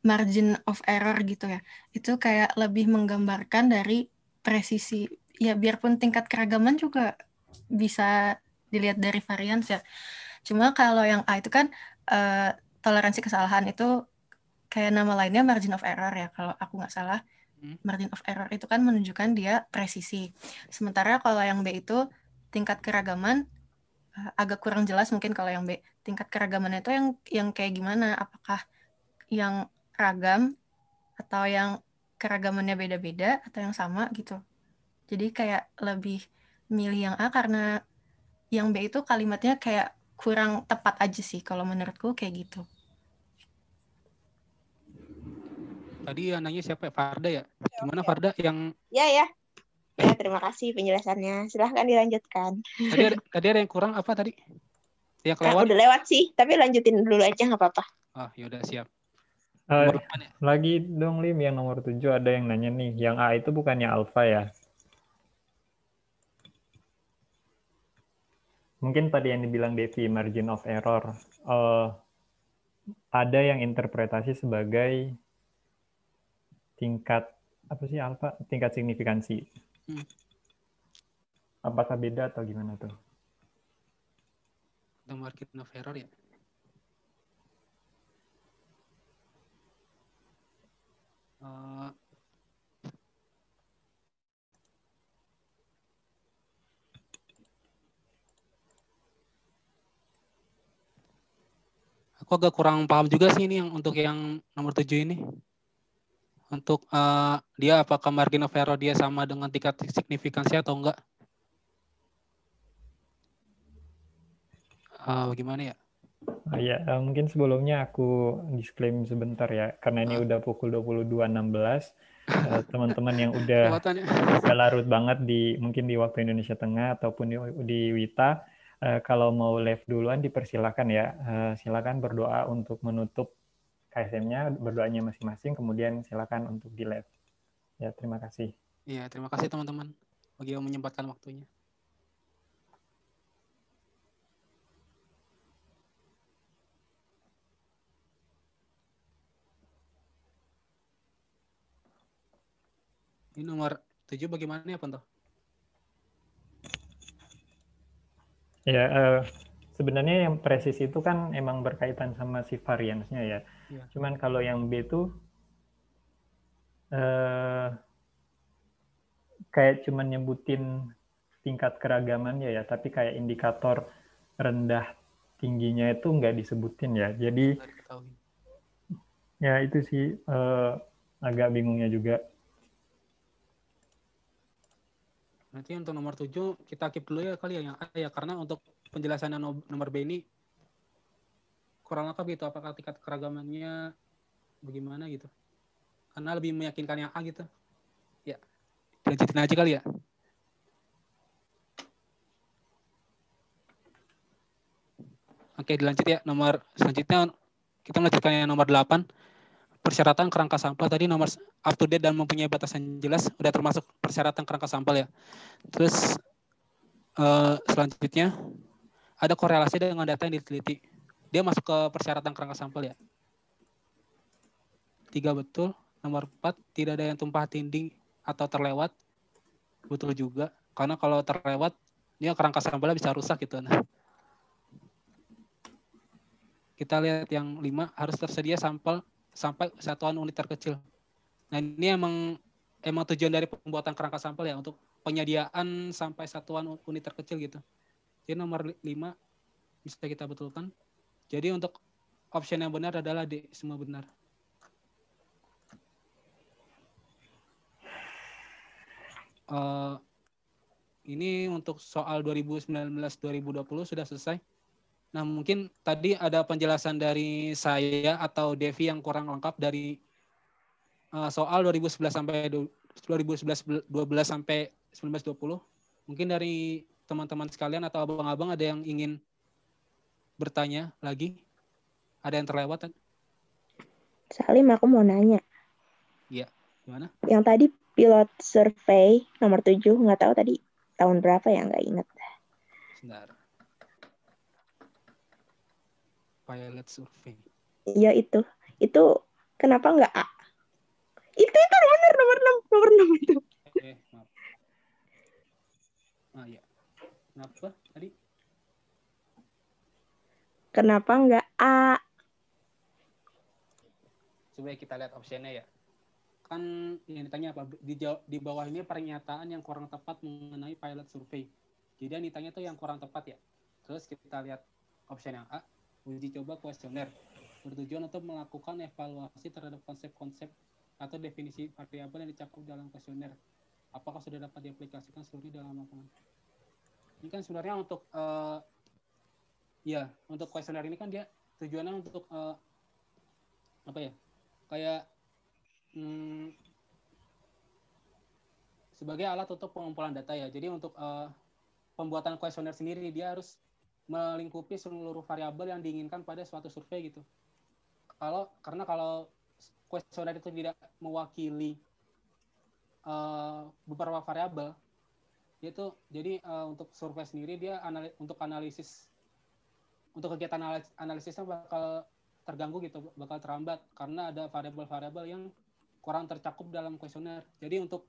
margin of error gitu ya. Itu kayak lebih menggambarkan dari presisi. Ya biarpun tingkat keragaman juga bisa dilihat dari varians ya. Cuma kalau yang A itu kan uh, toleransi kesalahan itu kayak nama lainnya margin of error ya kalau aku nggak salah. Hmm. Margin of error itu kan menunjukkan dia presisi. Sementara kalau yang B itu tingkat keragaman agak kurang jelas mungkin kalau yang B. Tingkat keragaman itu yang yang kayak gimana? Apakah yang ragam atau yang keragamannya beda-beda atau yang sama gitu. Jadi kayak lebih milih yang A karena yang B itu kalimatnya kayak kurang tepat aja sih kalau menurutku kayak gitu. Tadi yang nanya siapa? Ya? Farda ya? ya gimana Farda yang Ya ya. Ya, terima kasih penjelasannya. Silahkan dilanjutkan. Tadi ada, tadi ada yang kurang apa tadi? Yang ah, kelewat? Nah, udah lewat sih, tapi lanjutin dulu aja nggak apa-apa. Ah, yaudah siap. Uh, lagi dong Lim yang nomor tujuh ada yang nanya nih, yang A itu bukannya alfa ya? Mungkin tadi yang dibilang Devi margin of error. Uh, ada yang interpretasi sebagai tingkat apa sih alfa? Tingkat signifikansi. Hmm. Apakah beda atau gimana tuh? Tentang market of error ya? Uh, aku agak kurang paham juga sih ini yang untuk yang nomor tujuh ini untuk uh, dia apakah margin of error dia sama dengan tingkat signifikansi atau enggak? Uh, gimana ya? Uh, ya, eh, mungkin sebelumnya aku disclaim sebentar ya, karena ini uh. udah pukul 22.16. *laughs* teman-teman yang udah, udah larut banget di mungkin di waktu Indonesia Tengah ataupun di, di Wita, kalau mau live duluan dipersilakan ya. silakan berdoa untuk menutup KSM-nya, berdoanya masing-masing, kemudian silakan untuk di live. Ya, terima kasih. Iya, terima kasih teman-teman bagi yang menyempatkan waktunya. Ini nomor 7 bagaimana ya, Ponto? Ya, uh, sebenarnya yang presisi itu kan emang berkaitan sama si variansnya ya. Ya. Cuman kalau yang B itu eh, kayak cuman nyebutin tingkat keragamannya ya, tapi kayak indikator rendah tingginya itu nggak disebutin ya. Jadi ya itu sih eh, agak bingungnya juga. Nanti untuk nomor 7 kita keep dulu ya kali ya, ya karena untuk penjelasan nomor B ini kurang lengkap gitu apakah tingkat keragamannya bagaimana gitu karena lebih meyakinkan yang A gitu ya lanjutin aja kali ya Oke, dilanjut ya. Nomor selanjutnya kita melanjutkan yang nomor 8. Persyaratan kerangka sampel tadi nomor up to date dan mempunyai batasan jelas udah termasuk persyaratan kerangka sampel ya. Terus eh, selanjutnya ada korelasi dengan data yang diteliti. Dia masuk ke persyaratan kerangka sampel ya. Tiga betul. Nomor empat, tidak ada yang tumpah tindih atau terlewat. Betul juga. Karena kalau terlewat, ini kerangka sampelnya bisa rusak gitu. Nah, kita lihat yang lima harus tersedia sampel sampai satuan unit terkecil. Nah ini emang emang tujuan dari pembuatan kerangka sampel ya untuk penyediaan sampai satuan unit terkecil gitu. Jadi nomor lima bisa kita betulkan. Jadi untuk option yang benar adalah D, semua benar. Uh, ini untuk soal 2019-2020 sudah selesai. Nah mungkin tadi ada penjelasan dari saya atau Devi yang kurang lengkap dari uh, soal 2011 sampai 2011 12 sampai 1920. Mungkin dari teman-teman sekalian atau abang-abang ada yang ingin bertanya lagi? Ada yang terlewat? Salim, aku mau nanya. Iya, gimana? Yang tadi pilot survei nomor 7, nggak tahu tadi tahun berapa ya, nggak ingat. Sebentar. Pilot survei. Iya, itu. Itu kenapa nggak A? Itu, itu benar nomor 6, nomor 6 itu. Eh, maaf. Ah, iya. Kenapa? Kenapa nggak A? Coba ya kita lihat opsinya ya. Kan yang ditanya apa? Di, di bawah ini pernyataan yang kurang tepat mengenai pilot survei. Jadi yang ditanya itu yang kurang tepat ya. Terus kita lihat opsi yang A, uji coba kuesioner bertujuan untuk melakukan evaluasi terhadap konsep-konsep atau definisi variabel yang dicakup dalam kuesioner. Apakah sudah dapat diaplikasikan seluruhnya dalam lapangan? Ini kan sebenarnya untuk uh, Iya, untuk kuesioner ini kan dia tujuannya untuk uh, apa ya? Kayak hmm, sebagai alat untuk pengumpulan data ya. Jadi untuk uh, pembuatan kuesioner sendiri dia harus melingkupi seluruh variabel yang diinginkan pada suatu survei gitu. Kalau karena kalau kuesioner itu tidak mewakili uh, beberapa variabel, itu jadi uh, untuk survei sendiri dia analis, untuk analisis untuk kegiatan analis analisisnya bakal terganggu gitu, bakal terambat karena ada variabel-variabel yang kurang tercakup dalam kuesioner. Jadi untuk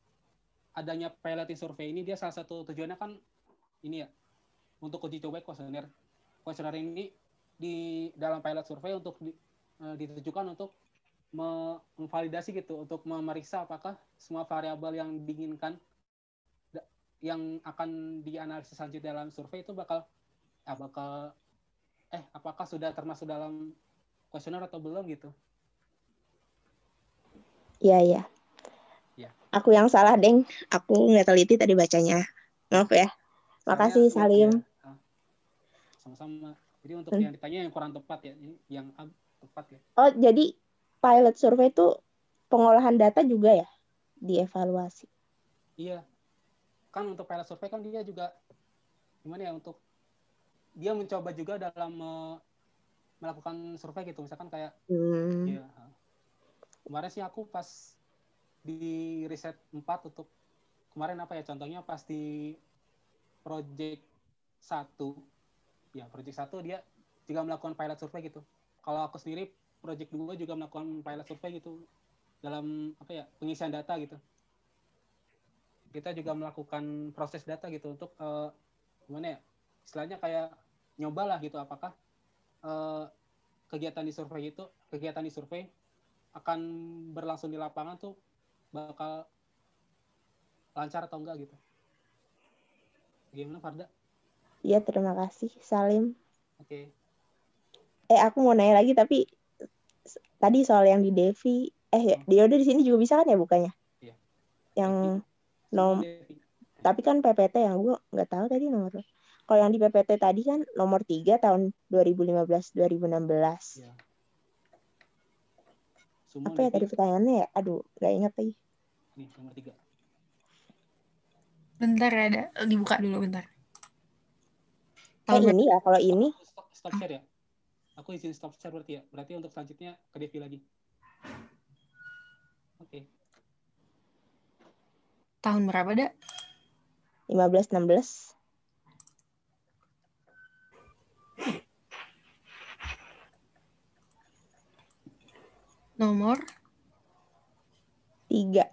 adanya piloting survei ini dia salah satu tujuannya kan ini ya untuk uji coba kuesioner. Kuesioner ini di dalam pilot survei untuk di, e, ditujukan untuk memvalidasi gitu, untuk memeriksa apakah semua variabel yang diinginkan yang akan dianalisis lanjut dalam survei itu bakal ya bakal eh apakah sudah termasuk dalam kuesioner atau belum gitu? Iya iya. Ya. Aku yang salah deng, aku nggak teliti tadi bacanya. Maaf ya. Makasih Saya, Salim. Ah. Sama-sama. Jadi untuk hmm. yang ditanya yang kurang tepat ya, yang tepat ya. Oh jadi pilot survei itu pengolahan data juga ya dievaluasi? Iya. Kan untuk pilot survei kan dia juga gimana ya untuk dia mencoba juga dalam uh, melakukan survei gitu misalkan kayak hmm. ya, kemarin sih aku pas di riset 4 untuk kemarin apa ya contohnya pas di project 1 ya project 1 dia juga melakukan pilot survei gitu kalau aku sendiri project 2 juga melakukan pilot survei gitu dalam apa ya pengisian data gitu kita juga melakukan proses data gitu untuk uh, gimana ya istilahnya kayak nyobalah gitu apakah uh, kegiatan di survei itu kegiatan di survei akan berlangsung di lapangan tuh bakal lancar atau enggak gitu. Gimana Farda? Iya terima kasih Salim. Oke. Okay. Eh aku mau nanya lagi tapi tadi soal yang di Devi eh ya, hmm. dia ya udah di sini juga bisa kan ya bukanya? Iya. Yang nom tapi kan PPT yang gue nggak tahu tadi nomor. Kalau yang di PPT tadi kan nomor 3 tahun 2015-2016. Ya. Semua Apa ya tadi pertanyaannya ya? Aduh, gak ingat lagi. Nih, nomor 3. Bentar ada, ya, dibuka dulu bentar. Kan tahun oh, ini ya, kalau ini. Stop, stop share ya. Aku izin stop share berarti ya. Berarti untuk selanjutnya ke Devi lagi. Oke. Okay. Tahun berapa, Dak? 15 16. Nomor tiga.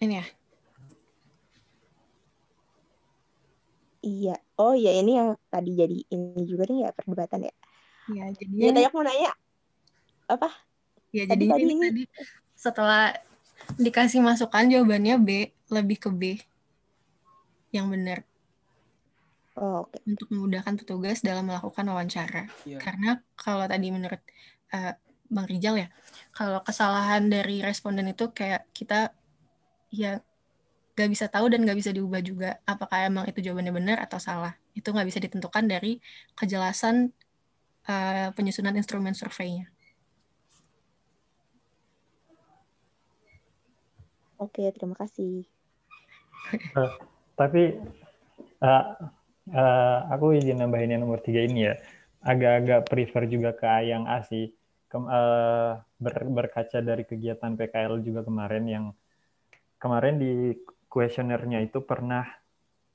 Ini ya? Iya. Oh ya ini yang tadi jadi ini juga nih ya perdebatan ya. Iya jadi. Ya, tanya mau nanya apa? Iya. jadi tadi, ini. tadi setelah dikasih masukan jawabannya B lebih ke B yang benar. Oh, okay. Untuk memudahkan petugas dalam melakukan wawancara. Yeah. Karena kalau tadi menurut uh, Bang Rijal ya, kalau kesalahan dari responden itu kayak kita ya nggak bisa tahu dan nggak bisa diubah juga apakah emang itu jawabannya benar atau salah. Itu nggak bisa ditentukan dari kejelasan uh, penyusunan instrumen surveinya. Oke, terima kasih. Eh, tapi uh, uh, aku izin nambahin yang nomor tiga ini ya agak-agak prefer juga ke yang A sih ke, uh, eh, ber, berkaca dari kegiatan PKL juga kemarin yang kemarin di kuesionernya itu pernah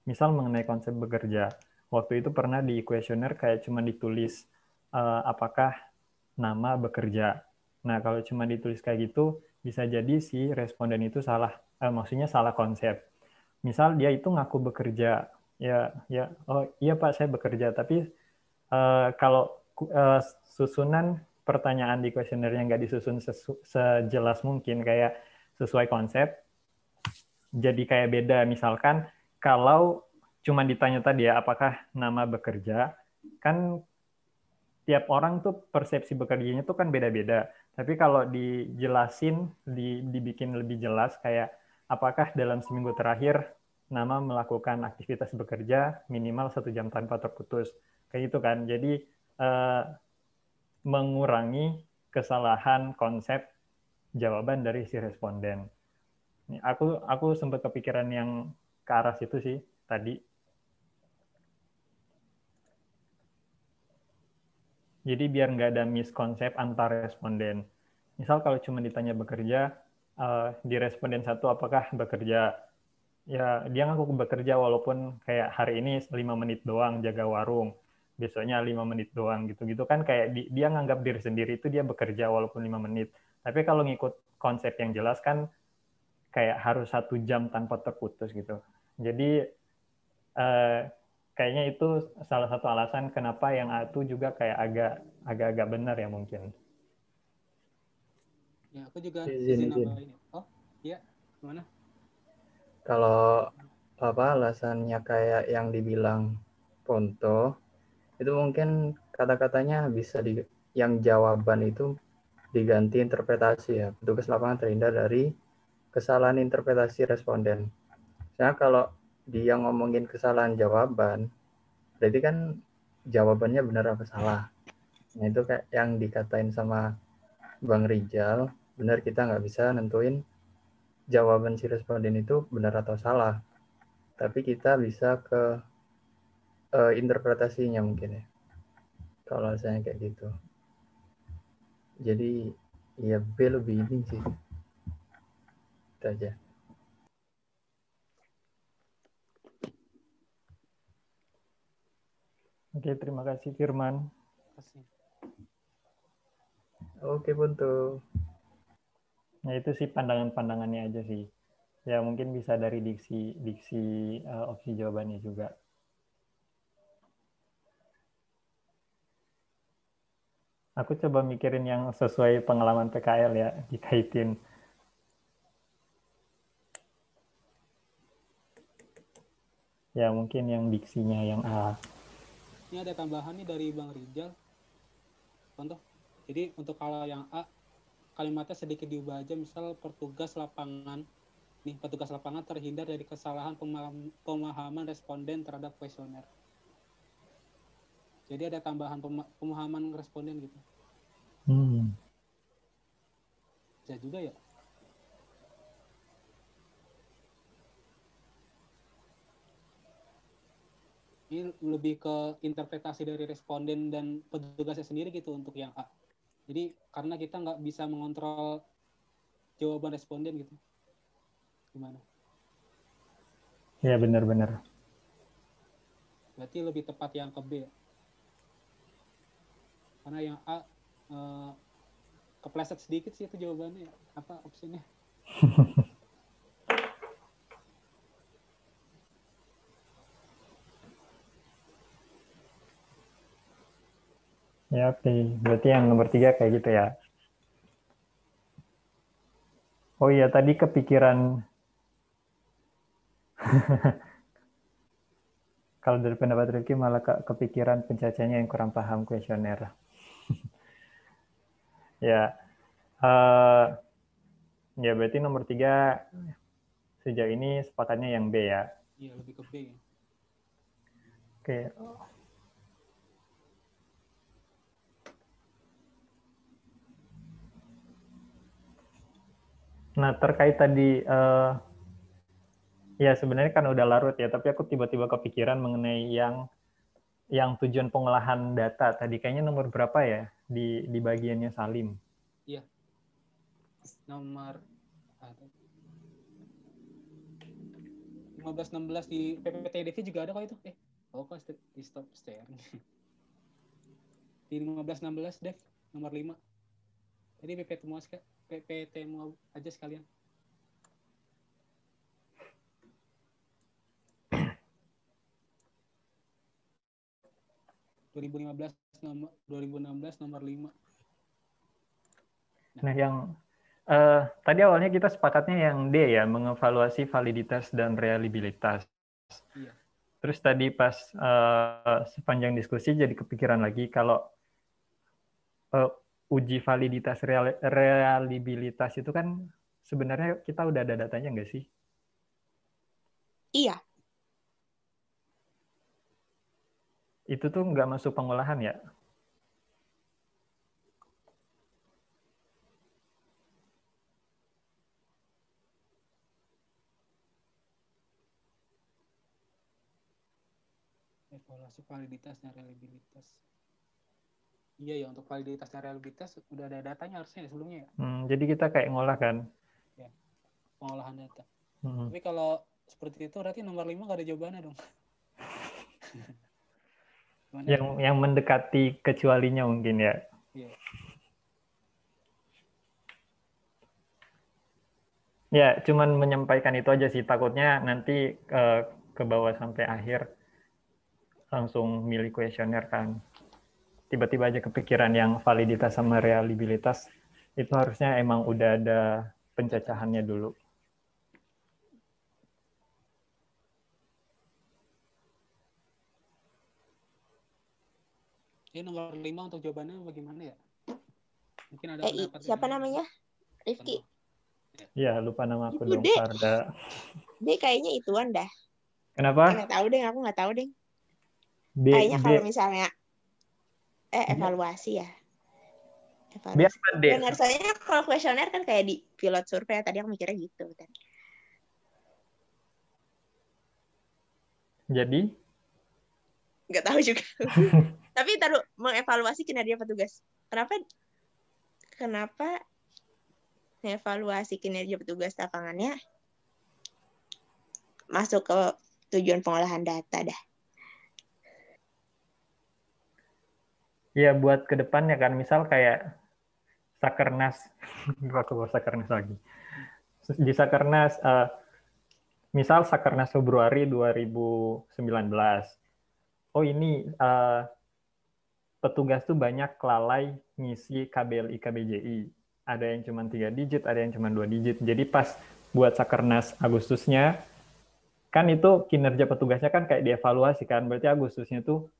misal mengenai konsep bekerja waktu itu pernah di kuesioner kayak cuma ditulis uh, apakah nama bekerja nah kalau cuma ditulis kayak gitu bisa jadi si responden itu salah eh, maksudnya salah konsep misal dia itu ngaku bekerja ya ya oh iya pak saya bekerja tapi uh, kalau uh, susunan pertanyaan di kuesionernya nggak disusun sejelas mungkin kayak sesuai konsep jadi kayak beda misalkan kalau cuma ditanya tadi ya apakah nama bekerja kan tiap orang tuh persepsi bekerjanya tuh kan beda-beda tapi kalau dijelasin di, dibikin lebih jelas kayak apakah dalam seminggu terakhir Nama melakukan aktivitas bekerja minimal satu jam tanpa terputus. Kayak gitu kan. Jadi eh, mengurangi kesalahan konsep jawaban dari si responden. Aku aku sempat kepikiran yang ke arah situ sih tadi. Jadi biar nggak ada miskonsep antar responden. Misal kalau cuma ditanya bekerja, uh, di responden satu apakah bekerja ya dia ngaku bekerja walaupun kayak hari ini lima menit doang jaga warung Besoknya lima menit doang gitu-gitu kan kayak di, dia nganggap diri sendiri itu dia bekerja walaupun lima menit tapi kalau ngikut konsep yang jelas kan kayak harus satu jam tanpa terputus gitu jadi eh, kayaknya itu salah satu alasan kenapa yang A itu juga kayak agak agak-agak benar ya mungkin. Ya, aku juga izin, izin. nambahin. Ya. Oh, iya, gimana? Kalau apa alasannya kayak yang dibilang Ponto, itu mungkin kata-katanya bisa di yang jawaban itu diganti interpretasi ya. Petugas lapangan terhindar dari kesalahan interpretasi responden. Nah, kalau dia ngomongin kesalahan jawaban, berarti kan jawabannya benar apa salah. Nah, itu kayak yang dikatain sama Bang Rijal benar kita nggak bisa nentuin jawaban si responden itu benar atau salah tapi kita bisa ke uh, interpretasinya mungkin ya kalau saya kayak gitu jadi ya B lebih ini sih itu aja Oke, terima kasih Firman. Terima kasih. Oke, Buntu. Ya itu sih pandangan-pandangannya aja sih. Ya mungkin bisa dari diksi diksi uh, opsi jawabannya juga. Aku coba mikirin yang sesuai pengalaman PKL ya dikaitin. Ya mungkin yang diksinya yang A. Ini ada tambahan nih dari Bang Rijal. Contoh. Jadi untuk kalau yang A kalimatnya sedikit diubah aja misal petugas lapangan nih petugas lapangan terhindar dari kesalahan pemahaman responden terhadap kuesioner. Jadi ada tambahan pemahaman responden gitu. Hmm. Bisa juga ya. ini lebih ke interpretasi dari responden dan petugasnya sendiri gitu untuk yang A. Jadi karena kita nggak bisa mengontrol jawaban responden gitu. Gimana? Ya benar-benar. Berarti lebih tepat yang ke B. Karena yang A eh, kepleset sedikit sih itu jawabannya. Apa opsinya? *laughs* Ya, Berarti yang nomor tiga kayak gitu ya. Oh iya, tadi kepikiran. *laughs* Kalau dari pendapat Rifki malah ke kepikiran pencacanya yang kurang paham kuesioner. *laughs* ya, uh, ya berarti nomor tiga sejak ini sepakatnya yang B ya. Iya, lebih ke B. Oke. Nah terkait tadi uh, ya sebenarnya kan udah larut ya, tapi aku tiba-tiba kepikiran mengenai yang yang tujuan pengolahan data tadi kayaknya nomor berapa ya di di bagiannya Salim? Iya. Nomor 15 16 di PPTDV juga ada kok itu. Eh, oh kok di stop share. Di 15 16 Dev nomor 5. jadi PP Temuas Kak. PPT mau aja sekalian. belas nomor 2016 nomor 5. Nah, nah yang uh, tadi awalnya kita sepakatnya yang D ya, mengevaluasi validitas dan reliabilitas. Iya. Terus tadi pas uh, sepanjang diskusi jadi kepikiran lagi kalau uh, uji validitas real, realibilitas itu kan sebenarnya kita udah ada datanya nggak sih? Iya. Itu tuh nggak masuk pengolahan ya? Evaluasi validitas dan reliabilitas. Iya ya untuk validitas dan reliabilitas udah ada datanya harusnya ya sebelumnya ya. Hmm, jadi kita kayak ngolah kan? Ya, pengolahan data. Hmm. Tapi kalau seperti itu berarti nomor lima gak ada jawabannya dong. *laughs* yang ya? yang mendekati kecualinya mungkin ya. Iya. Ya, cuman menyampaikan itu aja sih takutnya nanti uh, ke bawah sampai akhir langsung milih kuesioner kan tiba-tiba aja kepikiran yang validitas sama reliabilitas itu harusnya emang udah ada pencacahannya dulu. Ini nomor lima untuk jawabannya bagaimana ya? Mungkin ada eh, siapa ini? namanya? Rifki. Iya, lupa nama aku dong, Farda. *laughs* Dia kayaknya ituan dah. Kenapa? Enggak tahu deh, aku nggak tahu deh. kayaknya kalau misalnya eh iya. evaluasi ya evaluasi. biar pede soalnya kalau kuesioner kan kayak di pilot survei tadi aku mikirnya gitu kan jadi Gak tahu juga *laughs* tapi taruh mengevaluasi kinerja petugas kenapa kenapa mengevaluasi kinerja petugas lapangannya masuk ke tujuan pengolahan data dah ya buat ke kedepannya kan misal kayak Sakernas *laughs* aku bawa Sakernas lagi di Sakernas uh, misal Sakernas Februari 2019 oh ini uh, petugas tuh banyak lalai ngisi KBLI KBJI ada yang cuma tiga digit ada yang cuma dua digit jadi pas buat Sakernas Agustusnya kan itu kinerja petugasnya kan kayak dievaluasi kan berarti Agustusnya tuh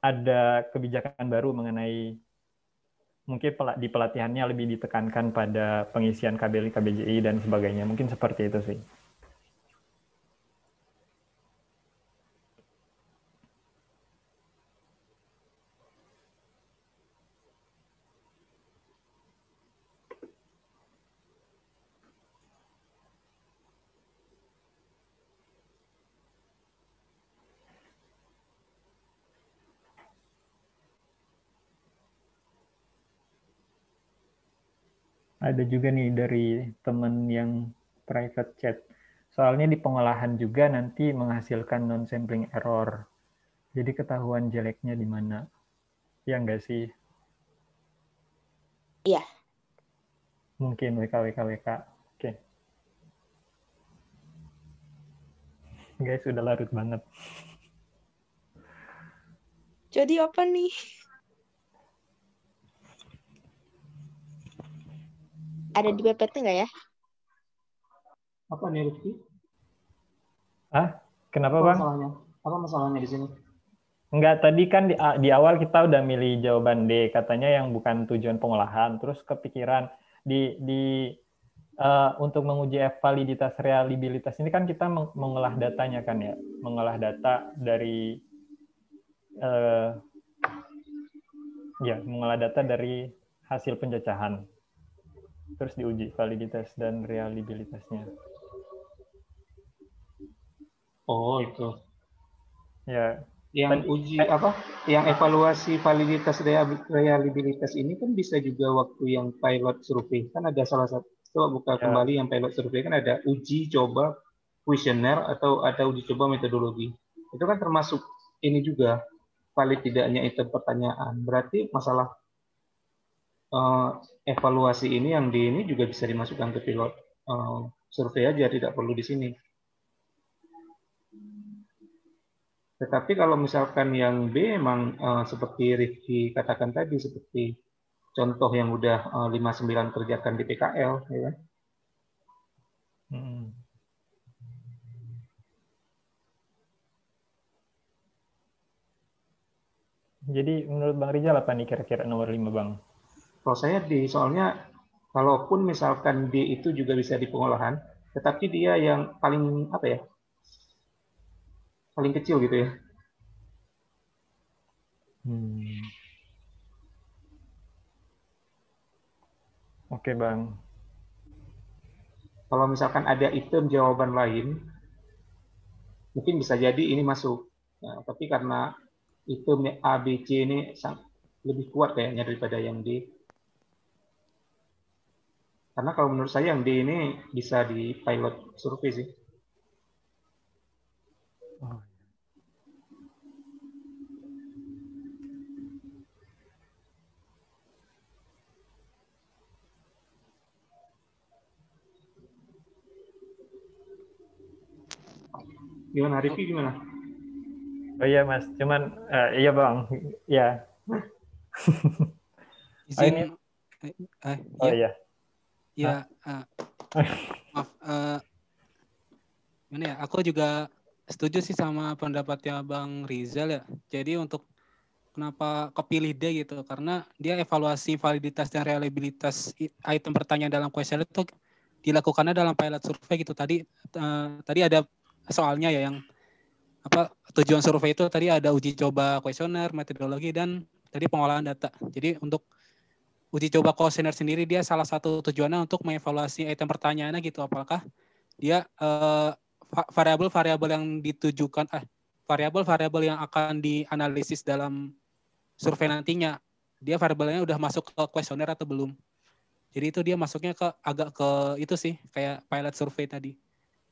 ada kebijakan baru mengenai mungkin di pelatihannya lebih ditekankan pada pengisian KBLI, KBJI dan sebagainya. Mungkin seperti itu sih. ada juga nih dari temen yang private chat. Soalnya di pengolahan juga nanti menghasilkan non-sampling error. Jadi ketahuan jeleknya di mana. Ya enggak sih? Iya. Mungkin WKWKWK. WK, WK. Oke. Guys, udah larut banget. Jadi apa nih? Ada di PPT nggak ya? Apa nih Rizky? Ah, kenapa apa bang? Masalahnya? Apa masalahnya di sini? Enggak, tadi kan di, di awal kita udah milih jawaban D, katanya yang bukan tujuan pengolahan, terus kepikiran di di uh, untuk menguji F validitas realibilitas ini kan kita meng mengolah datanya kan ya, mengolah data dari uh, ya mengolah data dari hasil pencecahan terus diuji validitas dan realibilitasnya. Oh itu. Ya. Yang tadi, uji eh, apa? Yang evaluasi validitas realibilitas ini kan bisa juga waktu yang pilot survei kan ada salah satu coba buka ya. kembali yang pilot survei kan ada uji coba kuesioner atau ada uji coba metodologi itu kan termasuk ini juga valid tidaknya itu pertanyaan berarti masalah uh, evaluasi ini yang di ini juga bisa dimasukkan ke pilot uh, survei aja, tidak perlu di sini. Tetapi kalau misalkan yang B memang uh, seperti Rifki katakan tadi, seperti contoh yang udah uh, 59 kerjakan di PKL, ya kan? Hmm. Jadi menurut Bang Rizal apa nih kira-kira nomor 5 Bang? Kalau saya di soalnya kalaupun misalkan D itu juga bisa di pengolahan, tetapi dia yang paling apa ya? Paling kecil gitu ya. Hmm. Oke, Bang. Kalau misalkan ada item jawaban lain, mungkin bisa jadi ini masuk. Nah, tapi karena item A, B, C ini lebih kuat kayaknya daripada yang di karena kalau menurut saya yang D ini bisa di pilot survei sih. Oh, iya. Gimana Rifi gimana? Oh iya mas, cuman uh, iya bang, iya. *laughs* ya. Yeah. Izin. Eh, eh, oh, ini... Ya. oh iya. iya ya uh, *laughs* maaf uh, eh, mana ya aku juga setuju sih sama pendapatnya bang Rizal ya jadi untuk kenapa kepilih dia gitu karena dia evaluasi validitas dan reliabilitas item pertanyaan dalam kuesioner itu dilakukannya dalam pilot survei gitu tadi uh, tadi ada soalnya ya yang apa tujuan survei itu tadi ada uji coba kuesioner metodologi dan tadi pengolahan data jadi untuk uji coba kuesioner sendiri dia salah satu tujuannya untuk mengevaluasi item pertanyaannya gitu apakah dia eh, variabel-variabel yang ditujukan eh variabel-variabel yang akan dianalisis dalam survei nantinya dia variabelnya udah masuk ke kuesioner atau belum jadi itu dia masuknya ke agak ke itu sih kayak pilot survei tadi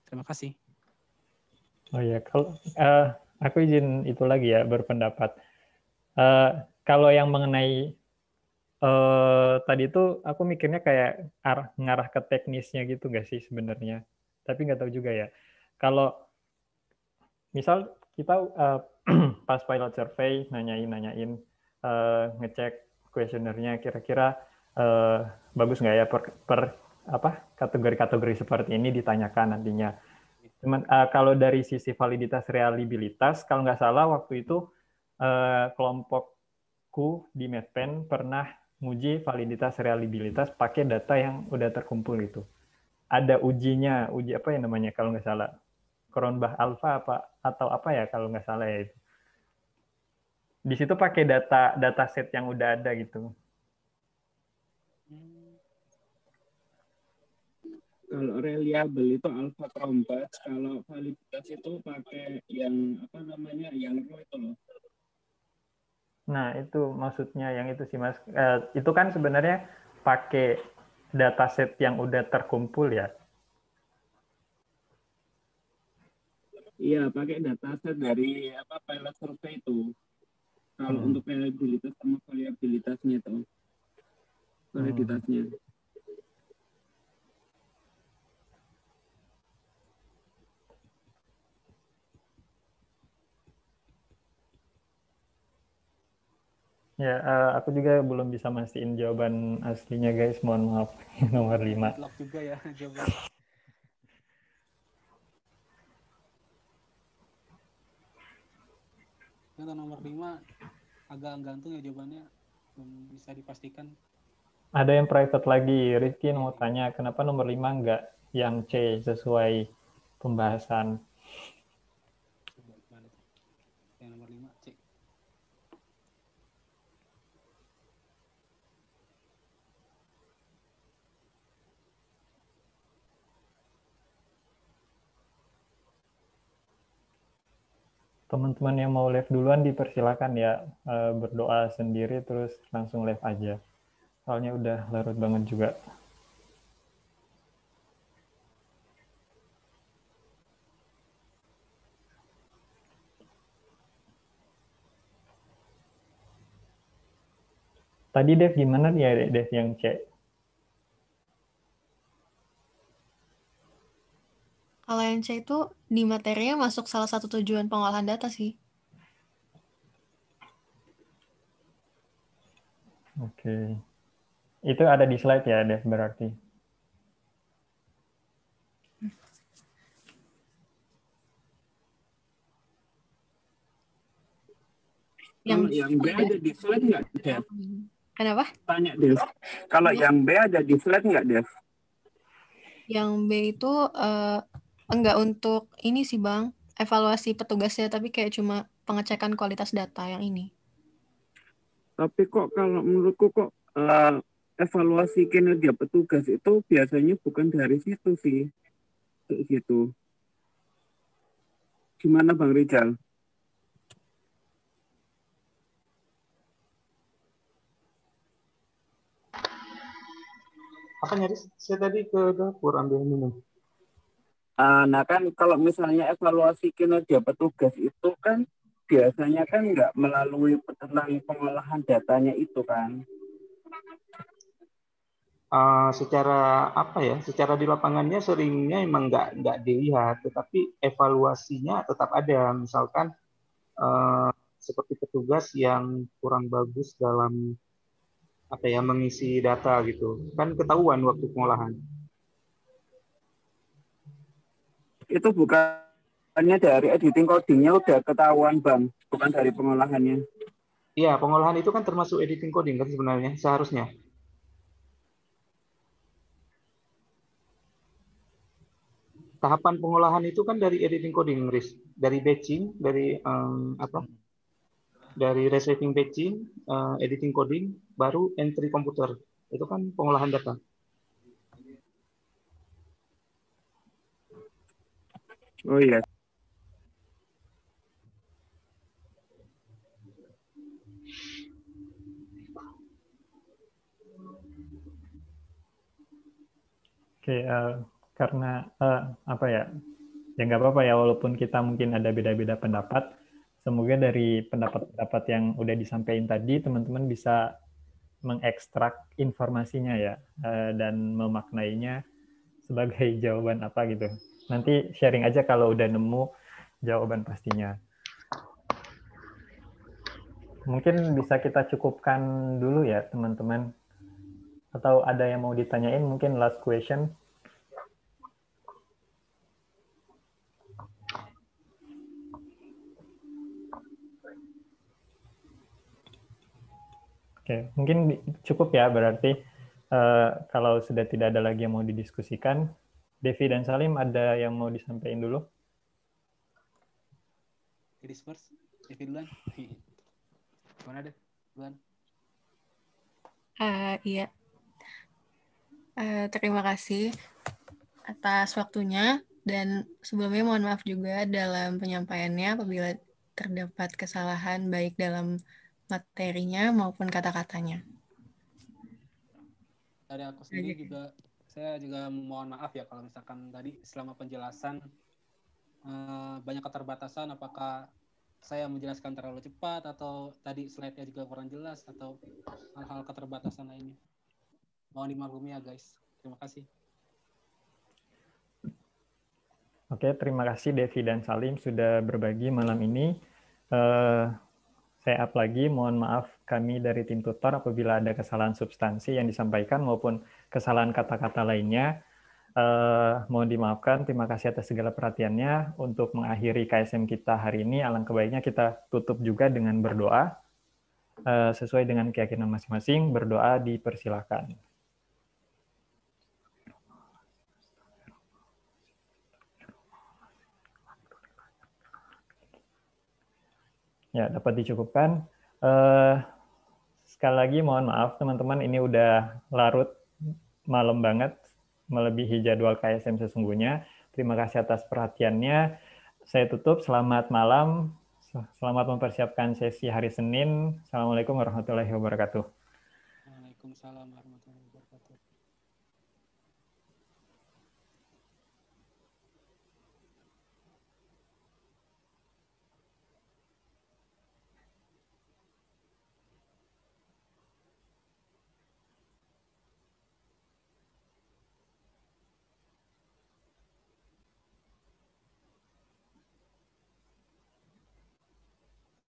terima kasih oh ya kalau uh, aku izin itu lagi ya berpendapat uh, kalau yang mengenai uh, tadi itu aku mikirnya kayak arah, ngarah ke teknisnya gitu nggak sih sebenarnya. Tapi nggak tahu juga ya. Kalau misal kita uh, *clears throat* pas pilot survey nanyain-nanyain uh, eh, ngecek kuesionernya kira-kira uh, bagus nggak ya per, per apa kategori-kategori seperti ini ditanyakan nantinya. Cuman uh, kalau dari sisi validitas reliabilitas kalau nggak salah waktu itu uh, kelompokku di Medpen pernah nguji validitas reliabilitas pakai data yang udah terkumpul itu. Ada ujinya, uji apa yang namanya kalau nggak salah, Kronbach Alpha apa atau apa ya kalau nggak salah ya itu. Di situ pakai data data set yang udah ada gitu. Kalau reliable itu alpha Kronbach, kalau validitas itu pakai yang apa namanya yang itu loh Nah, itu maksudnya yang itu sih Mas. Eh, itu kan sebenarnya pakai dataset yang udah terkumpul ya. Iya, pakai dataset dari apa pilot survey itu. Kalau hmm. untuk reliabilitas sama variabilitasnya tuh. Hmm. Variabilitasnya. Hmm. Ya, uh, aku juga belum bisa mastiin jawaban aslinya guys. Mohon maaf *laughs* nomor lima. Lock juga ya *laughs* jawaban. Ternyata nomor lima agak gantung ya jawabannya. Belum bisa dipastikan. Ada yang private lagi. Rizky mau tanya, kenapa nomor lima enggak yang C sesuai pembahasan? teman-teman yang mau live duluan dipersilakan ya eh, berdoa sendiri terus langsung live aja. Soalnya udah larut banget juga. Tadi Dev gimana ya Dev yang cek saya itu di materinya masuk salah satu tujuan pengolahan data sih. Oke. Okay. Itu ada di slide ya, Dev, berarti? Yang, yang B ada di slide nggak, Dev? Kenapa? Tanya, Dev. Kalau iya. yang B ada di slide nggak, Dev? Yang B itu uh, Enggak untuk ini sih Bang, evaluasi petugasnya tapi kayak cuma pengecekan kualitas data yang ini. Tapi kok kalau menurutku kok uh, evaluasi kinerja petugas itu biasanya bukan dari situ sih. Dari situ. Gimana Bang Rizal? nyaris saya tadi ke dapur ambil minum uh, nah kan kalau misalnya evaluasi kinerja petugas itu kan biasanya kan nggak melalui tentang pengolahan datanya itu kan uh, secara apa ya secara di lapangannya seringnya emang nggak nggak dilihat tetapi evaluasinya tetap ada misalkan uh, seperti petugas yang kurang bagus dalam apa ya mengisi data gitu kan ketahuan waktu pengolahan itu bukannya dari editing codingnya udah ketahuan bang, bukan dari pengolahannya. Iya, pengolahan itu kan termasuk editing coding kan sebenarnya seharusnya. Tahapan pengolahan itu kan dari editing coding, Riz. dari batching, dari um, apa? Dari receiving batching, uh, editing coding, baru entry komputer. Itu kan pengolahan data. Oh iya. Oke, okay, uh, eh, karena uh, apa ya? Ya nggak apa-apa ya, walaupun kita mungkin ada beda-beda pendapat. Semoga dari pendapat-pendapat yang udah disampaikan tadi, teman-teman bisa mengekstrak informasinya ya uh, dan memaknainya sebagai *laughs* jawaban apa gitu nanti sharing aja kalau udah nemu jawaban pastinya. Mungkin bisa kita cukupkan dulu ya teman-teman. Atau ada yang mau ditanyain mungkin last question. Oke, mungkin cukup ya berarti uh, kalau sudah tidak ada lagi yang mau didiskusikan, Devi dan Salim ada yang mau disampaikan dulu? Ladies first, Devi duluan. *laughs* Mana deh, duluan. Uh, iya. Uh, terima kasih atas waktunya dan sebelumnya mohon maaf juga dalam penyampaiannya apabila terdapat kesalahan baik dalam materinya maupun kata-katanya. Dari aku sendiri juga saya juga mohon maaf ya kalau misalkan tadi selama penjelasan eh, banyak keterbatasan apakah saya menjelaskan terlalu cepat atau tadi slide-nya juga kurang jelas atau hal-hal keterbatasan lainnya. Mohon dimaklumi ya guys. Terima kasih. Oke, terima kasih Devi dan Salim sudah berbagi malam ini. Eh, saya up lagi, mohon maaf kami dari tim tutor apabila ada kesalahan substansi yang disampaikan maupun kesalahan kata-kata lainnya. Uh, mohon dimaafkan, terima kasih atas segala perhatiannya. Untuk mengakhiri KSM kita hari ini, alangkah baiknya kita tutup juga dengan berdoa. Uh, sesuai dengan keyakinan masing-masing, berdoa dipersilahkan. Ya, dapat dicukupkan. Uh, sekali lagi mohon maaf teman-teman, ini udah larut malam banget, melebihi jadwal KSM sesungguhnya. Terima kasih atas perhatiannya. Saya tutup, selamat malam, selamat mempersiapkan sesi hari Senin. Assalamualaikum warahmatullahi wabarakatuh. Waalaikumsalam warahmatullahi wabarakatuh.